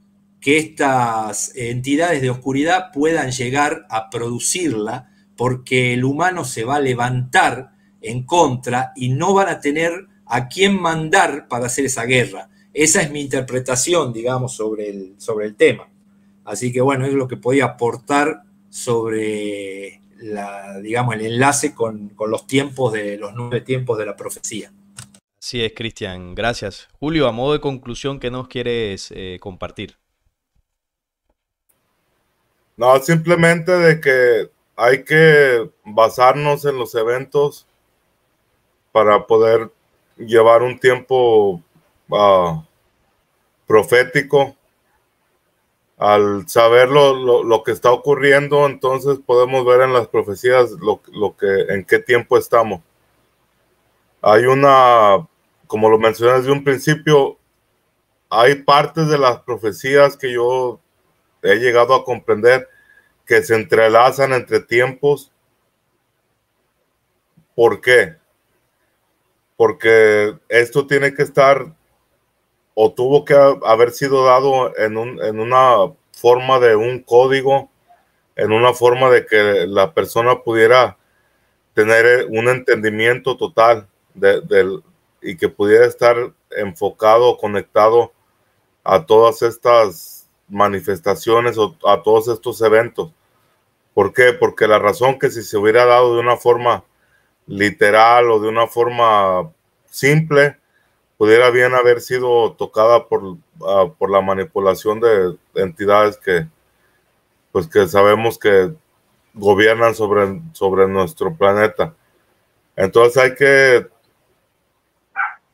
que estas entidades de oscuridad puedan llegar a producirla, porque el humano se va a levantar en contra y no van a tener a quién mandar para hacer esa guerra. Esa es mi interpretación, digamos, sobre el, sobre el tema. Así que bueno, es lo que podía aportar sobre la, digamos, el enlace con, los tiempos de los nueve tiempos de la profecía. Así es, Cristian. Gracias. Julio, a modo de conclusión, ¿qué nos quieres eh, compartir? No, simplemente de que hay que basarnos en los eventos para poder llevar un tiempo ah, profético. Al saber lo, que está ocurriendo, entonces podemos ver en las profecías lo, que, en qué tiempo estamos. Hay una, como lo mencioné desde un principio, hay partes de las profecías que yo he llegado a comprender que se entrelazan entre tiempos. ¿Por qué? Porque esto tiene que estar o tuvo que haber sido dado en, una forma de un código, en una forma de que la persona pudiera tener eh, un entendimiento total y que pudiera estar enfocado, conectado a todas estas manifestaciones o a todos estos eventos. ¿Por qué? Porque la razón que si se hubiera dado de una forma literal o de una forma simple, pudiera bien haber sido tocada por, ah, por la manipulación de entidades que, pues que sabemos que gobiernan sobre, sobre nuestro planeta. Entonces hay que,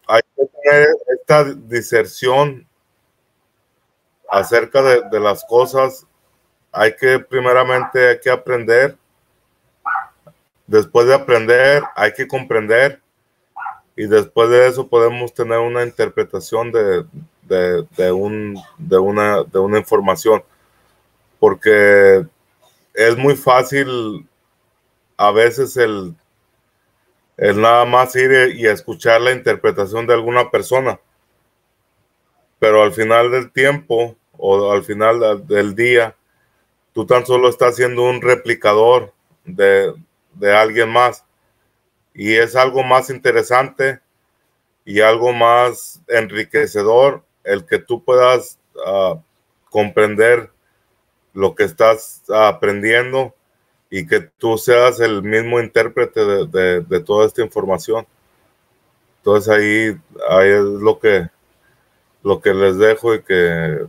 hay que tener esta diserción acerca de, las cosas, hay que primeramente hay que aprender, después de aprender hay que comprender y después de eso podemos tener una interpretación de, un, de, una, de una información, porque es muy fácil a veces el, el nada más ir y escuchar la interpretación de alguna persona, pero al final del tiempo o al final del día, tú tan solo estás siendo un replicador de, de alguien más. Y es algo más interesante y algo más enriquecedor el que tú puedas ah, comprender lo que estás aprendiendo y que tú seas el mismo intérprete de, de, de toda esta información. Entonces ahí, ahí es lo que, lo que les dejo y que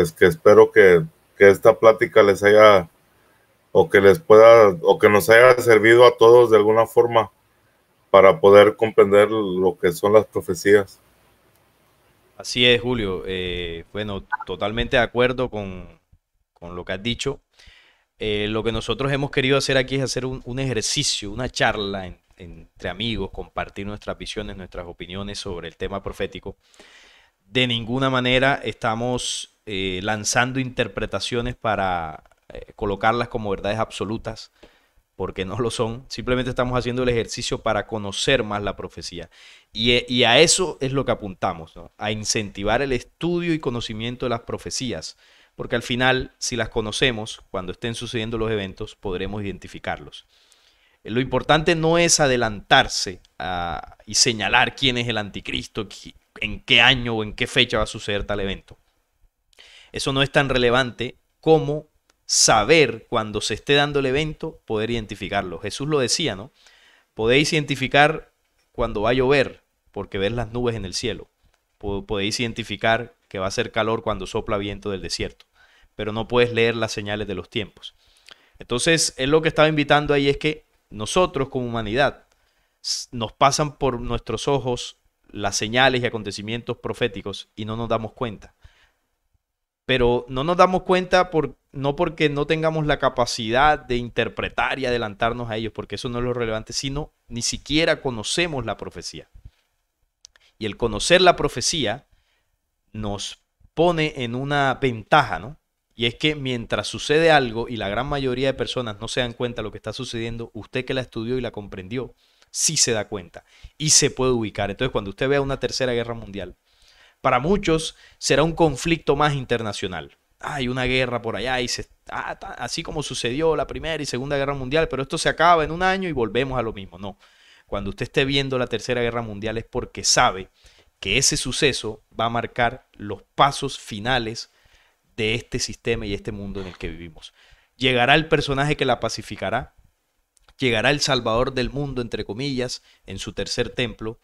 es que espero que, esta plática les haya o que les pueda o que nos haya servido a todos de alguna forma para poder comprender lo que son las profecías. Así es, Julio. Eh, bueno, totalmente de acuerdo con, lo que has dicho. Eh, lo que nosotros hemos querido hacer aquí es hacer un, ejercicio, una charla entre amigos, compartir nuestras visiones, nuestras opiniones sobre el tema profético. De ninguna manera estamos eh, lanzando interpretaciones para eh, colocarlas como verdades absolutas, porque no lo son. Simplemente estamos haciendo el ejercicio para conocer más la profecía. Y, eh, a eso es lo que apuntamos, a incentivar el estudio y conocimiento de las profecías, porque al final, si las conocemos, cuando estén sucediendo los eventos, podremos identificarlos. Lo importante no es adelantarse ah, y señalar quién es el anticristo, en qué año o en qué fecha va a suceder tal evento. Eso no es tan relevante como saber cuando se esté dando el evento, poder identificarlo. Jesús lo decía, ¿no? Podéis identificar cuando va a llover, porque ves las nubes en el cielo. Podéis identificar que va a ser calor cuando sopla viento del desierto, pero no puedes leer las señales de los tiempos. Entonces, él lo que estaba invitando ahí es que nosotros como humanidad nos pasan por nuestros ojos las señales y acontecimientos proféticos y no nos damos cuenta pero no nos damos cuenta por, no porque no tengamos la capacidad de interpretar y adelantarnos a ellos, porque eso no es lo relevante, sino ni siquiera conocemos la profecía. Y el conocer la profecía nos pone en una ventaja, ¿no? Y es que mientras sucede algo y la gran mayoría de personas no se dan cuenta de lo que está sucediendo, usted que la estudió y la comprendió, sí se da cuenta y se puede ubicar. Entonces, cuando usted vea una tercera guerra mundial, para muchos será un conflicto más internacional. Hay una guerra por allá y así como sucedió la Primera y Segunda Guerra Mundial, pero esto se acaba en un año y volvemos a lo mismo. No, cuando usted esté viendo la Tercera Guerra Mundial es porque sabe que ese suceso va a marcar los pasos finales de este sistema y este mundo en el que vivimos. Llegará el personaje que la pacificará, llegará el Salvador del mundo, entre comillas, en su tercer templo,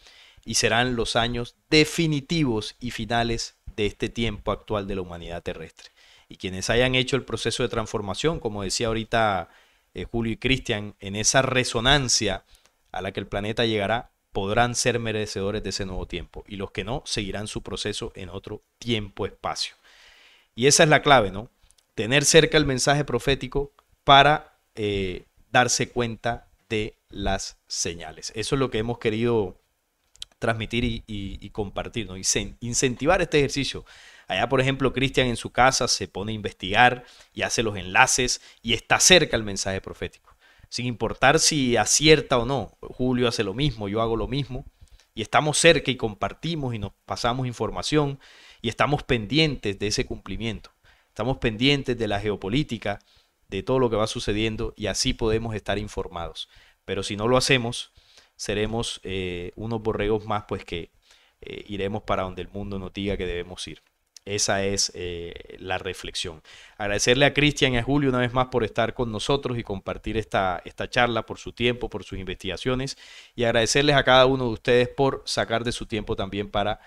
y serán los años definitivos y finales de este tiempo actual de la humanidad terrestre. Y quienes hayan hecho el proceso de transformación, como decía ahorita eh, Julio y Cristian, en esa resonancia a la que el planeta llegará, podrán ser merecedores de ese nuevo tiempo. Y los que no, seguirán su proceso en otro tiempo-espacio. Y esa es la clave, ¿no? Tener cerca el mensaje profético para eh, darse cuenta de las señales. Eso es lo que hemos querido transmitir y, compartir, ¿no? Y incentivar este ejercicio. Allá, por ejemplo, Cristian en su casa se pone a investigar y hace los enlaces y está cerca el mensaje profético. Sin importar si acierta o no, Julio hace lo mismo, yo hago lo mismo, y estamos cerca y compartimos y nos pasamos información y estamos pendientes de ese cumplimiento. Estamos pendientes de la geopolítica, de todo lo que va sucediendo y así podemos estar informados. Pero si no lo hacemos, seremos eh, unos borregos más, pues que eh, iremos para donde el mundo nos diga que debemos ir. Esa es eh, la reflexión. Agradecerle a Cristian y a Julio una vez más por estar con nosotros y compartir esta, esta charla, por su tiempo, por sus investigaciones. Y agradecerles a cada uno de ustedes por sacar de su tiempo también para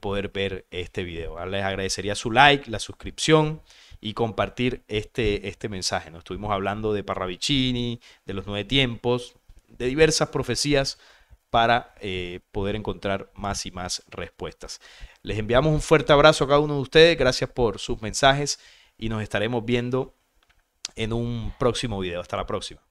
poder ver este video. Les agradecería su like, la suscripción y compartir este, este mensaje. Nos estuvimos hablando de Parravicini, de los nueve tiempos, de diversas profecías para eh, poder encontrar más y más respuestas. Les enviamos un fuerte abrazo a cada uno de ustedes, gracias por sus mensajes y nos estaremos viendo en un próximo video. Hasta la próxima.